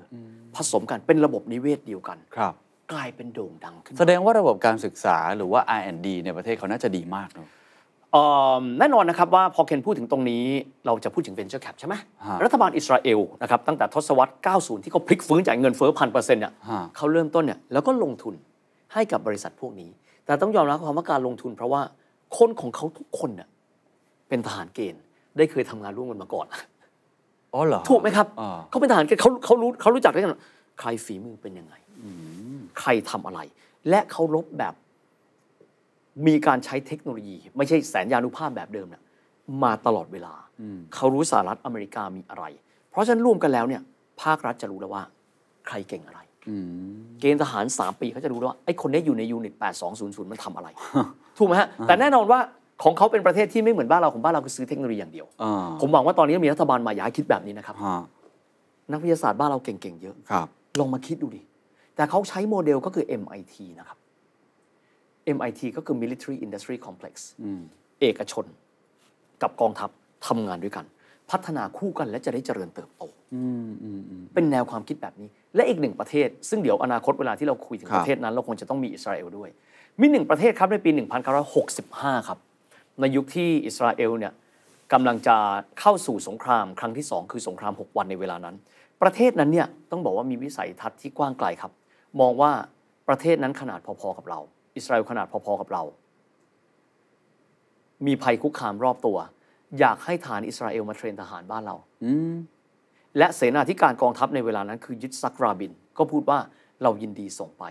ผสมกันเป็นระบบนิเวศเดียวกันครับ กลายเป็นโด่งดังขึ้น แสดงว่าระบบการศึกษาหรือว่า R&D ในประเทศเขาน่าจะดีมากเนาะแน่นอนนะครับว่าพอเคนพูดถึงตรงนี้เราจะพูดถึงเ v นเจอร์แคปใช่ไหมรัฐบาลอิสราเอลนะครับ ตั้งแต่ทศวรรษ 90 ที่เขาพลิกฟื้นจากเงินเฟ้อพันเปอร์เซ็นต์เนี่ยเขาเริ่มต้นเนี่ยแล้วก็ลงทุนให้กับบริษัทพวกนี้ แต่ต้องยอมรับความว่าการลงทุนเพราะว่าคนของเขาทุกคนเนี่ยเป็นทหารเกณฑ์ ได้เคยทำงานร่วมกันมาก่อนอ๋อเหรอถูกไหมครับเขาเป็นทหารเกณฑ์เขาเขารู้เขารู้จักได้กันใครฝีมือเป็นยังไงใครทำอะไร และเขารบแบบมีการใช้เทคโนโลยี ไม่ใช่แสนยานุภาพแบบเดิมนะมาตลอดเวลา เขารู้สหรัฐอเมริกามีอะไร เพราะฉะนั้นร่วมกันแล้วเนี่ย ภาครัฐจะรู้แล้วว่าใครเก่งอะไรเกณฑ์ทหาร 3 ปีเขาจะรู้แล้วว่า ไอ้คนนี้อยู่ในยูนิต8200 มันทำอะไร ถูกไหมฮะ แต่แน่นอนว่าของเขาเป็นประเทศที่ไม่เหมือนบ้านเรา ของบ้านเราคือซื้อเทคโนโลยีอย่างเดียวผมหวังว่าตอนนี้มีรัฐบาลมาย้ายคิดแบบนี้นะครับนักวิทยาศาสตร์บ้านเราเก่งๆเยอะลองมาคิดดูดิแต่เขาใช้โมเดลก็คือ MIT นะครับ MIT ก็คือ Military Industry Complex เอกชนกับกองทัพทำงานด้วยกัน พัฒนาคู่กันและจะได้เจริญเติบโต เป็นแนวความคิดแบบนี้และอีกหนึ่งประเทศ ซึ่งเดี๋ยวอนาคตเวลาที่เราคุยถึงประเทศนั้นเราคงจะต้องมีอิสราเอลด้วยมีหนึ่งประเทศครับในปี 1965 ครับในยุคที่อิสราเอลเนี่ยกำลังจะเข้าสู่สงครามครั้งที่ 2 คือสงคราม 6 วันในเวลานั้น ประเทศนั้นเนี่ยต้องบอกว่ามีวิสัยทัศน์ที่กว้างไกลครับมองว่าประเทศนั้นขนาดพอๆกับเราอิสราเอลขนาดพอๆกับเรา มีภัยคุกคามรอบตัว อยากให้ฐานอิสราเอลมาเทรนทหารบ้านเรา และเสนาธิการกองทัพในเวลานั้นคือยิสซักราบิน ก็พูดว่าเรายินดีส่งไป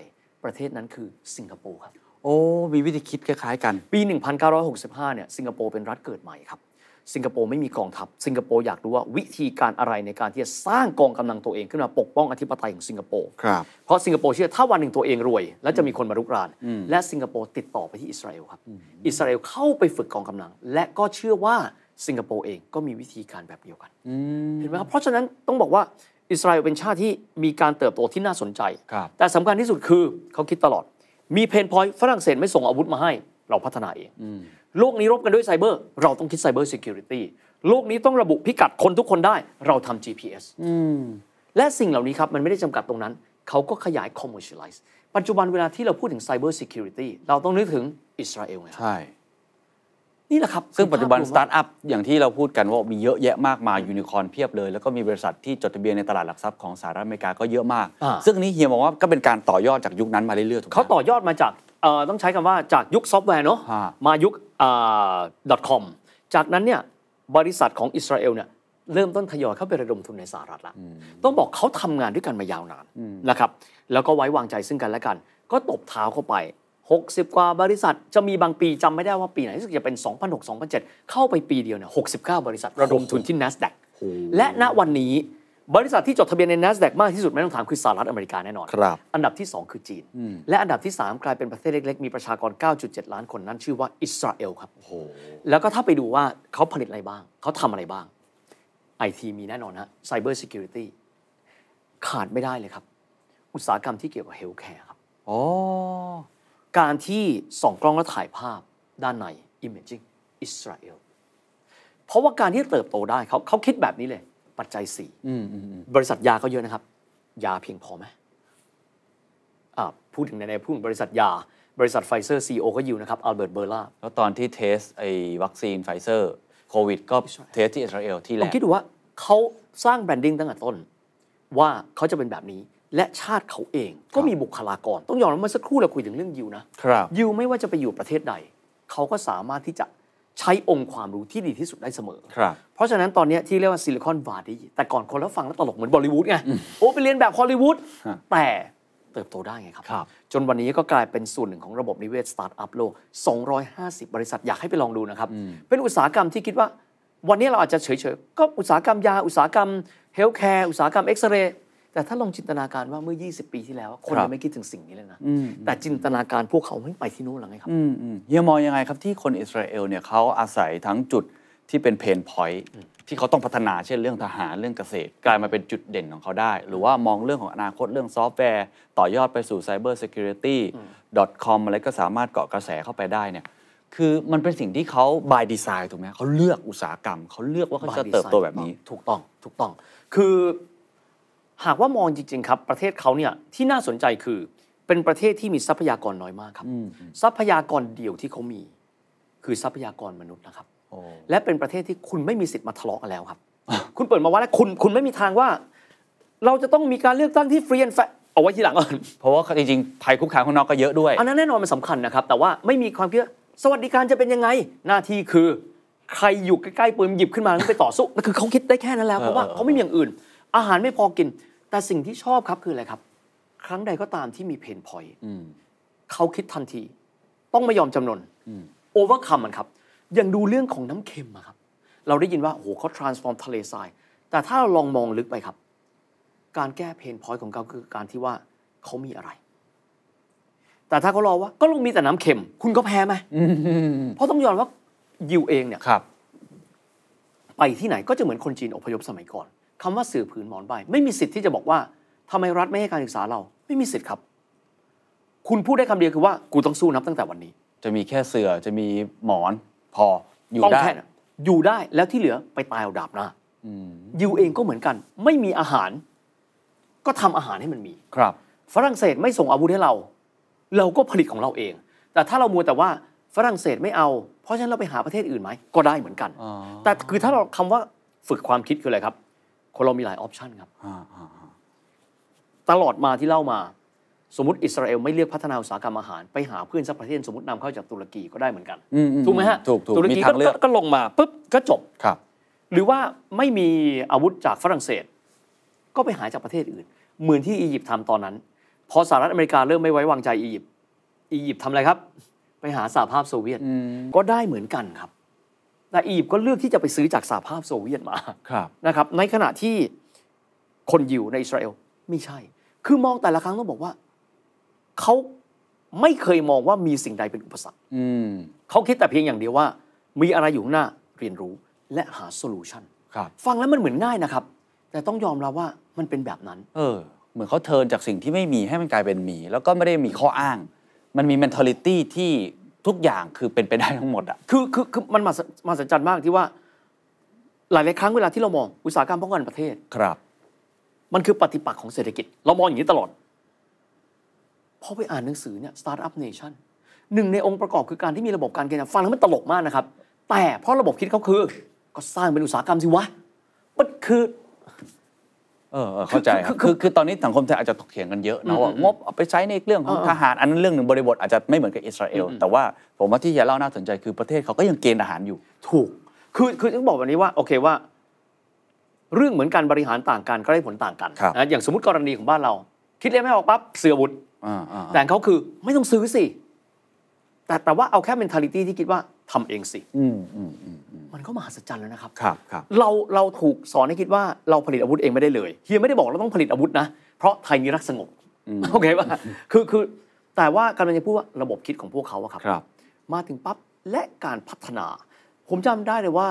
ประเทศนั้นคือสิงคโปร์ครับ โอ้ มีวิธีคิดคล้าย ๆ กัน ปี 1965 เนี่ยสิงคโปร์เป็นรัฐเกิดใหม่ครับสิงคโปร์ไม่มีกองทัพ สิงคโปร์อยากรู้ว่าวิธีการอะไรในการที่จะสร้างกองกำลังตัวเอง ขึ้นมาปกป้องอธิปไตยของสิงคโปร์ครับเพราะสิงคโปร์เชื่อถ้าวันหนึ่งตัวเองรวยแล้วจะมีคนมารุกรานและสิงคโปร์ติดต่อไปที่อิสราเอลครับ อิสราเอลเข้าไปฝึกกองกำลัง และก็เชื่อว่าสิงคโปร์เองก็มีวิธีการแบบเดียวกัน เห็นไหมครับ เพราะฉะนั้นต้องบอกว่าอิสราเอลเป็นชาติที่มีการเติบโตที่น่าสนใจ แต่สำคัญที่สุดคือเขาคิดตลอด มีเพนพอยต์ฝรั่งเศสไม่ส่งอาวุธมาให้เราพัฒนาเองโลกนี้รบกันด้วยไซเบอร์ เราต้องคิดไซเบอร์ซิเคียวริตี้โลกนี้ต้องระบุพิกัดคนทุกคนได้เราทำ GPS และสิ่งเหล่านี้ครับ มันไม่ได้จำกัดตรงนั้นเขาก็ขยาย c อม m e ช c i a ไลซ์ปัจจุบันเวลาที่เราพูดถึงไซเบอร์ซิเคียวริตี้เราต้องนึกถึงอิสราเอลไงใช่ นี่แหละครับ ซึ่งปัจจุบันสตาร์ทอัพอย่างที่เราพูดกันว่ามีเยอะแยะมากมายยูนิคอร์นเพียบเลย แล้วก็มีบริษัทที่จดทะเบียนในตลาดหลักทรัพย์ของสหรัฐอเมริกาก็เยอะมาก ซึ่งนี้เฮียมองว่าก็เป็นการต่อยอดจากยุคนั้นมาเรื่อยๆถูกไหมเขาต่อยอดมาจากต้องใช้คาว่าจากยุคซอฟต์แวร์เนาะมายุคอ .com จากนั้นเนี่ย บริษัทของอิสราเอลเนี่ย เริ่มต้นทยอยเข้าไประดมทุนในสหรัฐละต้องบอกเขาทำงานด้วยกันมายาวนานนะครับ แล้วก็ไว้วางใจซึ่งกันและกัน ก็ตบเท้าเข้าไป 60 กว่าบริษัทจะมีบางปีจำไม่ได้ว่าปีไหนรู้สึกจะเป็น2006 2007เข้าไปปีเดียวเนี่ย69บริษัท ระดมทุนที่ NASDAQ และณวันนี้บริษัทที่จดทะเบียนใน NASDAQ มากที่สุดไม่ต้องถามคือสหรัฐอเมริกาแน่นอน ครับ อันดับที่ 2 คือจีน และอันดับที่ 3 กลายเป็นประเทศเล็กๆ มีประชากร 9.7 ล้านคนนั้น ชื่อว่าอิสราเอลครับโอ้โหแล้วก็ถ้าไปดูว่าเขาผลิตอะไรบ้าง เขาทำอะไรบ้างไอทีมีแน่นอนฮะไซเบอร์ซิเคียวริตี้ขาดไม่ได้เลยครับ อุตสาหกรรมที่เกี่ยวกับเฮลท์แคร์ครับอ๋อการที่ส่องกล้องแล้วถ่ายภาพด้านใน Imaging อิสราเอลเพราะว่าการที่เติบโตได้เขาเขาคิดแบบนี้เลยปัจจัยสี่บริษัทยาก็เยอะนะครับ ยาเพียงพอไหมพูดถึงในในพูดบริษัทยา บริษัทไฟเซอร์ซีโอก็ยู่นะครับอัลเบิร์ตเบอร์ล่าแล้วตอนที่เทส ไอ้วัคซีนไฟเซอร์โควิดก็เทสที่อิสราเอลที่แรกคิดดูว่าเขาสร้างแบรนดิ้งตั้งแต่ต้น ว่าเขาจะเป็นแบบนี้ และชาติเขาเองก็มีบุคลากรต้องยอมรับเมื่อสักครู่เราคุยถึงเรื่องยูนะยูไม่ว่าจะไปอยู่ประเทศใดเขาก็สามารถที่จะใช้องค์ความรู้ที่ดีที่สุดได้เสมอครับ เพราะฉะนั้นตอนนี้ที่เรียกว่าซิลิคอนวาดี แต่ก่อนคนแล้วฟังแล้วตลกเหมือนบอลิวูดไง โอ้ไปเรียนแบบฮอลลีวูด แต่เติบโตได้ไงครับครับ จนวันนี้ก็กลายเป็นส่วนหนึ่งของระบบนิเวศสตาร์ทอัพโลก 250 บริษัทอยากให้ไปลองดูนะครับ เป็นอุตสาหกรรมที่คิดว่าวันนี้เราอาจจะเฉย ๆ ก็อุตสาหกรรมยา อุตสาหกรรมเฮลท์แคร์ อุตสาหกรรมเอ็กซเรย์แต่ถ้าลองจินตนาการว่าเมื่อ 20 ปีที่แล้ว คนยังไม่คิดถึงสิ่งนี้เลยนะ แต่จินตนาการพวกเขาไม่ไปที่นู่นหรอไงครับเฮียมองยังไงครับที่คนอิสราเอลเนี่ยเขาอาศัยทั้งจุดที่เป็นเพนพอยท์ที่เขาต้องพัฒนาเช่นเรื่องทหารเรื่องเกษตร กลายมาเป็นจุดเด่นของเขาได้ หรือว่ามองเรื่องของอนาคตเรื่องซอฟต์แวร์ ต่อยอดไปสู่ Cyber Security .com อะไรก็สามารถเกาะกระแสเข้าไปได้เนี่ย คือมันเป็นสิ่งที่เขาบายดีไซน์ถูกไหมเขาเลือกอุตสาหกรรมเขาเลือกว่าเขาจะเติบโตแบบนี้ถูกต้องถูกต้อง คือหากว่ามองจริง ๆ ครับ ประเทศเขาเนี่ยที่น่าสนใจคือเป็นประเทศที่มีทรัพยากรน้อยมากครับ ทรัพยากรเดียวที่เขามี คือทรัพยากรมนุษย์นะครับ และเป็นประเทศที่คุณไม่มีสิทธิ์มาทะเลาะกันแล้วครับ คุณเปิดมาว่าแล้วคุณคุณไม่มีทางว่า เราจะต้องมีการเลือกตั้งที่ฟรีแอนแฟเอาไว้ทีหลังก่อนเพราะว่าจริงๆภัยคุกคามข้างนอกก็เยอะด้วย อันนั้นแน่นอนมันสำคัญนะครับ แต่ว่าไม่มีความคิดสวัสดิการจะเป็นยังไง หน้าที่คือ ใครอยู่ใกล้ๆปืนหยิบขึ้นมาแล้วไปต่อสู้นั่นคือเขาคิดได้แค่นั้นแล้วเพราะว่าเขาไม่มีอย่างอื่น อาหารไม่พอกินแต่สิ่งที่ชอบครับคืออะไรครับ ครั้งใดก็ตามที่มีเพนพอยเขาคิดทันที ต้องไม่ยอมจำนนโอเวอร์คัมมันครับ อย่างดูเรื่องของน้ำเค็มครับ เราได้ยินว่าโอ้โหเขา transform ทะเลทรายแต่ถ้าเราลองมองลึกไปครับ การแก้เพนพอยต์ของเขาคือการที่ว่าเขามีอะไร แต่ถ้าเขารอว่าก็ลงมีแต่น้ำเค็ม คุณก็แพ้ไหมเพราะต้องยอมว่ายิวเอง เนี่ยไปที่ไหนก็จะเหมือนคนจีนอพยพสมัยก่อนคำว่าสื่อผืนหมอนใบ ไม่มีสิทธิ์ที่จะบอกว่าทำไมรัฐไม่ให้การศึกษาเรา ไม่มีสิทธิ์ครับ คุณพูดได้คำเดียวคือว่ากูต้องสู้นับตั้งแต่วันนี้ จะมีแค่เสือจะมีหมอนพออยู่ได้ อยู่ได้แล้วที่เหลือไปตายเอาดาบหน้ายูเองก็เหมือนกัน ไม่มีอาหาร ก็ทำอาหารให้มันมีครับ ฝรั่งเศสไม่ส่งอาวุธให้เรา เราก็ผลิตของเราเอง แต่ถ้าเรามัวแต่ว่าฝรั่งเศสไม่เอา เพราะฉะนั้นเราไปหาประเทศอื่นไหมก็ได้เหมือนกันแต่คือถ้าเราคำว่าฝึกความคิดคืออะไรครับคนเรามีหลายออปชันครับตลอดมาที่เล่ามา สมมติอิสราเอลไม่เลือกพัฒนาอุตสาหกรรมอาหาร ไปหาเพื่อนสักประเทศสมมตินำเข้าจากตุรกีก็ได้เหมือนกันถูกไหมฮะถูกตุรกีก็ลงมาปุ๊บ ก็จบครับ หรือว่าไม่มีอาวุธจากฝรั่งเศส ก็ไปหาจากประเทศอื่น เหมือนที่อียิปต์ทำตอนนั้น พอสหรัฐอเมริกาเริ่มไม่ไว้วางใจอียิปต์อียิปต์ทำอะไรครับ ไปหาสหภาพโซเวียตก็ได้เหมือนกันครับนะอีบิก็เลือกที่จะไปซื้อจากสหภาพโซเวียตมานะครับ ในขณะที่คนอยู่ในอิสราเอล ไม่ใช่ คือมองแต่ละครั้งต้องบอกว่า เขาไม่เคยมองว่ามีสิ่งใดเป็นอุปสรรคเขาคิดแต่เพียงอย่างเดียวว่า มีอะไรอยู่หน้า เรียนรู้และหาโซลูชันฟังแล้วมันเหมือนง่ายนะครับ แต่ต้องยอมรับว่ามันเป็นแบบนั้น เออ เหมือนเขาเทินจากสิ่งที่ไม่มี ให้มันกลายเป็นมี แล้วก็ไม่ได้มีข้ออ้าง มันมีมนเทอลิตี้ที่ทุกอย่างคือเป็นไปได้ทั้งหมดอ่ะคือคือคือมันมามาสัจจันมากที่ว่า หลายหยครั้งเวลาที่เรามองอุตสาหกรรมป้องกันประเทศครับ มันคือปฏิปักษ์ของเศรษฐกิจ เรามองอย่างนี้ตลอดพอไปอ่านหนังสือเนี่ยสตาร์ทอัพเนชั่นหนึ่งในองค์ประกอบคือการที่มีระบบการเกณฑ์ฟังแล้วมันตลกมากนะครับ แต่เพราะระบบคิดเขาคือ ก็สร้างเป็นอุตสาหกรรมสิวะมันคือเออ เข้าใจครับ คือ คือ ตอนนี้สังคมไทยอาจจะถกเถียงกันเยอะนะว่างบเอาไปใช้ในเรื่องของทหาร อันนั้นเรื่องหนึ่งบริบท อาจจะไม่เหมือนกับอิสราเอล แต่ว่าผมว่าที่อยียเล่าน่าสนใจคือประเทศเขาก็ยังเกณฑ์ทหารอยู่ ถูก คือ คือต้องบอกวันนี้ว่า โอเคว่า เรื่องเหมือนการบริหารต่างกันก็ได้ผลต่างกันนะ อย่างสมมติกรณีของบ้านเรา คิดเลยไม่ออกปั๊บเสือบุตรแต่เขาคือไม่ต้องซื้อสิแต่ แต่ว่าเอาแค่เมนทาลิตี้ที่คิดว่าทำเองสิมันก็มหัศจรรย์แล้วนะครับ ครับรบเราเราถูกสอนให้คิดว่าเราผลิตอาวุธเองไม่ได้เลย เฮียไม่ได้บอกเราต้องผลิตอาวุธนะ เพราะไทยมีรักสงบโอเคป่ะคือคือ แต่ว่ากรลังจะพูดว่าระบบคิดของพวกเขาอะครับครับมาถึงปั๊บและการพัฒนา ผมจำได้เลยว่า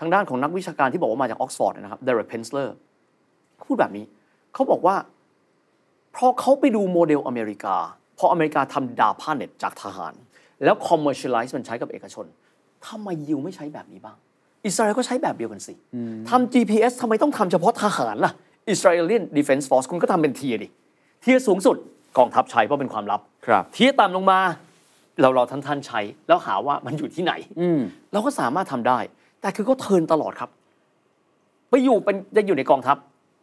ทางด้านของนักวิชาการที่บอกว่ามาจากออกซฟอร์ดนะครับเดร็กเพนสเลอร์พูดแบบนี้ เขาบอกว่า เพราะเขาไปดูโมเดลอเมริกาพออเมริกาทำดาพาเน็ตจากทหารแล้วคอมเมอร์เชียลไลซ์มันใช้กับเอกชนทำไมยิวไม่ใช้แบบนี้บ้าง อิสราเอลก็ใช้แบบเดียวกันสิ ทำ GPS ทำไมต้องทำเฉพาะทหารล่ะอิสราเอลีนดิเอนซ์ฟอร์สคุณก็ทำเป็นเทียดิเทียสูงสุดกองทัพใช้เพราะเป็นความลับ เทียต่ำลงมา เราราท่านท่านใช้ แล้วหาว่ามันอยู่ที่ไหนเราก็สามารถทำได้ แต่คือก็เทินตลอดครับ ไปอยู่เป็นจะอยู่ในกองทัพ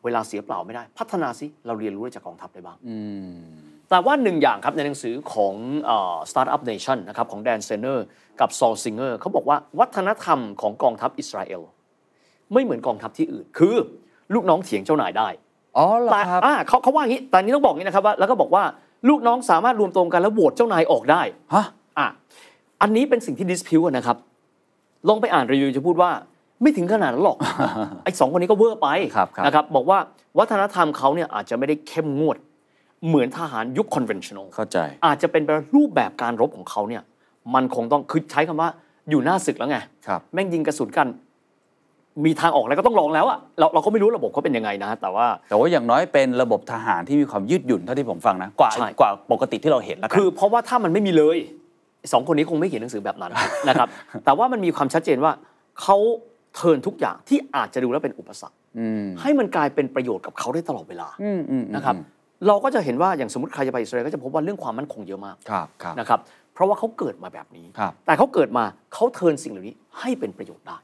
เวลาเสียเปล่าไม่ได้ พัฒนาสิเราเรียนรู้จากกองทัพได้บ้างแต่ว่าหนึ่งอย่างครับในหนังสือของ Startup Nation นะครับ ของแดนเซเนอร์กับซอลซิงเกอร์เขาบอกว่าวัฒนธรรมของกองทัพอิสราเอล ไม่เหมือนกองทัพที่อื่นคือ ลูกน้องเถียงเจ้านายได้ อ๋อเหรอครับาเขาเขาว่างี้แต่นี้ต้องบอกงี้นะครับว่าแล้วก็บอกว่าลูกน้องสามารถรวมตัวกันแล้วโหวตเจ้านายออกได้ฮะอ่ะอันนี้เป็นสิ่งที่ดิสพิวนะครับลองไปอ่านรีวิวจะพูดว่าไม่ถึงขนาดนั้นหรอกไอ้สองคนนี้ก็เวอร์ไปนะครับบอกว่าวัฒนธรรมเขาเนี่ยอาจจะไม่ได้เข้มงวดเหมือนทหารยุคคอนเวนชั่นอลเข้าใจ อาจจะเป็นแบบรูปแบบการรบของเขาเนี่ย มันคงต้องคือใช้คำว่าอยู่หน้าศึกแล้วไงครับแม่งยิงกระสุนกัน มีทางออกแล้วก็ต้องลองแล้วอะเราเราก็ไม่รู้ระบบเขาเป็นยังไงนะแต่ว่าแต่ว่าอย่างน้อยเป็นระบบทหารที่มีความยืดหยุ่นเท่าที่ผมฟังนะกว่ากว่าปกติที่เราเห็นแล้วคือเพราะว่าถ้ามันไม่มีเลยสองคนนี้คงไม่เขียนหนังสือแบบนั้นนะครับ แต่ว่ามันมีความชัดเจนว่าเขาเทินทุกอย่างที่อาจจะดูแล้วเป็นอุปสรรคให้มันกลายเป็นประโยชน์กับเขาได้ตลอดเวลานะครับเราก็จะเห็นว่าอย่างสมมติใครจะไปอิสราเอลก็จะพบว่าเรื่องความมั่นคงเยอะมากนะครับ เพราะว่าเขาเกิดมาแบบนี้ แต่เขาเกิดมาเขาเทินสิ่งเหล่านี้ ให้เป็นประโยชน์ได้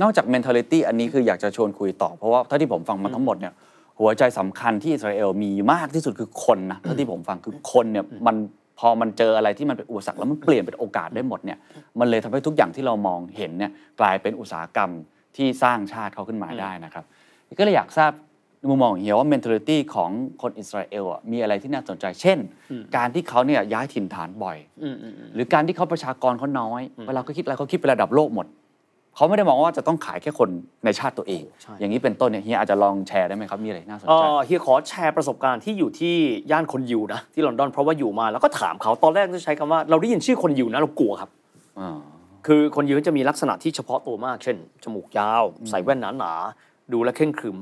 นอกจาก mentality อันนี้คืออยากจะชวนคุยต่อ เพราะว่าเท่าที่ผมฟังมาทั้งหมดเนี่ยหัวใจสำคัญที่อิสราเอลมีมากที่สุดคือคนนะเท่าที่ผมฟังคือคนเนี่ยมันพอมันเจออะไรที่มันเป็นอุปสรรคแล้วมันเปลี่ยนเป็นโอกาสได้หมดเนี่ยมันเลยทำให้ทุกอย่างที่เรามองเห็นเนี่ยกลายเป็นอุตสาหกรรมที่สร้างชาติเขาขึ้นมาได้นะครับ ก็เลยอยากทราบมุมมองของเฮียว่า mentality ของคนอิสราเอลมีอะไรที่น่าสนใจเช่น การที่เขาเนี่ยย้ายถิ่นฐานบ่อยหรือการที่เขาประชากรเขาน้อยเวลาเขาคิดอะไรเขาคิดเป็นระดับโลกหมดเขาไม่ได้มองว่าจะต้องขายแค่คนในชาติตัวเอง อย่างนี้เป็นต้นเนี่ยเฮียอาจจะลองแชร์ได้ไหมครับมีอะไรน่าสนใจเฮียขอแชร์ประสบการณ์ที่อยู่ที่ย่านคนยูนะ ที่ลอนดอน เพราะว่าอยู่มาแล้วก็ถามเขาตอนแรกจะใช้คำว่า เราได้ยินชื่อคนยูนะเรากลัวครับคือคนยูจะมีลักษณะที่เฉพาะตัวมาก เช่นจมูกยาวใส่แว่นหนาๆดูแลเคร่งขรึม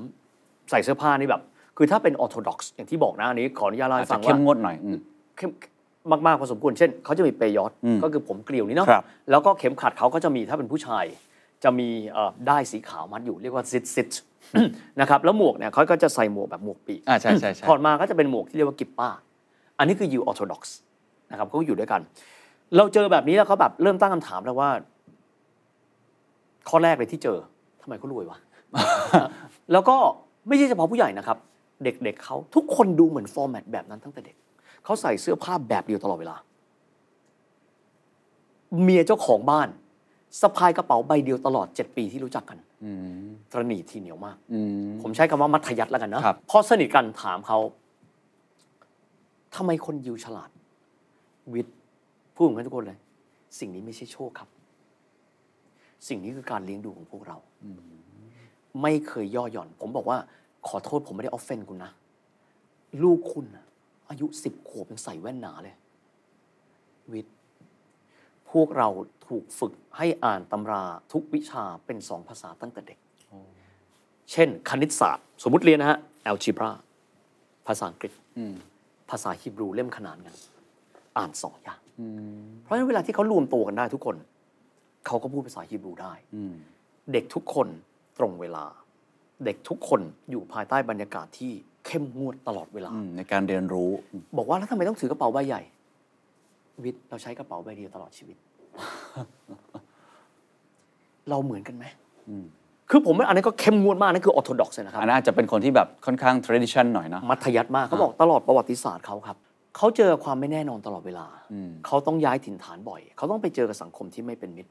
ใส่เสื้อผ้านี่แบบ คือถ้าเป็นออร์โธดอกซ์อย่างที่บอกนะอันนี้ ขออนุญาตเล่าให้ฟังว่าเข้มงวดหน่อยเข้มมากๆพอสมควรเช่น เขาจะมีเปยอตก็คือผมเกลียวนี่เนาะแล้วก็เข็มขัดเขาก็จะมีถ้าเป็นผู้ชาย จะมีได้สีขาวมัดอยู่เรียกว่าซิดซิดนะครับ แล้วหมวกเนี่ยเขาก็จะใส่หมวกแบบหมวกปีกอ่าใช่ใช่ถอดมาก็จะเป็นหมวกที่เรียกว่ากิปป้าอันนี้คือยูออร์โธดอกซ์นะครับเขาอยู่ด้วยกัน เราเจอแบบนี้แล้วเขาแบบเริ่มตั้งคำถามแล้วว่าข้อแรกเลยที่เจอทำไมเขารวยวะแล้วก็ไม่ใช่เฉพาะผู้ใหญ่นะครับ เด็กๆเเขาทุกคนดูเหมือนฟอร์แมตแบบนั้นตั้งแต่เด็ก เขาใส่เสื้อผ้าแบบเดียวตลอดเวลา เมียเจ้าของบ้าน สะพายกระเป๋าใบเดียวตลอดเจดปีที่รู้จักกันตรณีที่เหนียวมากผมใช้คำว่ามัธยัติแล้วกันนะพอสนิทกันถามเขาทำไมคนยิวฉลาด วิทย์ พูดเหมือนกันทุกคนเลย สิ่งนี้ไม่ใช่โชคครับ สิ่งนี้คือการเลี้ยงดูของพวกเราไม่เคยย่อหย่อน ผมบอกว่าขอโทษผมไม่ได้ออฟเฟนคุณนะ ลูกคุณนะอายุสิบขวบยังใส่แว่นหนาเลย วิทย์พวกเราถูกฝึกให้อ่านตำราทุกวิชาเป็นสองภาษาตั้งแต่เด็ก เช่น คณิตศาสตร์ สมมติเรียนนะฮะแอลจีบราภาษาอังกฤษภาษาฮิบรูเล่มขนานกันอ่านสองอย่างเพราะฉะนั้นเวลาที่เขารวมตัวกันได้ทุกคน เขาก็พูดภาษาฮิบรูได้เด็กทุกคนตรงเวลาเด็กทุกคนอยู่ภายใต้บรรยากาศที่เข้มงวดตลอดเวลา ในการเรียนรู้ บอกว่า แล้วทำไมต้องถือกระเป๋าใบใหญ่ วิทย์เราใช้กระเป๋าใบเดียวตลอดชีวิต เราเหมือนกันไหมคือผมอันนี้ก็เข้มงวดมาก นั่นคือออร์โธดอกซ์นะครับอันนี้จะเป็นคนที่แบบค่อนข้างทรดิชันหน่อยนะมัธยัติมาก เขาบอกตลอดประวัติศาสตร์เขาครับเขาเจอความไม่แน่นอนตลอดเวลาเขาต้องย้ายถิ่นฐานบ่อย เขาต้องไปเจอกับสังคมที่ไม่เป็นมิตร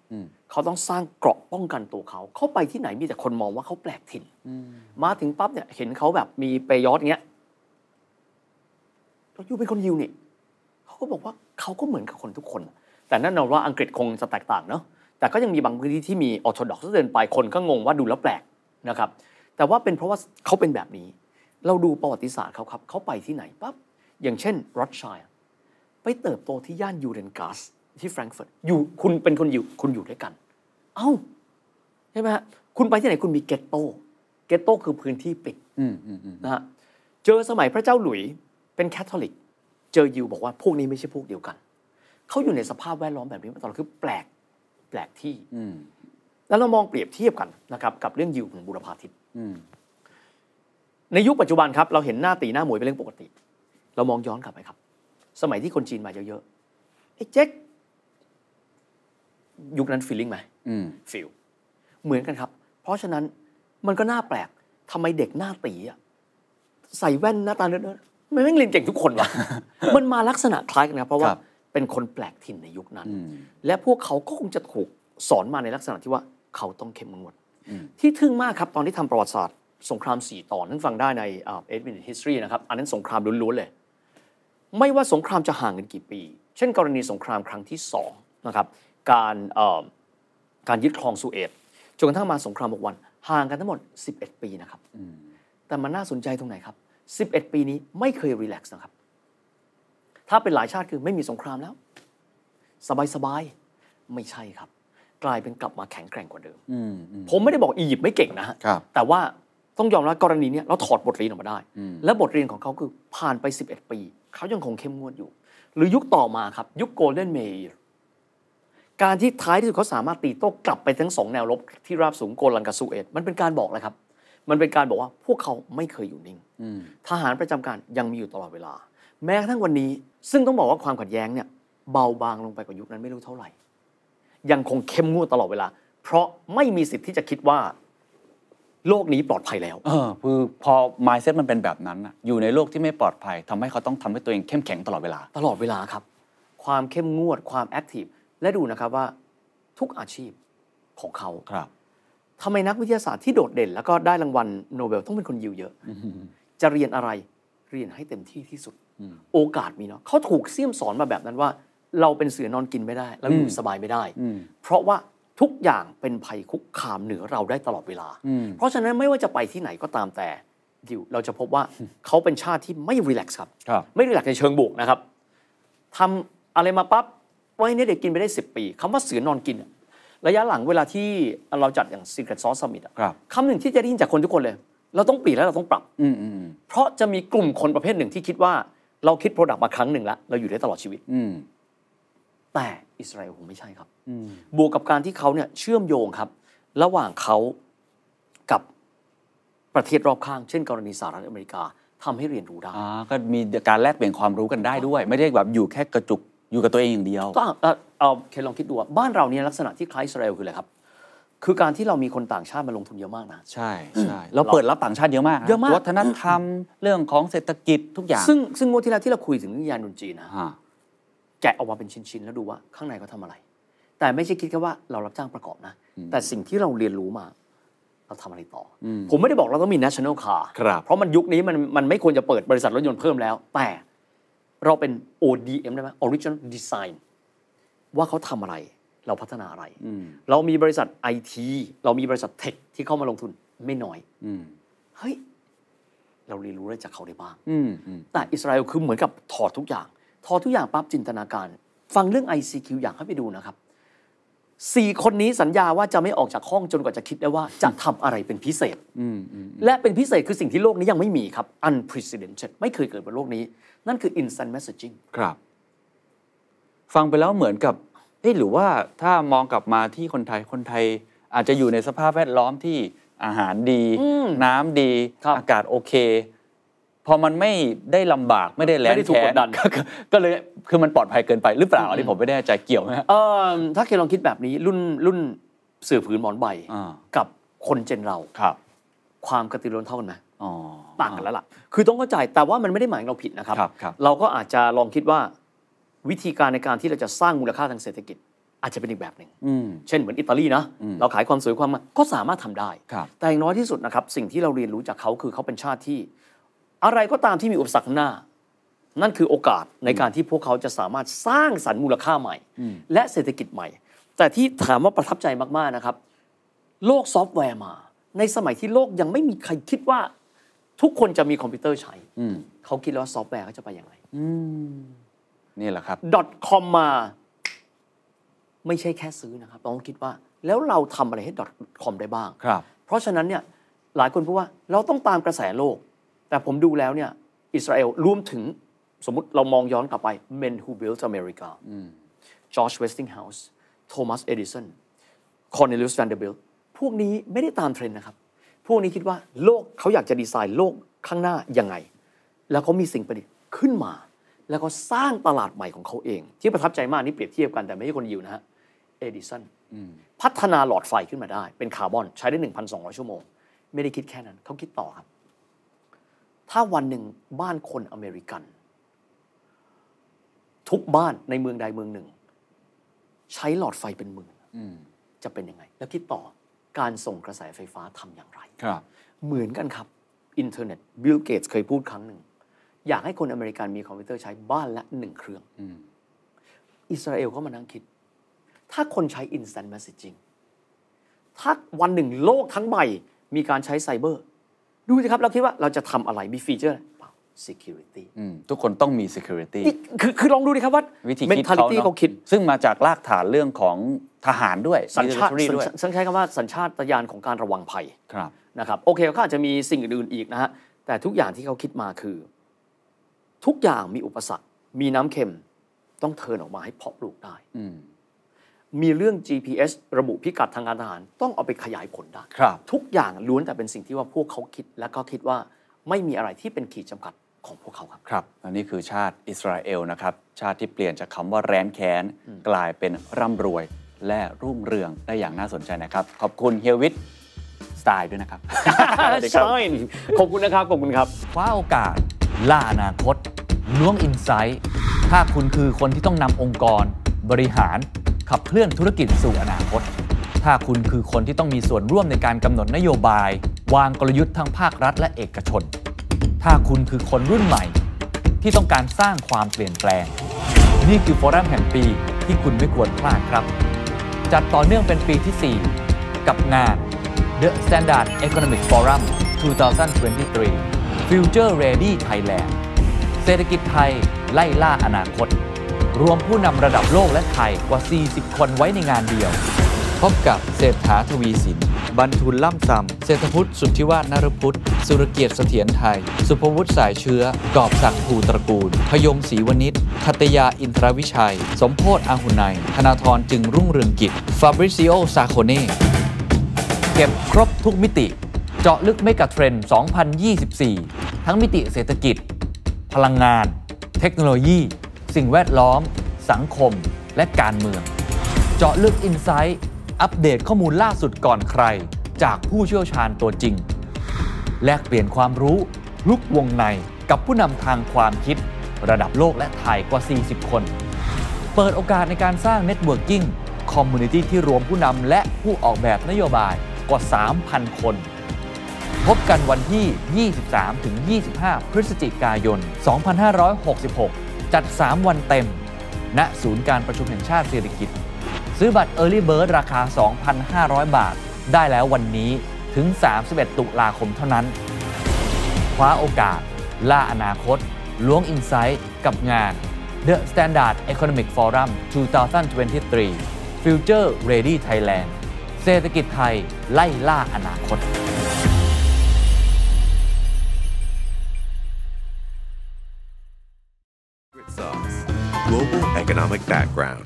เขาต้องสร้างเกราะป้องกันตัวเขาเขาไปที่ไหนมีแต่คนมองว่าเขาแปลกถิ่น มาถึงปั๊บเนี่ยเห็นเขาแบบมีไปยอดเงี้ยยูเป็นคนยิวนี่ เขาก็บอกว่าเขาก็เหมือนกับคนทุกคน แต่นั่นเราว่าอังกฤษคงจะแตกต่างเนาะ แต่ก็ยังมีบางพื้นที่ที่มีออโธดอกซ์เดินไปคนก็งงว่าดูแล้วแปลกนะครับ แต่ว่าเป็นเพราะว่าเขาเป็นแบบนี้ เราดูประวัติศาสตร์เขาครับ เขาไปที่ไหนปั๊บอย่างเช่นรอดชัยไปเติบโตที่ย่านยูเรนกาสที่แฟรงก์เฟิร์ตอยู่คุณเป็นคนอยู่คุณอยู่ด้วยกัน เอ้าใช่ไหมฮะคุณไปที่ไหนคุณมีเกตโต เกตโตคือพื้นที่ปิดนะฮะเจอสมัยพระเจ้าหลุยเป็นแคทอลิกเจอยิวบอกว่าพวกนี้ไม่ใช่พวกเดียวกัน เขาอยู่ในสภาพแวดล้อมแบบนี้มาตลอดคือแปลกแปลกที่แล้วเรามองเปรียบเทียบกันนะครับ กับเรื่องยิวของบุรพาทิตในยุคปัจจุบันครับเราเห็นหน้าตีหน้าหมวยเป็นเรื่องปกติเรามองย้อนกลับไปครับ สมัยที่คนจีนมาเยอะ ๆ ไอ้เจ๊กยุคนั้นฟีลลิ่งไหมฟีลเหมือนกันครับ เพราะฉะนั้นมันก็น่าแปลก ทำไมเด็กหน้าตีอะใส่แว่นหน้าตาเนื้อม่แม่งเรียนเก่งทุกคนวะมันมาลักษณะคล้ายกันนะเพราะว่าเป็นคนแปลกถิ่นในยุคนั้น และพวกเขาก็คงจะถูกสอนมาในลักษณะที่ว่าเขาต้องเข้มงวดที่ทึ่งมากครับ ตอนที่ทำประวัติศาสตร์สงครามสี่ต่อนั้นฟังได้ในเอ็ดวิน n ิสต h i s นะครับ อันนั้นสงครามล้วนๆเลยไม่ว่าสงครามจะห่างกันกี่ปี เช่น กรณีสงครามครั้งที่สองนะครับ การการยึดครองสุเอตจนกระทั่งมาสงครามหกวัน ห่างกันทั้งหมด11 ปีนะครับแต่มันน่าสนใจตรงไหนครับ11 ปีนี้ไม่เคยรีแลกซ์นะครับ ถ้าเป็นหลายชาติคือไม่มีสงครามแล้ว สบายๆไม่ใช่ครับ กลายเป็นกลับมาแข็งแกร่งกว่าเดิมผมไม่ได้บอกอียิปต์ไม่เก่งนะฮะแต่ว่าต้องยอมรับกรณีนี้เราถอดบทเรียนออกมาได้ และบทเรียนของเขาคือผ่านไป11ปีเขายังคงเข้มงวดอยู่ หรือยุคต่อมาครับ ยุคโกลเด้นเมย์การที่ท้ายที่สุดเขาสามารถตีโต้กลับไปทั้งสองแนวรบที่ราบสูงโกลังกาสูเอตมันเป็นการบอกเลยครับ มันเป็นการบอกว่าพวกเขาไม่เคยอยู่นิ่งทหารประจำการยังมีอยู่ตลอดเวลา แม้กระทั่งวันนี้ ซึ่งต้องบอกว่าความขัดแย้งเนี่ยเบาบางลงไปกว่ายุคนั้นไม่รู้เท่าไหร่ ยังคงเข้มงวดตลอดเวลา เพราะไม่มีสิทธิ์ที่จะคิดว่าโลกนี้ปลอดภัยแล้วคือพอ mindset มันเป็นแบบนั้น อยู่ในโลกที่ไม่ปลอดภัยทำให้เขาต้องทำให้ตัวเองเข้มแข็งตลอดเวลา ตลอดเวลาครับ ความเข้มงวด ความแอคทีฟและดูนะครับว่าทุกอาชีพของเขาครับทำไมนักวิทยาศาสตร์ที่โดดเด่นแล้วก็ได้รางวัลโนเบล ต้องเป็นคนยิวเยอะจะเรียนอะไรเรียนให้เต็มที่ที่สุดโอกาสมีเนาะเขาถูกเสี่ยมสอนมาแบบนั้นว่า เราเป็นเสือนอนกินไม่ได้เราอยู่สบายไม่ได้เพราะว่าทุกอย่างเป็นภัยคุกคามเหนือเราได้ตลอดเวลา เพราะฉะนั้นไม่ว่าจะไปที่ไหนก็ตามแต่เราจะพบว่าเขาเป็นชาติที่ไม่รีแลกซ์ครับ ไม่รีแลกซ์ในเชิงบวกนะครับ ทำอะไรมาปั๊บวันนี้เด็กกินไปได้ 10 ปี คำว่าเสือนอนกิน ระยะหลังเวลาที่เราจัดอย่าง Secret Sauce Summit คำหนึ่งที่จะได้ยินจากคนทุกคนเลย เราต้องปีนและเราต้องปรับเพราะจะมีกลุ่มคนประเภทหนึ่งที่คิดว่า เราคิดโปรดักต์มาครั้งหนึ่งแล้วเราอยู่ได้ตลอดชีวิตแต่อิสราเอลคงไม่ใช่ครับบวกกับการที่เขาเนี่ยเชื่อมโยงครับ ระหว่างเขากับประเทศรอบข้างเช่น กรณีสหรัฐอเมริกาทำให้เรียนรู้ได้ ก็มีการแลกเปลี่ยนความรู้กันได้ด้วย ไม่ได้แบบอยู่แค่กระจุกอยู่กับตัวเองอย่างเดียวก็เอาเคลองคิดดูบ้านเราเนี่ยลักษณะที่คล้ายอิสราเอลคืออะไรครับ คือการที่เรามีคนต่างชาติมาลงทุนเยอะมากนะ ใช่ใช่เราเปิดรับต่างชาติเยอะมากเยอะมากวัฒนธรรมเรื่องของเศรษฐกิจทุกอย่าง ซึ่งซึ่งงวดที่แล้วที่เราคุยถึงเรื่องยานยนต์จีนนะแกะออกมาเป็นชิ้น ๆ แล้วดูว่า ข้างในเขาทาอะไร แต่ไม่ใช่คิดแค่ว่าเรารับจ้างประกอบนะ แต่สิ่งที่เราเรียนรู้มา เราทำอะไรต่อ ผมไม่ได้บอกเราต้องมี national car เพราะมันยุคนี้มันมันไม่ควรจะเปิดบริษัทรถยนต์เพิ่มแล้ว แต่เราเป็น ODM ได้ไหม original design ว่าเขาทำอะไร เราพัฒนาอะไร เรามีบริษัทไอทีเรามีบริษัทเทคที่เข้ามาลงทุน ไม่น้อยเฮ้ยเราเรียนรู้ได้จากเขาได้บ้างแต่อิสราเอลคือเหมือนกับถอดทุกอย่างพอทุกอย่างปั๊บจินตนาการ ฟังเรื่อง ICQ อยากให้ไปดูนะครับสี่คนนี้สัญญาว่าจะไม่ออกจากห้องจนกว่าจะคิดได้ว่าจะทำอะไรเป็นพิเศษ และเป็นพิเศษคือสิ่งที่โลกนี้ยังไม่มีครับ unprecedented ไม่เคยเกิดบนโลกนี้ นั่นคือ instant messaging ครับ ฟังไปแล้วเหมือนกับเอ๊หรือว่าถ้ามองกลับมาที่คนไทยคนไทย อาจจะอยู่ในสภาพแวดล้อมที่อาหารดี น้ำดีอากาศโอเคพอมันไม่ได้ลำบากไม่ได้แรงแค้นก็เลยคือมันปลอดภัยเกินไปหรือเปล่าอันนี้ผมไม่แน่ใจเกี่ยวไหมเออถ้าเคลองคิดแบบนี้รุ่นรุ่นสื่อผืนหมอนใบ กับคนเจนเราครับ ความกระตือรือร้นเท่ากันไหมต่างกันแล้วล่ะ คือต้องเข้าใจแต่ว่ามันไม่ได้หมายเราผิดนะครับ เราก็อาจจะลองคิดว่าวิธีการในการที่เราจะสร้างมูลค่าทางเศรษฐกิจ อาจจะเป็นอีกแบบหนึ่งเช่นเหมือนอิตาลีนะเราขายความสวยความก็สามารถทำได้แต่อย่างน้อยที่สุดนะครับ สิ่งที่เราเรียนรู้จากเขาคือเขาเป็นชาติที่อะไรก็ตามที่มีอุปสรรคหน้า นั่นคือโอกาสในการที่พวกเขาจะสามารถสร้างสรรค์มูลค่าใหม่ และเศรษฐกิจใหม่ แต่ที่ถามว่าประทับใจมากๆนะครับ โลกซอฟต์แวร์มา ในสมัยที่โลกยังไม่มีใครคิดว่า ทุกคนจะมีคอมพิวเตอร์ใช้เขาคิดแล้วซอฟต์แวร์เขาจะไปยังไงนี่แหละครับคอมมา ไม่ใช่แค่ซื้อนะครับต้องคิดว่าแล้วเราทำอะไรให้ .com ได้บ้างเพราะฉะนั้นเนี่ยหลายคนพูดว่า เราต้องตามกระแสโลกแต่ผมดูแล้วเนี่ย อิสราเอลรวมถึงสมมติเรามองย้อนกลับไป Men Who Built America จอร์จเวสติงเฮาส์โทมัสเอดิสันคอนเนลิสแวนเดอร์บิลพวกนี้ไม่ได้ตามเทรนด์นะครับ พวกนี้คิดว่าโลกเขาอยากจะดีไซน์โลกข้างหน้ายังไง แล้วเขามีสิ่งประดิษฐ์ขึ้นมา แล้วก็สร้างตลาดใหม่ของเขาเอง ที่ประทับใจมากนี่เปรียบเทียบกันแต่ไม่ใช่คนยิวนะฮะเอดิสันพัฒนาหลอดไฟขึ้นมาได้เป็นคาร์บอนใช้ได้ 1,200 ชั่วโมงไม่ได้คิดแค่นั้นเขาคิดต่อครับถ้าวันหนึ่งบ้านคนอเมริกัน ทุกบ้านในเมืองใดเมืองหนึ่ง ใช้หลอดไฟเป็นหมื่นจะเป็นยังไงแล้วคิดต่อการส่งกระแสไฟฟ้าทำอย่างไรครับ เหมือนกันครับอินเทอร์เน็ตบิลเกตเคยพูดครั้งหนึ่ง อยากให้คนอเมริกันมีคอมพิวเตอร์ใช้บ้านละหนึ่งเครื่องอิสราเอลก็มานั่งคิด ถ้าคนใช้ instant messaging ถ้าวันหนึ่งโลกทั้งใบมีการใช้ไซเบอร์ดูสิครับ เราคิดว่าเราจะทำอะไรมีฟีเจอร์อะไร security ทุกคนต้องมี security คือคือลองดูดิครับว่าวิธี a l i เขาคิด ซึ่งมาจากรากฐานเรื่องของทหารด้วยสัญชาติสัญชาติคำว่าสัญชาตญาณของการระวังภัยครับนะครับ โอเคเขาอาจจะมีสิ่งอื่นอีกนะฮะแต่ทุกอย่างที่เขาคิดมาคือ ทุกอย่างมีอุปสรรคมีน้ำเค็มต้องเทินออกมาให้เพาะปลูกได้มีเรื่อง GPS ระบุพิกัดทางการทหาร ต้องเอาไปขยายผลได้ ทุกอย่างล้วนแต่เป็นสิ่งที่ว่าพวกเขาคิดและก็คิดว่าไม่มีอะไรที่เป็นขีดจำกัดของพวกเขาครับ ครับอันนี้คือชาติอิสราเอลนะครับ ชาติที่เปลี่ยนจากคาว่าแร้นแค้นกลายเป็นร่ำรวย และรุ่งเรืองได้อย่างน่าสนใจนะครับ ขอบคุณเฮียวิทสไตล์ด้วยนะครับใช่ขอบคุณนะครับ ขอบคุณครับ คว้าโอกาส ล่าอนาคตล้วงอินไซต์ถ้าคุณคือคนที่ต้องนำองค์กรบริหารขับเคลื่อนธุรกิจสู่อนาคต ถ้าคุณคือคนที่ต้องมีส่วนร่วมในการกำหนดนโยบาย วางกลยุทธ์ทางภาครัฐและเอกชน ถ้าคุณคือคนรุ่นใหม่ที่ต้องการสร้างความเปลี่ยนแปลง นี่คือฟอรัมแห่งปีที่คุณไม่ควรพลาดครับ จัดต่อเนื่องเป็นปีที่ 4 กับงาน The Standard Economic Forum 2023 Future Ready Thailand เศรษฐกิจไทยไล่ล่าอนาคตรวมผู้นำระดับโลกและไทยกว่า 40 คนไว้ในงานเดียว พบกับเศรษฐาทวีสินบรรทุนล่ำซำเศรษฐพุทธสุทธิวาฒนรพุทธ สุรเกียรติเสถียรไทย สุภวุฒิสายเชื้อ กอบศักดิ์ภูตระกูล พยงศรีวณิชคัตยาอินทรวิชัย สมโพศอาหุนายธนาธรจึงรุ่งเรืองกิจ ฟาบริซิโอซาโคเน่เก็บครบทุกมิติ เจาะลึกไม่กับเทรนด์2024 ทั้งมิติเศรษฐกิจ พลังงาน เทคโนโลยีสิ่งแวดล้อม สังคม และการเมือง เจาะลึกอินไซต์อัปเดตข้อมูลล่าสุดก่อนใคร จากผู้เชี่ยวชาญตัวจริง แลกเปลี่ยนความรู้ ลุกวงในกับผู้นำทางความคิด ระดับโลกและไทยกว่า 40 คน เปิดโอกาสในการสร้างเน็ตเวิร์กิ่งคอมมูนิตี้ที่รวมผู้นำและผู้ออกแบบนโยบายกว่า 3,000 คน พบกันวันที่ 23-25 พฤศจิกายน 2566จัด 3 วันเต็ม ณศูนย์การประชุมแห่งชาติเศรษฐกิจ ซื้อบัตร Early Bird ราคา 2,500 บาท ได้แล้ววันนี้ถึง 31 ตุลาคมเท่านั้น คว้าโอกาส ล่าอนาคตล้วงอินไซต์กับงาน The Standard Economic Forum 2023 Future Ready Thailand เศรษฐกิจไทยไล่ล่าอนาคต global economic background.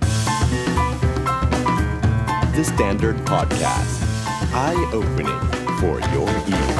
The Standard Podcast, eye opening for your ears.